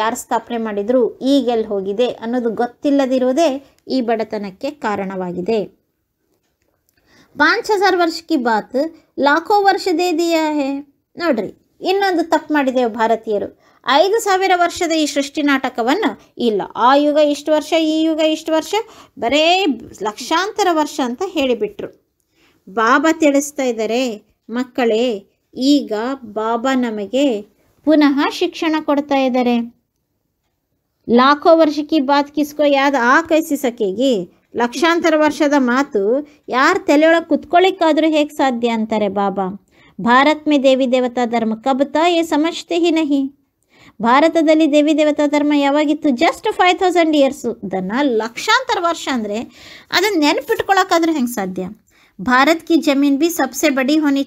[SPEAKER 1] ಯಾರು ಸ್ಥಾಪನೆ ಮಾಡಿದರು ಈಗೆಲ್ಲಿ ಹೋಗಿದೆ ಅನ್ನೋದು ಗೊತ್ತಿಲ್ಲದಿರುವುದೇ ಈ ಬಡತನಕ್ಕೆ ಕಾರಣವಾಗಿದೆ ಪಾಂಚ್ ಹಜಾರ್ ವರ್ಷಕ್ಕೆ ಬಾತ್ ಲಾಖೋ ವರ್ಷದೇ ದಿಯಾ ಹೇ ನೋಡ್ರಿ ಇನ್ನೊಂದು ತಪ್ಪು ಮಾಡಿದೆವು ಭಾರತೀಯರು ಐದು ಸಾವಿರ ವರ್ಷದ ಈ ಸೃಷ್ಟಿ ನಾಟಕವನ್ನು ಇಲ್ಲ ಆ ಯುಗ ಇಷ್ಟು ವರ್ಷ ಈ ಯುಗ ಇಷ್ಟು ವರ್ಷ ಬರೇ ಲಕ್ಷಾಂತರ ವರ್ಷ ಅಂತ ಹೇಳಿಬಿಟ್ರು ಬಾಬಾ ತಿಳಿಸ್ತಾ ಇದ್ದಾರೆ ಮಕ್ಕಳೇ ಈಗ ಬಾಬಾ ನಮಗೆ ಪುನಃ ಶಿಕ್ಷಣ ಕೊಡ್ತಾ ಇದ್ದಾರೆ ಲಾಖೋ ವರ್ಷಕ್ಕೆ ಬಾತ್ ಕಿಸ್ಕೋ ಯಾವ್ದು ಆ ಕೈಸಿ ಸಖಿಗೆ ಲಕ್ಷಾಂತರ ವರ್ಷದ ಮಾತು ಯಾರು ತಲೆಯೊಳಗೆ ಕುತ್ಕೊಳ್ಳಿಕ್ಕಾದರೂ ಹೇಗೆ ಸಾಧ್ಯ ಅಂತಾರೆ ಬಾಬಾ ಭಾರತ್ ಮೇ ದೇವಿ ದೇವತಾ ಧರ್ಮ ಕಬ್ತಾ ಏ ಸಮಜ್ತೆ ಹಿ ನಹಿ ಭಾರತದಲ್ಲಿ ದೇವಿ ದೇವತಾ ಧರ್ಮ ಯಾವಾಗಿತ್ತು ಜಸ್ಟ್ ಫೈವ್ ತೌಸಂಡ್ ಇಯರ್ಸು ಅದನ್ನು ಲಕ್ಷಾಂತರ ವರ್ಷ ಅಂದರೆ ಅದನ್ನು ನೆನಪಿಟ್ಕೊಳಕ್ಕಾದ್ರೂ ಹೆಂಗೆ ಸಾಧ್ಯ ಭಾರತ್ ಕಿ ಜಮೀನ್ ಬಿ ಸಬ್ಸೆ ಬಡಿ ಹೋನಿ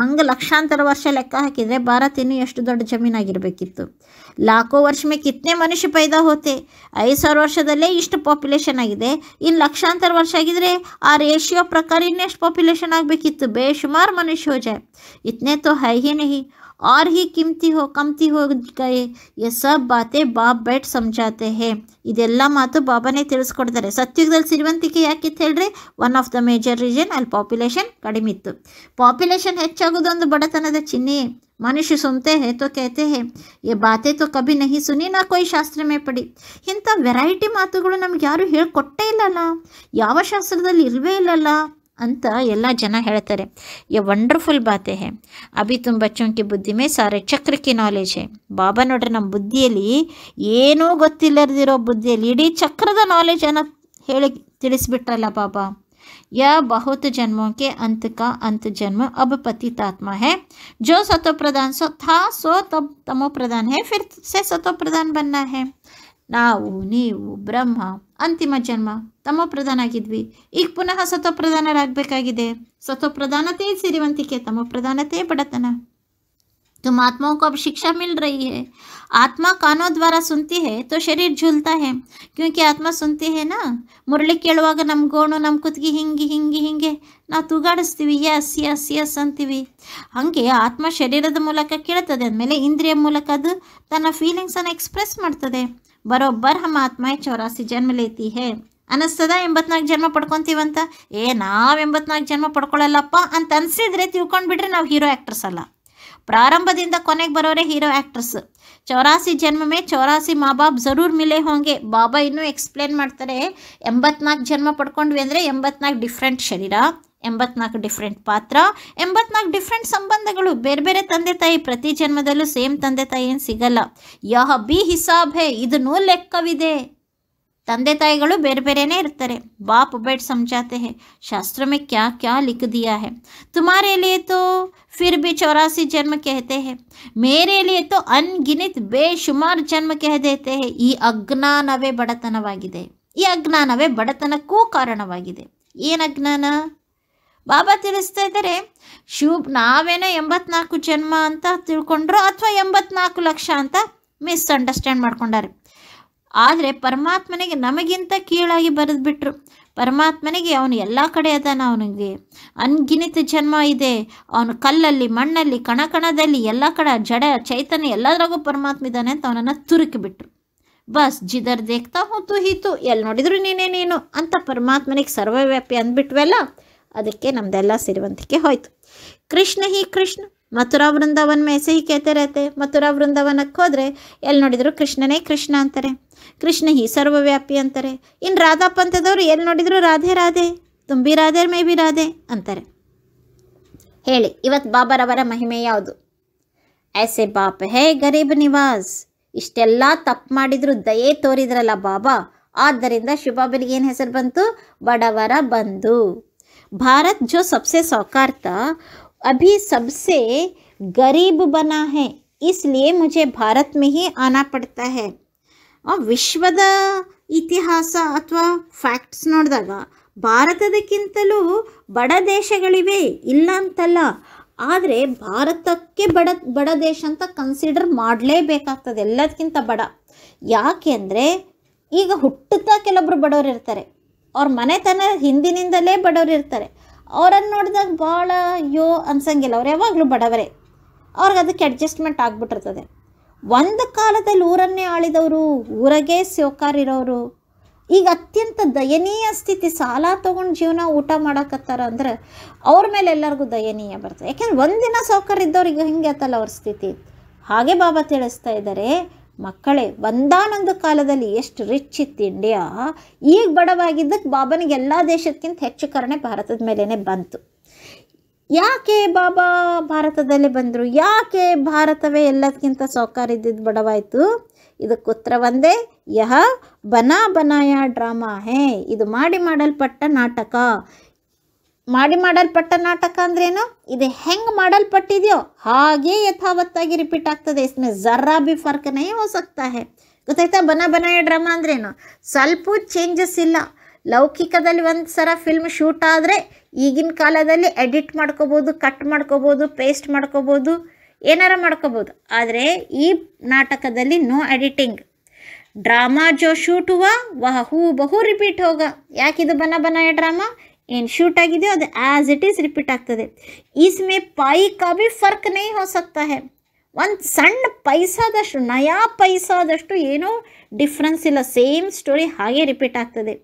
[SPEAKER 1] ಹಂಗೆ ಲಕ್ಷಾಂತರ ವರ್ಷ ಲೆಕ್ಕ ಹಾಕಿದರೆ ಭಾರತ ಇನ್ನೂ ಎಷ್ಟು ದೊಡ್ಡ ಜಮೀನಾಗಿರ್ಬೇಕಿತ್ತು ಲಾಖೋ ವರ್ಷ ಮೇಲೆ ಕಿತ್ತನೆ ಮನುಷ್ಯ ಪೈದಾ ಹೋತೆ ಐದು ಸಾವಿರ ವರ್ಷದಲ್ಲೇ ಇಷ್ಟು ಪಾಪ್ಯುಲೇಷನ್ ಆಗಿದೆ ಇನ್ನು ಲಕ್ಷಾಂತರ ವರ್ಷ ಆಗಿದ್ರೆ ಆ ರೇಷಿಯೋ ಪ್ರಕಾರ ಇನ್ನೆಷ್ಟು ಪಾಪ್ಯುಲೇಷನ್ ಆಗಬೇಕಿತ್ತು ಬೇಸುಮಾರು ಮನುಷ್ಯ ಹೋಜೆ ಇತ್ನೇ ತೋ ಹೈ ಹಿ ನಹಿ और ही कीमती हो कमती हो ಗಯೆ ये सब बातें ಬಾಬ್ बैठ समझाते ಹೇ ಇದೆಲ್ಲ ಮಾತು ಬಾಬಾನೇ ತಿಳಿಸ್ಕೊಡ್ತಾರೆ ಸತ್ಯುಗದಲ್ಲಿ ಸಿರಿವಂತಿಕೆ ಯಾಕಿತ್ತು ಹೇಳ್ರಿ one of the major reason ಅಲ್ಲಿ ಪಾಪ್ಯುಲೇಷನ್ ಕಡಿಮೆ ಇತ್ತು ಪಾಪ್ಯುಲೇಷನ್ ಹೆಚ್ಚಾಗೋದೊಂದು ಬಡತನದ ಚಿಹ್ನೆ ಮನುಷ್ಯ ಸುಮ್ತೆ ಹೇ ತೋ कहते ಹೇ ये ಬಾತೆ ತೋ ನಹಿ ಸುನಿ ನಾ ना कोई ಶಾಸ್ತ್ರ ಮೇ ಪಡಿ ಇಂಥ ವೆರೈಟಿ ಮಾತುಗಳು ನಮ್ಗೆ ಯಾರು ಹೇಳ್ಕೊಟ್ಟೇ ಇಲ್ಲಲ್ಲ ಯಾವ ಶಾಸ್ತ್ರದಲ್ಲಿ ಇಲ್ಲವೇ ಇಲ್ಲಲ್ಲ ಅಂತ ಎಲ್ಲ ಜನ ಹೇಳ್ತಾರೆ ಎ ವಂಡರ್ಫುಲ್ ಬಾತೆ ಹೇ ಅಭಿ ತುಂಬ ಬುದ್ಧಿ ಮೇ ಸಾರೆ ಚಕ್ರಕ್ಕೆ ನಾಲೆಜ್ ಹೇ ಬಾಬಾ ನೋಡ್ರಿ ನಮ್ಮ ಬುದ್ಧಿಯಲ್ಲಿ ಏನೂ ಗೊತ್ತಿಲ್ಲದಿರೋ ಬುದ್ಧಿಯಲ್ಲಿ ಇಡೀ ಚಕ್ರದ ಅನ್ನೋ ಹೇಳಿ ತಿಳಿಸ್ಬಿಟ್ರಲ್ಲ ಬಾಬಾ ಯ ಬಹುತ ಜನ್ಮಕ್ಕೆ ಅಂತಕ ಅಂತ ಜನ್ಮ ಜನ್ಮ ಅಬ್ अब ಹೇ ಜೋ है ಸೊ ಸೊ ಥಾ ಸೊ ತಮೋ ಪ್ರಧಾನ ಹೇ ಫಿರ್ ಸೇ ಸತೋ ಬನ್ನ ಹೇ ನಾವು ನೀವು ಬ್ರಹ್ಮ ಅಂತಿಮ ಜನ್ಮ ತಮ್ಮ ಆಗಿದ್ವಿ ಈಗ ಪುನಃ ಸತ್ವ ಪ್ರಧಾನತೆ ಸಿರಿವಂತಿಕೆ ತಮ್ಮ ಪ್ರಧಾನತೆ ಬಡತನ ತುಮ್ಮ आत्माओं ಶಿಕ್ಷಾ ಮಿಲ್ शिक्षा ಹೇ ಕಾನೋ ದ್ವಾರ ದ್ವಾರ ಸುಂತಿ ಹೇ ತೋ है ಝುಲ್ತಾ ಹೇ ಕ್ಯೂಕಿ ಆತ್ಮ ಸುಂತಿ ಹೇ ನಾ ಮುರಳಿ ಕೇಳುವಾಗ ನಮ್ಮ ಗೋಣು ನಮ್ಮ ಕುತ್ತಿಗೆ ಹಿಂಗೆ ಹಿಂಗೆ ಹಿಂಗೆ ನಾವು ತೂಗಾಡಿಸ್ತೀವಿ ಎಸ್ ಎಸ್ ಎಸ್ ಅಂತೀವಿ ಹಾಗೆ ಆತ್ಮ ಶರೀರದ ಮೂಲಕ ಕೇಳ್ತದೆ ಅಂದಮೇಲೆ ಇಂದ್ರಿಯ ಮೂಲಕ ಅದು ತನ್ನ ಫೀಲಿಂಗ್ಸನ್ನು ಎಕ್ಸ್ಪ್ರೆಸ್ ಮಾಡ್ತದೆ ಬರೋಬ್ಬರ್ ಹಮ್ಮ ಆತ್ಮಾಯ ಚೌರಾಸಿ ಜನ್ಮ ಲೇತಿ ಹೇ ಅನಿಸ್ತದ ಎಂಬತ್ನಾಲ್ಕು ಜನ್ಮ ಪಡ್ಕೊತೀವಂತ ಏ ನಾವು ಎಂಬತ್ನಾಲ್ಕು ಜನ್ಮ ಪಡ್ಕೊಳ್ಳಲ್ಲಪ್ಪ ಅಂತ ಅನಿಸಿದ್ರೆ ತಿಳ್ಕೊಂಡ್ಬಿಟ್ರೆ ನಾವು ಹೀರೋ ಆ್ಯಕ್ಟ್ರಸ್ ಅಲ್ಲ ಪ್ರಾರಂಭದಿಂದ ಕೊನೆಗೆ ಬರೋರೆ ಹೀರೋ ಆ್ಯಕ್ಟ್ರಸ್ ಚೌರಾಸಿ ಜನ್ಮ ಮೇ ಚೌರಾಸಿ ಮಾ ಬಾಬ್ ಜರೂರ್ ಮಿಲೆ ಹೋಂಗೆ ಬಾಬಾ ಇನ್ನೂ ಎಕ್ಸ್ಪ್ಲೇನ್ ಮಾಡ್ತಾರೆ ಎಂಬತ್ನಾಲ್ಕು ಜನ್ಮ ಪಡ್ಕೊಂಡ್ವಿ ಅಂದರೆ ಎಂಬತ್ನಾಲ್ಕು ಡಿಫ್ರೆಂಟ್ ಶರೀರ ಎಂಬತ್ನಾಲ್ಕು ಡಿಫ್ರೆಂಟ್ ಪಾತ್ರ ಎಂಬತ್ನಾಲ್ಕು ಡಿಫ್ರೆಂಟ್ ಸಂಬಂಧಗಳು ಬೇರೆ ಬೇರೆ ತಂದೆ ತಾಯಿ ಪ್ರತಿ ಜನ್ಮದಲ್ಲೂ ಸೇಮ್ ತಂದೆ ತಾಯಿ ಏನು ಸಿಗಲ್ಲ ಯಹ ಬಿ ಹಿಸಾಬ್ ಹೇ ಇದನ್ನೂ ಲೆಕ್ಕವಿದೆ ತಂದೆ ತಾಯಿಗಳು ಬೇರೆ ಬೇರೆನೇ ಇರ್ತಾರೆ ಬಾಪ್ ಬೇಟ್ ಸಮಜಾತೆ ಹೇ ಶಾಸ್ತ್ರ ಮೇ ಕ್ಯಾ ಕ್ಯಾ ಲಿಖದಿಯಾ ದಿಯಾ ಹೇ ತುಮಾರೇ ಲಿಯೇ ತೋ ಫಿರ್ ಬಿ ಚೌರಾಸಿ ಜನ್ಮ ಕಹತೆ ಹೇ ಮೇರೆ ಲಿಯೇ ತೋ ಅನ್ಗಿನಿತ್ ಬೇಶುಮಾರ್ ಜನ್ಮ ಕಹದೇತೆ ಹೇ ಈ ಅಜ್ಞಾನವೇ ಬಡತನವಾಗಿದೆ ಈ ಅಜ್ಞಾನವೇ ಬಡತನಕ್ಕೂ ಕಾರಣವಾಗಿದೆ ಏನು ಅಜ್ಞಾನ ಬಾಬಾ ತಿಳಿಸ್ತಾ ಇದ್ದಾರೆ ಶಿವ ನಾವೇನೋ ಎಂಬತ್ನಾಲ್ಕು ಜನ್ಮ ಅಂತ ತಿಳ್ಕೊಂಡ್ರು ಅಥವಾ ಎಂಬತ್ನಾಲ್ಕು ಲಕ್ಷ ಅಂತ ಮಿಸ್ಅಂಡರ್ಸ್ಟ್ಯಾಂಡ್ ಮಾಡ್ಕೊಂಡಾರೆ ಆದರೆ ಪರಮಾತ್ಮನಿಗೆ ನಮಗಿಂತ ಕೀಳಾಗಿ ಬರೆದ್ಬಿಟ್ರು ಪರಮಾತ್ಮನಿಗೆ ಅವನು ಎಲ್ಲ ಕಡೆ ಅದಾನ ಅವನಿಗೆ ಅನ್ಗಿನಿತ ಜನ್ಮ ಇದೆ ಅವನು ಕಲ್ಲಲ್ಲಿ ಮಣ್ಣಲ್ಲಿ ಕಣಕಣದಲ್ಲಿ ಎಲ್ಲ ಕಡೆ ಜಡ ಚೈತನ್ಯ ಎಲ್ಲದ್ರಾಗೂ ಪರಮಾತ್ಮ ಇದ್ದಾನೆ ಅಂತ ಅವನನ್ನು ತುರುಕಿಬಿಟ್ರು ಬಸ್ ಜಿದರ್ ದೇಖ್ತಾ ಹೂತು ಹೀತು ಎಲ್ಲಿ ನೋಡಿದ್ರು ನೀನೇ ನೀನು ಅಂತ ಪರಮಾತ್ಮನಿಗೆ ಸರ್ವವ್ಯಾಪಿ ಅಂದ್ಬಿಟ್ವೆಲ್ಲ ಅದಕ್ಕೆ ನಮ್ದೆಲ್ಲ ಸಿರಿವಂತಿಕೆ ಹೋಯ್ತು ಕೃಷ್ಣ ಹಿ ಕೃಷ್ಣ ಮಥುರಾ ವೃಂದಾವನ ಮೇಸೆ ಹಿ ಕೇತಿರತ್ತೆ ಮಥುರಾ ವೃಂದಾವನಕ್ಕೆ ಹೋದರೆ ಎಲ್ಲಿ ನೋಡಿದ್ರು ಕೃಷ್ಣನೇ ಕೃಷ್ಣ ಅಂತಾರೆ ಕೃಷ್ಣ ಹಿ ಸರ್ವವ್ಯಾಪಿ ಅಂತಾರೆ ಇನ್ನು ರಾಧಾ ಪಂಥದವರು ಎಲ್ಲಿ ನೋಡಿದ್ರು ರಾಧೆ ರಾಧೆ ತುಂಬಿ ರಾಧೆ ಮೇ ಬಿ ರಾಧೆ ಅಂತಾರೆ ಹೇಳಿ ಇವತ್ತು ಬಾಬರವರ ಮಹಿಮೆ ಯಾವುದು ಐಸೆ ಬಾಪ್ ಹೇ ಗರೀಬ್ ನಿವಾಸ್ ಇಷ್ಟೆಲ್ಲ ತಪ್ಪು ಮಾಡಿದ್ರು ದಯೆ ತೋರಿದ್ರಲ್ಲ ಬಾಬಾ ಆದ್ದರಿಂದ ಶುಭಾಬನಿಗೆ ಏನು ಹೆಸರು ಬಂತು ಬಡವರ ಬಂದು भारत जो सबसे सौकार था अभी सबसे गरीब बना है इसलिए मुझे भारत में ही ಆನಾ ಪಡ್ತಾ ಹೇ ವಿಶ್ವದ ಇತಿಹಾಸ ಅಥವಾ ಫ್ಯಾಕ್ಟ್ಸ್ ನೋಡಿದಾಗ ಭಾರತದಕ್ಕಿಂತಲೂ ಬಡ ದೇಶಗಳಿವೆ ಇಲ್ಲ ಅಂತಲ್ಲ ಆದರೆ ಭಾರತಕ್ಕೆ ಬಡ ಬಡ ದೇಶ ಅಂತ ಕನ್ಸಿಡರ್ ಮಾಡಲೇಬೇಕಾಗ್ತದೆ ಎಲ್ಲದಕ್ಕಿಂತ ಬಡ ಯಾಕೆ ಅಂದರೆ ಈಗ ಹುಟ್ಟುತ್ತಾ ಕೆಲವರು ಬಡವರಿರ್ತಾರೆ ಅವ್ರ ಮನೆತನ ಹಿಂದಿನಿಂದಲೇ ಬಡವರು ಇರ್ತಾರೆ ಅವರನ್ನು ನೋಡಿದಾಗ ಭಾಳ ಅಯ್ಯೋ ಅನ್ಸಂಗಿಲ್ಲ ಅವ್ರು ಯಾವಾಗಲೂ ಬಡವರೇ ಅವ್ರಿಗೆ ಅದಕ್ಕೆ ಅಡ್ಜಸ್ಟ್ಮೆಂಟ್ ಆಗಿಬಿಟ್ಟಿರ್ತದೆ ಒಂದು ಕಾಲದಲ್ಲಿ ಊರನ್ನೇ ಆಳಿದವರು ಊರಗೇ ಸೋಕಾರಿರೋರು ಈಗ ಅತ್ಯಂತ ದಯನೀಯ ಸ್ಥಿತಿ ಸಾಲ ತೊಗೊಂಡು ಜೀವನ ಊಟ ಮಾಡಕತ್ತಾರ ಅಂದ್ರೆ ಅವ್ರ ಮೇಲೆ ಎಲ್ಲರಿಗೂ ದಯನೀಯ ಬರ್ತದೆ ಯಾಕೆಂದ್ರೆ ಒಂದಿನ ಸೌಕರ್ಯ ಇದ್ದವ್ರಿಗೆ ಹಿಂಗೆ ಆತಲ್ಲ ಅವ್ರ ಸ್ಥಿತಿ ಹಾಗೆ ಬಾಬಾ ತಿಳಿಸ್ತಾ ಇದ್ದಾರೆ ಮಕ್ಕಳೇ ಒಂದಾನೊಂದು ಕಾಲದಲ್ಲಿ ಎಷ್ಟು ರಿಚ್ ಇತ್ತು ಇಂಡಿಯಾ ಈಗ ಬಡವಾಗಿದ್ದಕ್ಕೆ ಬಾಬನಿಗೆ ಎಲ್ಲ ದೇಶಕ್ಕಿಂತ ಹೆಚ್ಚು ಕರಣೆ ಭಾರತದ ಮೇಲೇ ಬಂತು ಯಾಕೆ ಬಾಬಾ ಭಾರತದಲ್ಲಿ ಬಂದರು ಯಾಕೆ ಭಾರತವೇ ಎಲ್ಲದಕ್ಕಿಂತ ಇದ್ದಿದ್ದು ಬಡವಾಯಿತು ಇದಕ್ಕೆ ಉತ್ತರ ಒಂದೇ ಯಹ ಬನಾ ಬನಾಯ ಡ್ರಾಮಾ ಹೇ ಇದು ಮಾಡಿ ಮಾಡಲ್ಪಟ್ಟ ನಾಟಕ ಮಾಡಿ ಮಾಡಲ್ಪಟ್ಟ ನಾಟಕ ಅಂದ್ರೇನು ಇದು ಹೆಂಗೆ ಮಾಡಲ್ಪಟ್ಟಿದೆಯೋ ಹಾಗೇ ಯಥಾವತ್ತಾಗಿ ರಿಪೀಟ್ ಆಗ್ತದೆ ಇಸ್ಮೆ ಜರ್ರಾ ಬಿ ಫರ್ಕನೇ ಹೋ ಸಕ್ತಾ ಹೇ ಗೊತ್ತಾಯ್ತಾ ಬನ ಬನಾಯ ಡ್ರಾಮಾ ಅಂದ್ರೇನು ಸ್ವಲ್ಪ ಚೇಂಜಸ್ ಇಲ್ಲ ಲೌಕಿಕದಲ್ಲಿ ಒಂದು ಸರ ಫಿಲ್ಮ್ ಶೂಟ್ ಆದರೆ ಈಗಿನ ಕಾಲದಲ್ಲಿ ಎಡಿಟ್ ಮಾಡ್ಕೋಬೋದು ಕಟ್ ಮಾಡ್ಕೋಬೋದು ಪೇಸ್ಟ್ ಮಾಡ್ಕೋಬೋದು ಏನಾರ ಮಾಡ್ಕೋಬೋದು ಆದರೆ ಈ ನಾಟಕದಲ್ಲಿ ನೋ ಎಡಿಟಿಂಗ್ ಡ್ರಾಮಾ ಜೋ ಶೂಟ್ ವಹೂ ವಹ ಹೂ ಬಹು ರಿಪೀಟ್ ಹೋಗ ಯಾಕಿದು ಬನ ಬನಾಯ ಡ್ರಾಮಾ ಏನು ಶೂಟ್ ಆಗಿದೆಯೋ ಅದು ಆ್ಯಸ್ ಇಟ್ ಈಸ್ ರಿಪೀಟ್ ಆಗ್ತದೆ ಇಸ್ಮೆ ಪಾಯಿ ಕಾ ಭಿ ಫರ್ಕ್ ನೈ ಹೋ ಸಕ್ತಾ ಒಂದು ಸಣ್ಣ ಪೈಸಾದಷ್ಟು ನಯಾ ಪೈಸಾದಷ್ಟು ಏನೋ ಡಿಫ್ರೆನ್ಸ್ ಇಲ್ಲ ಸೇಮ್ ಸ್ಟೋರಿ ಹಾಗೆ ರಿಪೀಟ್ ಆಗ್ತದೆ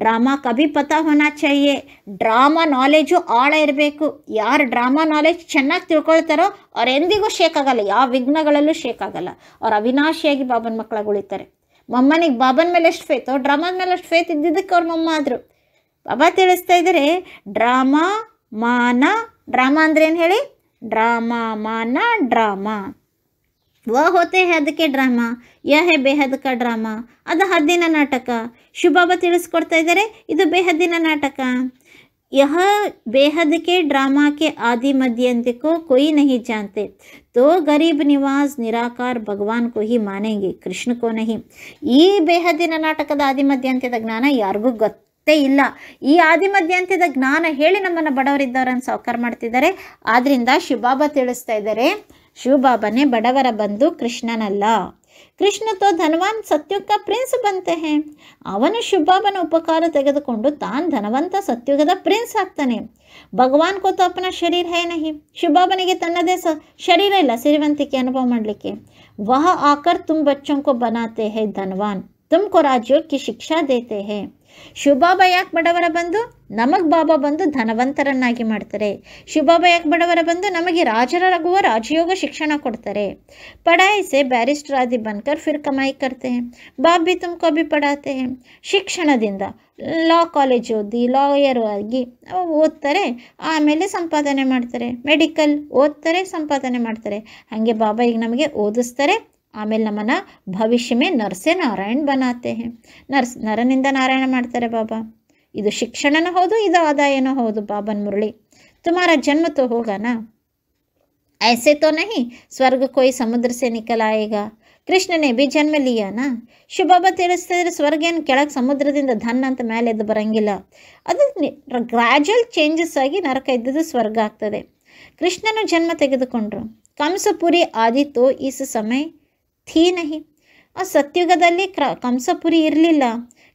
[SPEAKER 1] ಡ್ರಾಮಾ ಕಭಿ ಪತ ಹೋನಾ ಚಾಹಿಯೆ ಡ್ರಾಮಾ ನಾಲೆಜು ಆಳ ಇರಬೇಕು ಯಾರು ಡ್ರಾಮಾ ನಾಲೆಜ್ ಚೆನ್ನಾಗಿ ತಿಳ್ಕೊಳ್ತಾರೋ ಅವ್ರು ಎಂದಿಗೂ ಶೇಕ್ ಆಗೋಲ್ಲ ಯಾವ ವಿಘ್ನಗಳಲ್ಲೂ ಶೇಕ್ ಆಗೋಲ್ಲ ಅವ್ರು ಅವಿನಾಶಿಯಾಗಿ ಬಾಬನ ಮಕ್ಕಳಾಗ ಉಳಿತಾರೆ ಮಮ್ಮನಿಗೆ ಬಾಬನ್ ಮೇಲೆ ಎಷ್ಟು ಫೇತೋ ಡ್ರಾಮಾದ ಮೇಲೆ ಅಷ್ಟು ಫೇತ್ ಇದ್ದಿದ್ದಕ್ಕೆ ಅವ್ರ ಮಮ್ಮ ಆದರು ಬಾಬಾ ತಿಳಿಸ್ತಾ ಇದ್ದಾರೆ ಡ್ರಾಮಾ ಮಾನ ಡ್ರಾಮಾ ಅಂದ್ರೆ ಏನು ಹೇಳಿ ಡ್ರಾಮಾ ಮಾನ ಡ್ರಾಮಾ ವ ಹೋತೆ ಅದಕ್ಕೆ ಡ್ರಾಮಾ ಯ ಹೆ ಬೇಹದಕ ಡ್ರಾಮಾ ಅದು ಹದ್ದಿನ ನಾಟಕ ಶುಭಾಬ ತಿಳಿಸ್ಕೊಡ್ತಾ ಇದ್ದಾರೆ ಇದು ಬೇಹದ್ದಿನ ನಾಟಕ ಯಹ ಬೇಹದಕ್ಕೆ ಡ್ರಾಮಾಕ್ಕೆ ಆದಿ ಆದಿ आदि ಕೊಯ್ ನಹಿ ಜಾಂತೆ ತೋ ಗರೀಬ್ ನಿವಾಸ್ ನಿರಾಕಾರ ಭಗವಾನ್ ಕೊಹಿ ಮಾನೆಂಗೆ ಕೃಷ್ಣ ಕೋನಹಿ ಈ ಬೇಹದ್ದಿನ ನಾಟಕದ ಆದಿ ಅಂತ್ಯದ ಜ್ಞಾನ ಯಾರಿಗೂ ಗೊತ್ತು ಇಲ್ಲ ಈ ಮಧ್ಯಂತ್ಯದ ಜ್ಞಾನ ಹೇಳಿ ನಮ್ಮನ್ನು ಬಡವರಿದ್ದವರನ್ನು ಸಾವುಕಾರ ಮಾಡ್ತಿದ್ದಾರೆ ಆದ್ರಿಂದ ಶಿವಬಾಬಾ ತಿಳಿಸ್ತಾ ಇದ್ದಾರೆ ಶಿವಬಾಬನೇ ಬಡವರ ಬಂದು ಕೃಷ್ಣನಲ್ಲ ಕೃಷ್ಣ ತೋ ಧನವಾನ್ ಸತ್ಯುಗ ಪ್ರಿನ್ಸ್ ಬಂತೆ ಅವನು ಶಿವಬಾಬನ ಉಪಕಾರ ತೆಗೆದುಕೊಂಡು ತಾನು ಧನವಂತ ಸತ್ಯುಗದ ಪ್ರಿನ್ಸ್ ಆಗ್ತಾನೆ ಭಗವಾನ್ ಕೋತ ಅಪ್ಪನ ಶರೀರ ಹೇ ನಹಿ ಶಿವಬಾಬನಿಗೆ ತನ್ನದೇ ಸ ಶರೀರ ಇಲ್ಲ ಸಿರಿವಂತಿಕೆ ಅನುಭವ ಮಾಡಲಿಕ್ಕೆ ವಹ ಆಕರ್ ತುಂಬ ಬಚ್ಚೊಂಕೋ ಬನಾತೆ ಹೇ ಧನವಾನ್ ತುಮಕೋ ರಾಜ್ಯಕ್ಕೆ ಶಿಕ್ಷಾ ದೇತೆ ಹೇ ಶಿವಬಾಬ ಯಾಕೆ ಬಡವರ ಬಂದು ನಮಗೆ ಬಾಬಾ ಬಂದು ಧನವಂತರನ್ನಾಗಿ ಮಾಡ್ತಾರೆ ಶಿವಬಾಬ ಯಾಕೆ ಬಡವರ ಬಂದು ನಮಗೆ ರಾಜರಾಗುವ ರಾಜಯೋಗ ಶಿಕ್ಷಣ ಕೊಡ್ತಾರೆ ಪಡಾಯಿಸೆ ಬ್ಯಾರಿಸ್ಟರ್ ಆದಿ ಬನ್ಕರ್ ಫಿರ್ ಕಮಾಯಿ ಕರ್ತೆ ಬಾಬಿ बाप ಬಿ ಪಡಾತೆ ಶಿಕ್ಷಣದಿಂದ ಲಾ ಕಾಲೇಜ್ ಓದಿ ಲಾಯರ್ ಆಗಿ ಓದ್ತಾರೆ ಆಮೇಲೆ ಸಂಪಾದನೆ ಮಾಡ್ತಾರೆ ಮೆಡಿಕಲ್ ಓದ್ತಾರೆ ಸಂಪಾದನೆ ಮಾಡ್ತಾರೆ ಹಾಗೆ ಬಾಬಾ ಈಗ ನಮಗೆ ಓದಿಸ್ತಾರೆ ಆಮೇಲೆ ನಮ್ಮನ ಭವಿಷ್ಯಮೇ ನರ್ಸೇ ನಾರಾಯಣ್ ಬನಾತೆ ಹೇ ನರ್ಸ್ ನರನಿಂದ ನಾರಾಯಣ ಮಾಡ್ತಾರೆ ಬಾಬಾ ಇದು ಶಿಕ್ಷಣನೂ ಹೌದು ಇದು ಆದಾಯನೂ ಹೌದು ಬಾಬನ್ ಮುರಳಿ ತುಮಾರ ಜನ್ಮ ತೋ ಹೋಗಾನಾ ಐಸೆ ತೋ ನಹಿ ಸ್ವರ್ಗ कोई ಸಮುದ್ರ ಸೇ निकल ಕೃಷ್ಣನೇ ಬಿ ಜನ್ಮ ಲಿಯಾನಾ ತಿಳಿಸ್ತಾ ತಿಳಿಸ್ತಿದ್ರೆ ಸ್ವರ್ಗ ಏನು ಕೆಳಗೆ ಸಮುದ್ರದಿಂದ ಧನ್ ಅಂತ ಮೇಲೆ ಎದ್ದು ಬರಂಗಿಲ್ಲ ಅದು ಗ್ರ್ಯಾಜುವಲ್ ಚೇಂಜಸ್ ಆಗಿ ನರಕ ಇದ್ದದ್ದು ಸ್ವರ್ಗ ಆಗ್ತದೆ ಕೃಷ್ಣನು ಜನ್ಮ ತೆಗೆದುಕೊಂಡ್ರು ಕಂಸಪುರಿ ಆದಿತ್ತು ಈಸ ಸಮಯ थी नहीं और क्र कंसपुरी इरलिल्ला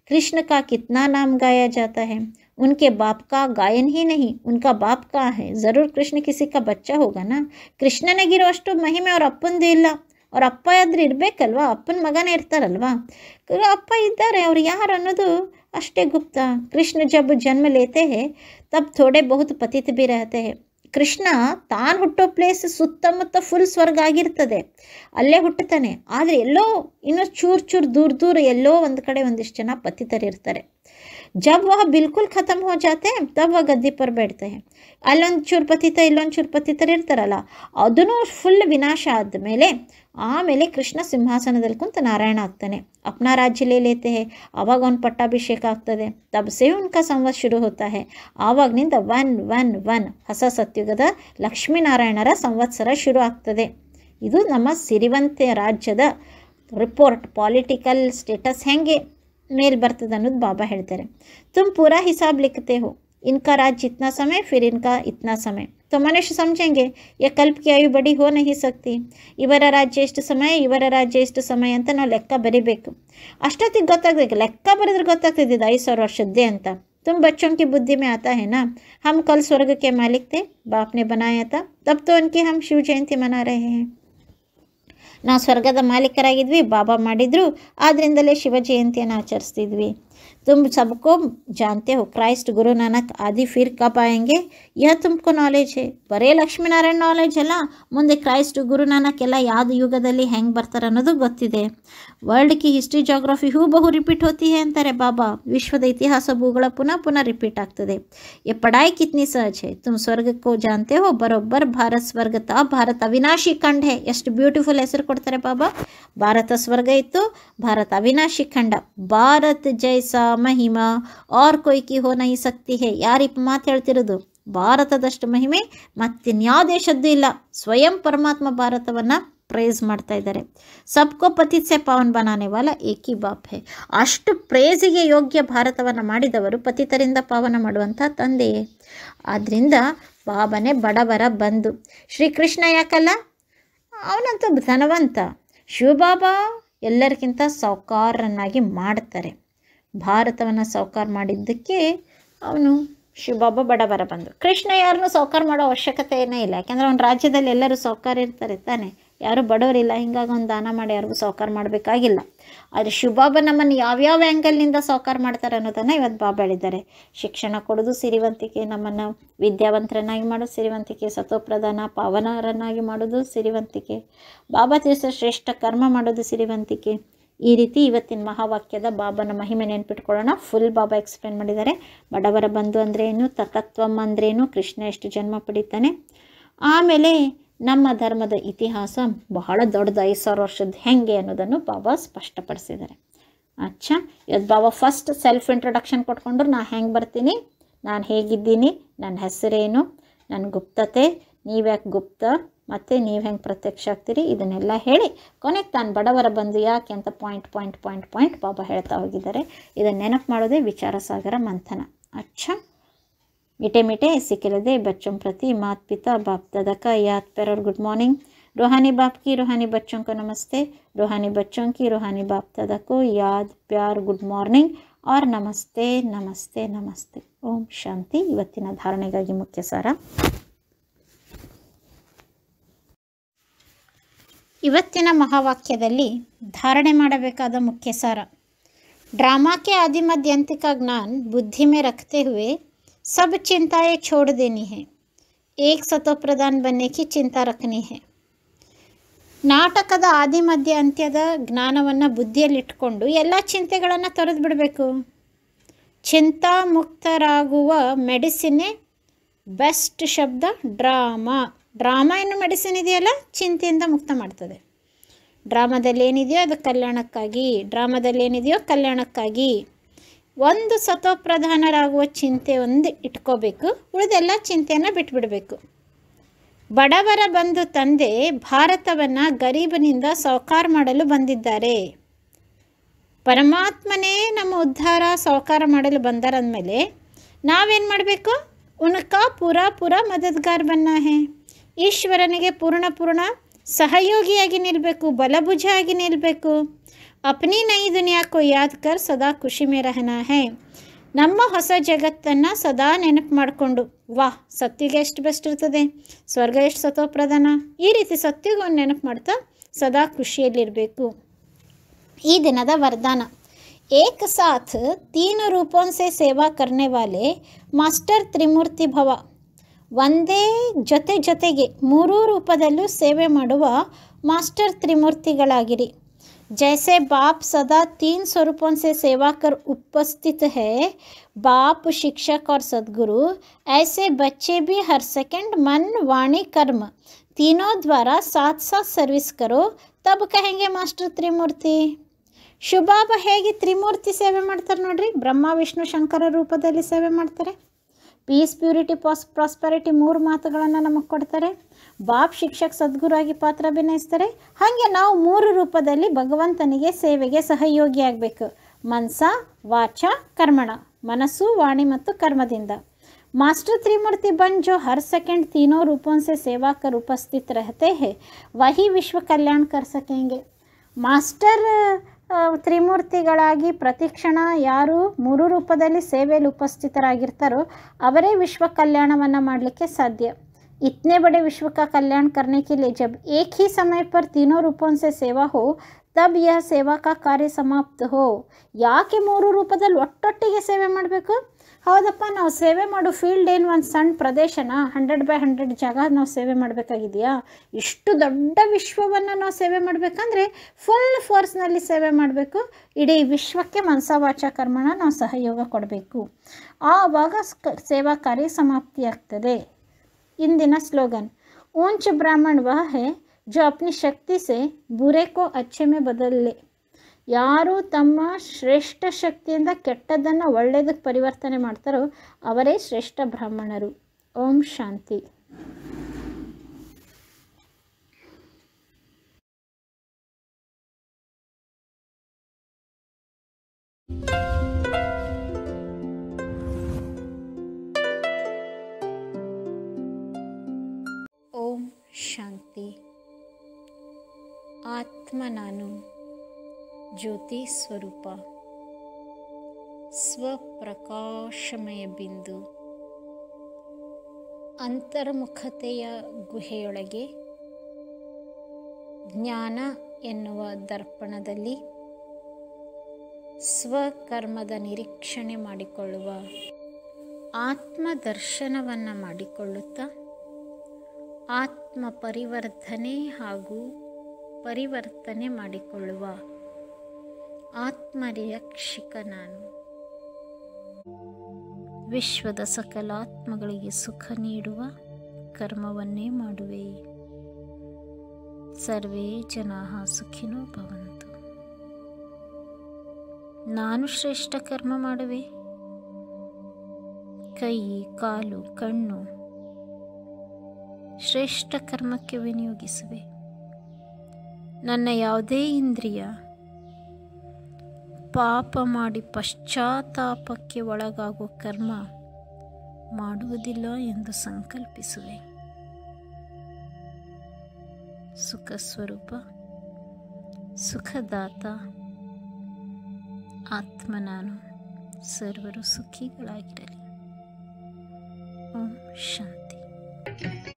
[SPEAKER 1] कृष्ण का कितना नाम गाया जाता है उनके बाप का गायन ही नहीं उनका बाप का है ज़रूर कृष्ण किसी का बच्चा होगा ना ಕೃಷ್ಣನಗಿರೋ ಅಷ್ಟು ಮಹಿಮೆ ಅವ್ರ ಅಪ್ಪಂದು और ಅವ್ರ ಅಪ್ಪ ಆದ್ರೆ ಇರಬೇಕಲ್ವಾ अपन मगन इतारलवा ಅಪ್ಪ ಇದ್ದಾರೆ ಅವ್ರು ಯಾರು ಅನ್ನೋದು ಅಷ್ಟೇ कृष्ण जब जन्म लेते हैं तब थोड़े बहुत पतित भी रहते हैं ಕೃಷ್ಣ ತಾನು ಹುಟ್ಟೋ ಪ್ಲೇಸ್ ಸುತ್ತಮುತ್ತ ಫುಲ್ ಸ್ವರ್ಗ ಆಗಿರ್ತದೆ ಅಲ್ಲೇ ಹುಟ್ಟುತ್ತಾನೆ ಆದರೆ ಎಲ್ಲೋ ಇನ್ನೂ ಚೂರು ಚೂರು ದೂರ ದೂರ ಎಲ್ಲೋ ಒಂದು ಕಡೆ ಒಂದಿಷ್ಟು ಜನ ಪತಿತರಿರ್ತಾರೆ जब वह बिल्कुल ख़त्म हो जाते हैं तब वह गद्दी पर बैठते हैं ಅಲ್ಲೊಂದು ಚೂರ್ಪತಿ ತ ಇಲ್ಲೊಂದು ಚೂರ್ಪತಿ ತರ ಇರ್ತಾರಲ್ಲ ಅದನ್ನು ಫುಲ್ ವಿನಾಶ ಆದಮೇಲೆ ಆಮೇಲೆ ಕೃಷ್ಣ ಸಿಂಹಾಸನದಲ್ಲಿ ಕುಂತ ನಾರಾಯಣ ಆಗ್ತಾನೆ ಅಪ್ನಾ ರಾಜ್ಯಲೇ ಲೇ ಲೇತೆ ಹೇ ಆವಾಗ ಅವ್ನು ಪಟ್ಟಾಭಿಷೇಕ ಆಗ್ತದೆ ತಬ್ಸೆ ಉನ್ಕ ಸಂವತ್ ಶುರು ಹೋಗ್ತಾ ಆವಾಗಿನಿಂದ ಆವಾಗನಿಂದ ಒನ್ ಒನ್ ಒನ್ ಹೊಸ ಸತ್ಯುಗದ ಲಕ್ಷ್ಮೀನಾರಾಯಣರ ಸಂವತ್ಸರ ಶುರು ಆಗ್ತದೆ ಇದು ನಮ್ಮ ಸಿರಿವಂತೆ ರಾಜ್ಯದ ರಿಪೋರ್ಟ್ ಪಾಲಿಟಿಕಲ್ ಸ್ಟೇಟಸ್ ಹೇಗೆ मेल भरत दनुद बाबा ಹೇಳ್ತಾರೆ ತುಂ پورا હિસાબ লিখತೆ હો ઇનકા રાજ જીતના સમય ફિર ઇનકા ઇતના સમય તો મનશ સમજેંગે ય કલ્પ કિય હી બડી હો નહી સકતી ઇવર રાજેષ્ઠ સમય ઇવર રાજેષ્ઠ સમય અંત ન લેક્કા બરીબેક અષ્ટતિ ગત ગત લેક્કા બરીદ ગત ગત 5000 વર્ષ દે અંત તુમ બચનકી બુદ્ધિ મે આતા હે ના હમ કલ સ્વર્ગ કે માલિક تھے બાપને બનાયા થા તબ તો انકે હમ શિવ જયંતી મના રહે હે ನಾವು ಸ್ವರ್ಗದ ಮಾಲೀಕರಾಗಿದ್ವಿ ಬಾಬಾ ಮಾಡಿದ್ರು ಆದ್ದರಿಂದಲೇ ಶಿವ ಜಯಂತಿಯನ್ನು ಆಚರಿಸ್ತಿದ್ವಿ ತುಂಬ ಸಬ್ಕೋ ಜಾನ್ತೆ ಹೋ ಕ್ರೈಸ್ಟ್ ಗುರು ನಾನಕ್ ಆದಿ ಫಿರ್ कब ಹೆಂಗೆ ಯಾ तुमको ನಾಲೇಜ್ ಬರೇ ಲಕ್ಷ್ಮೀನಾರಾಯಣ ನಾಲೇಜ್ ಅಲ್ಲ ಮುಂದೆ ಕ್ರೈಸ್ಟ್ ಗುರು ನಾನಕ್ ಎಲ್ಲ ಯಾವ್ದು ಯುಗದಲ್ಲಿ ಹೆಂಗೆ ಬರ್ತಾರೆ ಅನ್ನೋದು ಗೊತ್ತಿದೆ ವರ್ಲ್ಡ್ ಕಿ ಹಿಸ್ಟ್ರಿ ಜಾಗ್ರಫಿ ಬಹು ರಿಪೀಟ್ ಹೋತಿ ಹೇ ಅಂತಾರೆ ಬಾಬಾ ವಿಶ್ವದ ಇತಿಹಾಸ ಭೂಗಳ ಪುನಃ ಪುನಃ ರಿಪೀಟ್ ಆಗ್ತದೆ ಎ ಪಡಾಯಿ ಕಿತ್ನಿ ಸಹಜ್ ಹೇ ತುಮ್ ಸ್ವರ್ಗಕ್ಕೂ ಜಾನ್ತೆ ಹೋ ಬರೋಬ್ಬರ್ ಭಾರತ್ ಸ್ವರ್ಗ ತಾ ಭಾರತ್ ಅವಿನಾಶಿ ಖಂಡ್ ಹೇ ಎಷ್ಟು ಬ್ಯೂಟಿಫುಲ್ ಹೆಸರು ಕೊಡ್ತಾರೆ ಬಾಬಾ ಭಾರತ ಸ್ವರ್ಗ ಇತ್ತು ಭಾರತ ಅವಿನಾಶಿ ಖಂಡ ಭಾರತ್ ಜೈಸಾ ಮಹಿಮಾ ಆರ್ ಕೊಯ್ಕಿ ಹೋ ನೈ ಸಕ್ತಿ ಹೇ ಯಾರಿಪ್ಪ ಮಾತು ಹೇಳ್ತಿರೋದು ಭಾರತದಷ್ಟು ಮಹಿಮೆ ಮತ್ತಿನ್ಯಾವ ದೇಶದ್ದು ಇಲ್ಲ ಸ್ವಯಂ ಪರಮಾತ್ಮ ಭಾರತವನ್ನು ಪ್ರೇಜ್ ಮಾಡ್ತಾ ಇದ್ದಾರೆ ಸಬ್ಕೋ ಪತಿತ್ಸೆ ಪವನ್ ಬನಾನೆ ವಾಲ ಏಕಿ ಬಾಪ್ ಹೇ ಅಷ್ಟು ಪ್ರೇಜಿಗೆ ಯೋಗ್ಯ ಭಾರತವನ್ನು ಮಾಡಿದವರು ಪತಿತರಿಂದ ಪಾವನ ಮಾಡುವಂಥ ತಂದೆಯೇ ಆದ್ದರಿಂದ ಬಾಬನೇ ಬಡವರ ಬಂದು ಶ್ರೀಕೃಷ್ಣ ಯಾಕಲ್ಲ ಅವನಂತೂ ಧನವಂತ ಶಿವಬಾಬಾ ಎಲ್ಲರಿಗಿಂತ ಸೌಕಾರನ್ನಾಗಿ ಮಾಡ್ತಾರೆ ಭಾರತವನ್ನು ಸೌಕಾರ ಮಾಡಿದ್ದಕ್ಕೆ ಅವನು ಶಿವಬಾಬಾ ಬಡವರ ಬಂದು ಕೃಷ್ಣ ಯಾರನ್ನೂ ಸೌಕಾರ ಮಾಡೋ ಅವಶ್ಯಕತೆ ಏನೇ ಇಲ್ಲ ಯಾಕೆಂದರೆ ಅವನ ರಾಜ್ಯದಲ್ಲಿ ಎಲ್ಲರೂ ಸೌಕಾರ ಇರ್ತಾರೆ ತಾನೆ ಯಾರೂ ಬಡವರಿಲ್ಲ ಹಿಂಗಾಗಿ ಒಂದು ದಾನ ಮಾಡಿ ಯಾರಿಗೂ ಸಾವುಕಾರ ಮಾಡಬೇಕಾಗಿಲ್ಲ ಆದರೆ ಶಿವಬಾಬಾ ನಮ್ಮನ್ನು ಯಾವ್ಯಾವ ಆ್ಯಂಗಲ್ನಿಂದ ಸಾವುಕಾರ ಮಾಡ್ತಾರೆ ಅನ್ನೋದನ್ನು ಇವತ್ತು ಬಾಬಾ ಹೇಳಿದ್ದಾರೆ ಶಿಕ್ಷಣ ಕೊಡೋದು ಸಿರಿವಂತಿಕೆ ನಮ್ಮನ್ನು ವಿದ್ಯಾವಂತರನ್ನಾಗಿ ಮಾಡೋದು ಸಿರಿವಂತಿಕೆ ಸತ್ವಪ್ರಧಾನ ಪಾವನರನ್ನಾಗಿ ಮಾಡೋದು ಸಿರಿವಂತಿಕೆ ಬಾಬಾ ತಿಳಿಸೋ ಶ್ರೇಷ್ಠ ಕರ್ಮ ಮಾಡೋದು ಸಿರಿವಂತಿಕೆ ಈ ರೀತಿ ಇವತ್ತಿನ ಮಹಾವಾಕ್ಯದ ಬಾಬಾನ ಮಹಿಮೆ ನೆನ್ಪಿಟ್ಕೊಳ್ಳೋಣ ಫುಲ್ ಬಾಬಾ ಎಕ್ಸ್ಪ್ಲೇನ್ ಮಾಡಿದ್ದಾರೆ ಬಡವರ ಬಂಧು ಅಂದ್ರೇನು ತಕತ್ವಂ ಅಂದ್ರೇನು ಕೃಷ್ಣ ಎಷ್ಟು ಜನ್ಮ ಪಡಿತಾನೆ ಆಮೇಲೆ ನಮ್ಮ ಧರ್ಮದ ಇತಿಹಾಸ ಬಹಳ ದೊಡ್ಡದು ಐದು ಸಾವಿರ ವರ್ಷದ ಹೆಂಗೆ ಅನ್ನೋದನ್ನು ಬಾಬಾ ಸ್ಪಷ್ಟಪಡಿಸಿದ್ದಾರೆ ಅಚ್ಚಾ ಇವತ್ತು ಬಾಬಾ ಫಸ್ಟ್ ಸೆಲ್ಫ್ ಇಂಟ್ರೊಡಕ್ಷನ್ ಕೊಟ್ಕೊಂಡ್ರು ನಾನು ಹೆಂಗೆ ಬರ್ತೀನಿ ನಾನು ಹೇಗಿದ್ದೀನಿ ನನ್ನ ಹೆಸರೇನು ನನ್ನ ಗುಪ್ತತೆ ನೀವ್ಯಾಕೆ ಗುಪ್ತ ಮತ್ತು ನೀವು ಹೆಂಗೆ ಪ್ರತ್ಯಕ್ಷ ಆಗ್ತೀರಿ ಇದನ್ನೆಲ್ಲ ಹೇಳಿ ಕೊನೆಗೆ ತಾನು ಬಡವರ ಬಂದು ಯಾಕೆ ಅಂತ point point point point Baba ಹೇಳ್ತಾ ಹೋಗಿದ್ದಾರೆ ಇದನ್ನು ನೆನಪು ಮಾಡೋದೇ ವಿಚಾರ ಸಾಗರ ಮಂಥನ ಅಚ್ಚಾ ಮಿಟೆ ಮಿಟೆ ಸಿಕ್ಕಿರದೆ ಬಚ್ಚಂ ಪ್ರತಿ ಮಾತ್ ಪಿತಾ ಬಾಪ್ ದದಕ ಯಾತ್ ಪೆರೋರ್ ಗುಡ್ ಮಾರ್ನಿಂಗ್ ರೋಹಾನಿ ಬಾಪ್ ಕಿ ರೋಹಾನಿ बच्चों ನಮಸ್ತೆ ರೋಹಾನಿ ರೋಹಾನಿ ಕಿ ರೋಹಾನಿ ಬಾಪ್ बाप ಯಾದ್ ಪ್ಯಾರ್ ಗುಡ್ ಮಾರ್ನಿಂಗ್ ಆರ್ ನಮಸ್ತೆ ನಮಸ್ತೆ ನಮಸ್ತೆ ಓಂ ಶಾಂತಿ ಇವತ್ತಿನ ಧಾರಣೆಗಾಗಿ ಮುಖ್ಯ ಸಾರ ಇವತ್ತಿನ ಮಹಾವಾಕ್ಯದಲ್ಲಿ ಧಾರಣೆ ಮಾಡಬೇಕಾದ ಮುಖ್ಯ ಸಾರ ಡ್ರಾಮಾಕ್ಕೆ ಕೆ ಆದಿಮದ್ಯಂತಿಕ ಬುದ್ಧಿಮೆ ಬುದ್ಧಿ ಮೇ ಹುವೆ सब चिंताएं छोड़ देनी है एक ಸತ್ವಪ್ರಧಾನ್ ಬನ್ನೇಕಿ ಚಿಂತಾ ರಖನಿ ನಾಟಕದ ಆದಿ ಮಧ್ಯ ಅಂತ್ಯದ ಜ್ಞಾನವನ್ನು ಬುದ್ಧಿಯಲ್ಲಿಟ್ಟುಕೊಂಡು ಎಲ್ಲ ಚಿಂತೆಗಳನ್ನು ತೊರೆದು ಬಿಡಬೇಕು ಚಿಂತಾಮುಕ್ತರಾಗುವ ಮುಕ್ತರಾಗುವ ಬೆಸ್ಟ್ ಶಬ್ದ ಡ್ರಾಮಾ ಡ್ರಾಮಾ ಏನು ಮೆಡಿಸಿನ್ ಇದೆಯಲ್ಲ ಚಿಂತೆಯಿಂದ ಮುಕ್ತ ಮಾಡ್ತದೆ ಡ್ರಾಮಾದಲ್ಲಿ ಏನಿದೆಯೋ ಅದು ಕಲ್ಯಾಣಕ್ಕಾಗಿ ಡ್ರಾಮಾದಲ್ಲಿ ಏನಿದೆಯೋ ಕಲ್ಯಾಣಕ್ಕಾಗಿ ಒಂದು ಸತೋಪ್ರಧಾನರಾಗುವ ಚಿಂತೆ ಒಂದು ಇಟ್ಕೋಬೇಕು ಉಳಿದೆಲ್ಲ ಚಿಂತೆಯನ್ನು ಬಿಟ್ಬಿಡಬೇಕು ಬಡವರ ಬಂದು ತಂದೆ ಭಾರತವನ್ನು ಗರೀಬನಿಂದ ಸಾಕಾರ ಮಾಡಲು ಬಂದಿದ್ದಾರೆ ಪರಮಾತ್ಮನೇ ನಮ್ಮ ಉದ್ಧಾರ ಸಾಕಾರ ಮಾಡಲು ಬಂದಾರಂದಮೇಲೆ ನಾವೇನು ಮಾಡಬೇಕು ಉನಕ ಪೂರ ಪೂರ ಮದದ್ಗಾರ್ ಬನ್ನ ಹೇ ಈಶ್ವರನಿಗೆ ಪೂರ್ಣ ಪೂರ್ಣ ಸಹಯೋಗಿಯಾಗಿ ನಿಲ್ಲಬೇಕು ಬಲಭುಜ ಆಗಿ ನಿಲ್ಲಬೇಕು ಅಪ್ನಿ ನೈ दुनिया ಯಾದ್ಕರ್ ಸದಾ ಖುಷಿ ಮೇ ರಹನಾ ಹೈ ನಮ್ಮ ಹೊಸ ಜಗತ್ತನ್ನು ಸದಾ ನೆನಪು ಮಾಡಿಕೊಂಡು ವಾಹ್ ಸತ್ತಿಗೆ ಎಷ್ಟು ಬೆಸ್ಟ್ ಇರ್ತದೆ ಸ್ವರ್ಗ ಎಷ್ಟು ಸತೋಪ್ರಧಾನ ಈ ರೀತಿ ಒಂದು ನೆನಪು ಮಾಡ್ತಾ ಸದಾ ಖುಷಿಯಲ್ಲಿರಬೇಕು ಈ ದಿನದ ವರದಾನ ಏಕ ಸಾಥ್ ತೀನು ರೂಪೋನ್ಸೆ ಸೇವಾ ಕರ್ನೆ ವಾಲೆ ಮಾಸ್ಟರ್ ತ್ರಿಮೂರ್ತಿ ಭವ ಒಂದೇ ಜೊತೆ ಜೊತೆಗೆ ಮೂರೂ ರೂಪದಲ್ಲೂ ಸೇವೆ ಮಾಡುವ ಮಾಸ್ಟರ್ ತ್ರಿಮೂರ್ತಿಗಳಾಗಿರಿ જેસે બાપ સદા તીન સ્વરૂપોnse સેવા કર ઉપસ્થિત હે બાપ શિક્ષક ઓર સદગુરુ એસે બચ્ચે ભી હર સેકન્ડ મન વાણી કર્મ તીનો દ્વારા સાત સાત સર્વિસ કરો તબ કહેંગે માસ્ટર ત્રિમૂર્તિ શુભાપ હેગી ત્રિમૂર્તિ સેવા માડતાર નોડરી બ્રહ્મા વિષ્ણુ શંકર રૂપા દેલી સેવા માડતારે પીસ પ્યોરિટી પ્રોસ્પેરિટી મોર માતગાલાના નમ કોડતારે ಬಾಬ್ ಶಿಕ್ಷಕ್ ಸದ್ಗುರಾಗಿ ಪಾತ್ರ ಅಭಿನಯಿಸ್ತಾರೆ ಹಾಗೆ ನಾವು ಮೂರು ರೂಪದಲ್ಲಿ ಭಗವಂತನಿಗೆ ಸೇವೆಗೆ ಸಹಯೋಗಿ ಆಗಬೇಕು ಮನಸ ವಾಚ ಕರ್ಮಣ ಮನಸ್ಸು ವಾಣಿ ಮತ್ತು ಕರ್ಮದಿಂದ ಮಾಸ್ಟರ್ ತ್ರಿಮೂರ್ತಿ ಬಂದು ಜೋ ಹರ್ ಸೆಕೆಂಡ್ ತೀನೋ ರೂಪೋನ್ಸೆ ಸೇವಾ ಕರ್ ಉಪಸ್ಥಿತ್ ವಹಿ ಹೇ ವಹಿ ವಿಶ್ವ ಕಲ್ಯಾಣ ಕರ್ಸಕ್ಕೆ ಮಾಸ್ಟರ್ ತ್ರಿಮೂರ್ತಿಗಳಾಗಿ ಪ್ರತಿಕ್ಷಣ ಯಾರು ಮೂರು ರೂಪದಲ್ಲಿ ಸೇವೆಯಲ್ಲಿ ಉಪಸ್ಥಿತರಾಗಿರ್ತಾರೋ ಅವರೇ ವಿಶ್ವ ಕಲ್ಯಾಣವನ್ನು ಮಾಡಲಿಕ್ಕೆ ಸಾಧ್ಯ इतने बड़े ವಿಶ್ವಕ का कल्याण करने के लिए जब एक ही समय पर ಸೇವಾ ಹೋ ತಬ್ यह ಸೇವಾ का ಕಾರ್ಯ ಸಮಾಪ್ತ ಹೋ ಯಾಕೆ ಮೂರು ರೂಪದಲ್ಲಿ ಒಟ್ಟೊಟ್ಟಿಗೆ ಸೇವೆ ಮಾಡಬೇಕು ಹೌದಪ್ಪ ನಾವು ಸೇವೆ ಮಾಡೋ ಫೀಲ್ಡ್ ಏನು ಒಂದು ಸಣ್ಣ ಪ್ರದೇಶನ ಹಂಡ್ರೆಡ್ ಬೈ ಹಂಡ್ರೆಡ್ ಜಾಗ ನಾವು ಸೇವೆ ಮಾಡಬೇಕಾಗಿದೆಯಾ ಇಷ್ಟು ದೊಡ್ಡ ವಿಶ್ವವನ್ನು ನಾವು ಸೇವೆ ಮಾಡಬೇಕಂದ್ರೆ ಫುಲ್ ಫೋರ್ಸ್ನಲ್ಲಿ ಸೇವೆ ಮಾಡಬೇಕು ಇಡೀ ವಿಶ್ವಕ್ಕೆ ಮನಸವಾಚ ಕರ್ಮಣ ನಾವು ಸಹಯೋಗ ಕೊಡಬೇಕು ಆವಾಗ ಸೇವಾ ಕಾರ್ಯ ಸಮಾಪ್ತಿಯಾಗ್ತದೆ ಇಂದಿನ ಸ್ಲೋಗನ್ ಉಂಚ ಬ್ರಾಹ್ಮಣ್ ವಹೆ है ಅಪ್ನಿ ಶಕ್ತಿ ಸೆ ಬುರೆ ಕೋ ಬದಲ್ಲೆ ಯಾರು ತಮ್ಮ ಶ್ರೇಷ್ಠ ಶಕ್ತಿಯಿಂದ ಕೆಟ್ಟದನ್ನ ಒಳ್ಳೆಯದಕ್ಕೆ ಪರಿವರ್ತನೆ ಮಾಡ್ತಾರೋ ಅವರೇ ಶ್ರೇಷ್ಠ ಬ್ರಾಹ್ಮಣರು ಓಂ ಶಾಂತಿ ಶಾಂತಿ ಆತ್ಮ ನಾನು ಜ್ಯೋತಿ ಸ್ವರೂಪ ಸ್ವಪ್ರಕಾಶಮಯ ಬಿಂದು ಅಂತರ್ಮುಖತೆಯ ಗುಹೆಯೊಳಗೆ ಜ್ಞಾನ ಎನ್ನುವ ದರ್ಪಣದಲ್ಲಿ ಸ್ವಕರ್ಮದ ನಿರೀಕ್ಷಣೆ ಮಾಡಿಕೊಳ್ಳುವ ಆತ್ಮದರ್ಶನವನ್ನು ಮಾಡಿಕೊಳ್ಳುತ್ತಾ ಆತ್ಮ ಪರಿವರ್ತನೆ ಹಾಗೂ ಪರಿವರ್ತನೆ ಮಾಡಿಕೊಳ್ಳುವ ಆತ್ಮರಕ್ಷಿಕ ನಾನು ವಿಶ್ವದ ಸಕಲ ಆತ್ಮಗಳಿಗೆ ಸುಖ ನೀಡುವ ಕರ್ಮವನ್ನೇ ಮಾಡುವೆ ಸರ್ವೇ ಜನಾ ಸುಖಿನೋ ಭವಂತು ನಾನು ಶ್ರೇಷ್ಠ ಕರ್ಮ ಮಾಡುವೆ ಕೈ ಕಾಲು ಕಣ್ಣು ಶ್ರೇಷ್ಠ ಕರ್ಮಕ್ಕೆ ವಿನಿಯೋಗಿಸುವೆ ನನ್ನ ಯಾವುದೇ ಇಂದ್ರಿಯ ಪಾಪ ಮಾಡಿ ಪಶ್ಚಾತ್ತಾಪಕ್ಕೆ ಒಳಗಾಗುವ ಕರ್ಮ ಮಾಡುವುದಿಲ್ಲ ಎಂದು ಸಂಕಲ್ಪಿಸುವೆ ಸುಖ ಸ್ವರೂಪ ಸುಖದಾತ ಆತ್ಮ ನಾನು ಸರ್ವರು ಸುಖಿಗಳಾಗಿರಲಿ ಓಂ ಶಾಂತಿ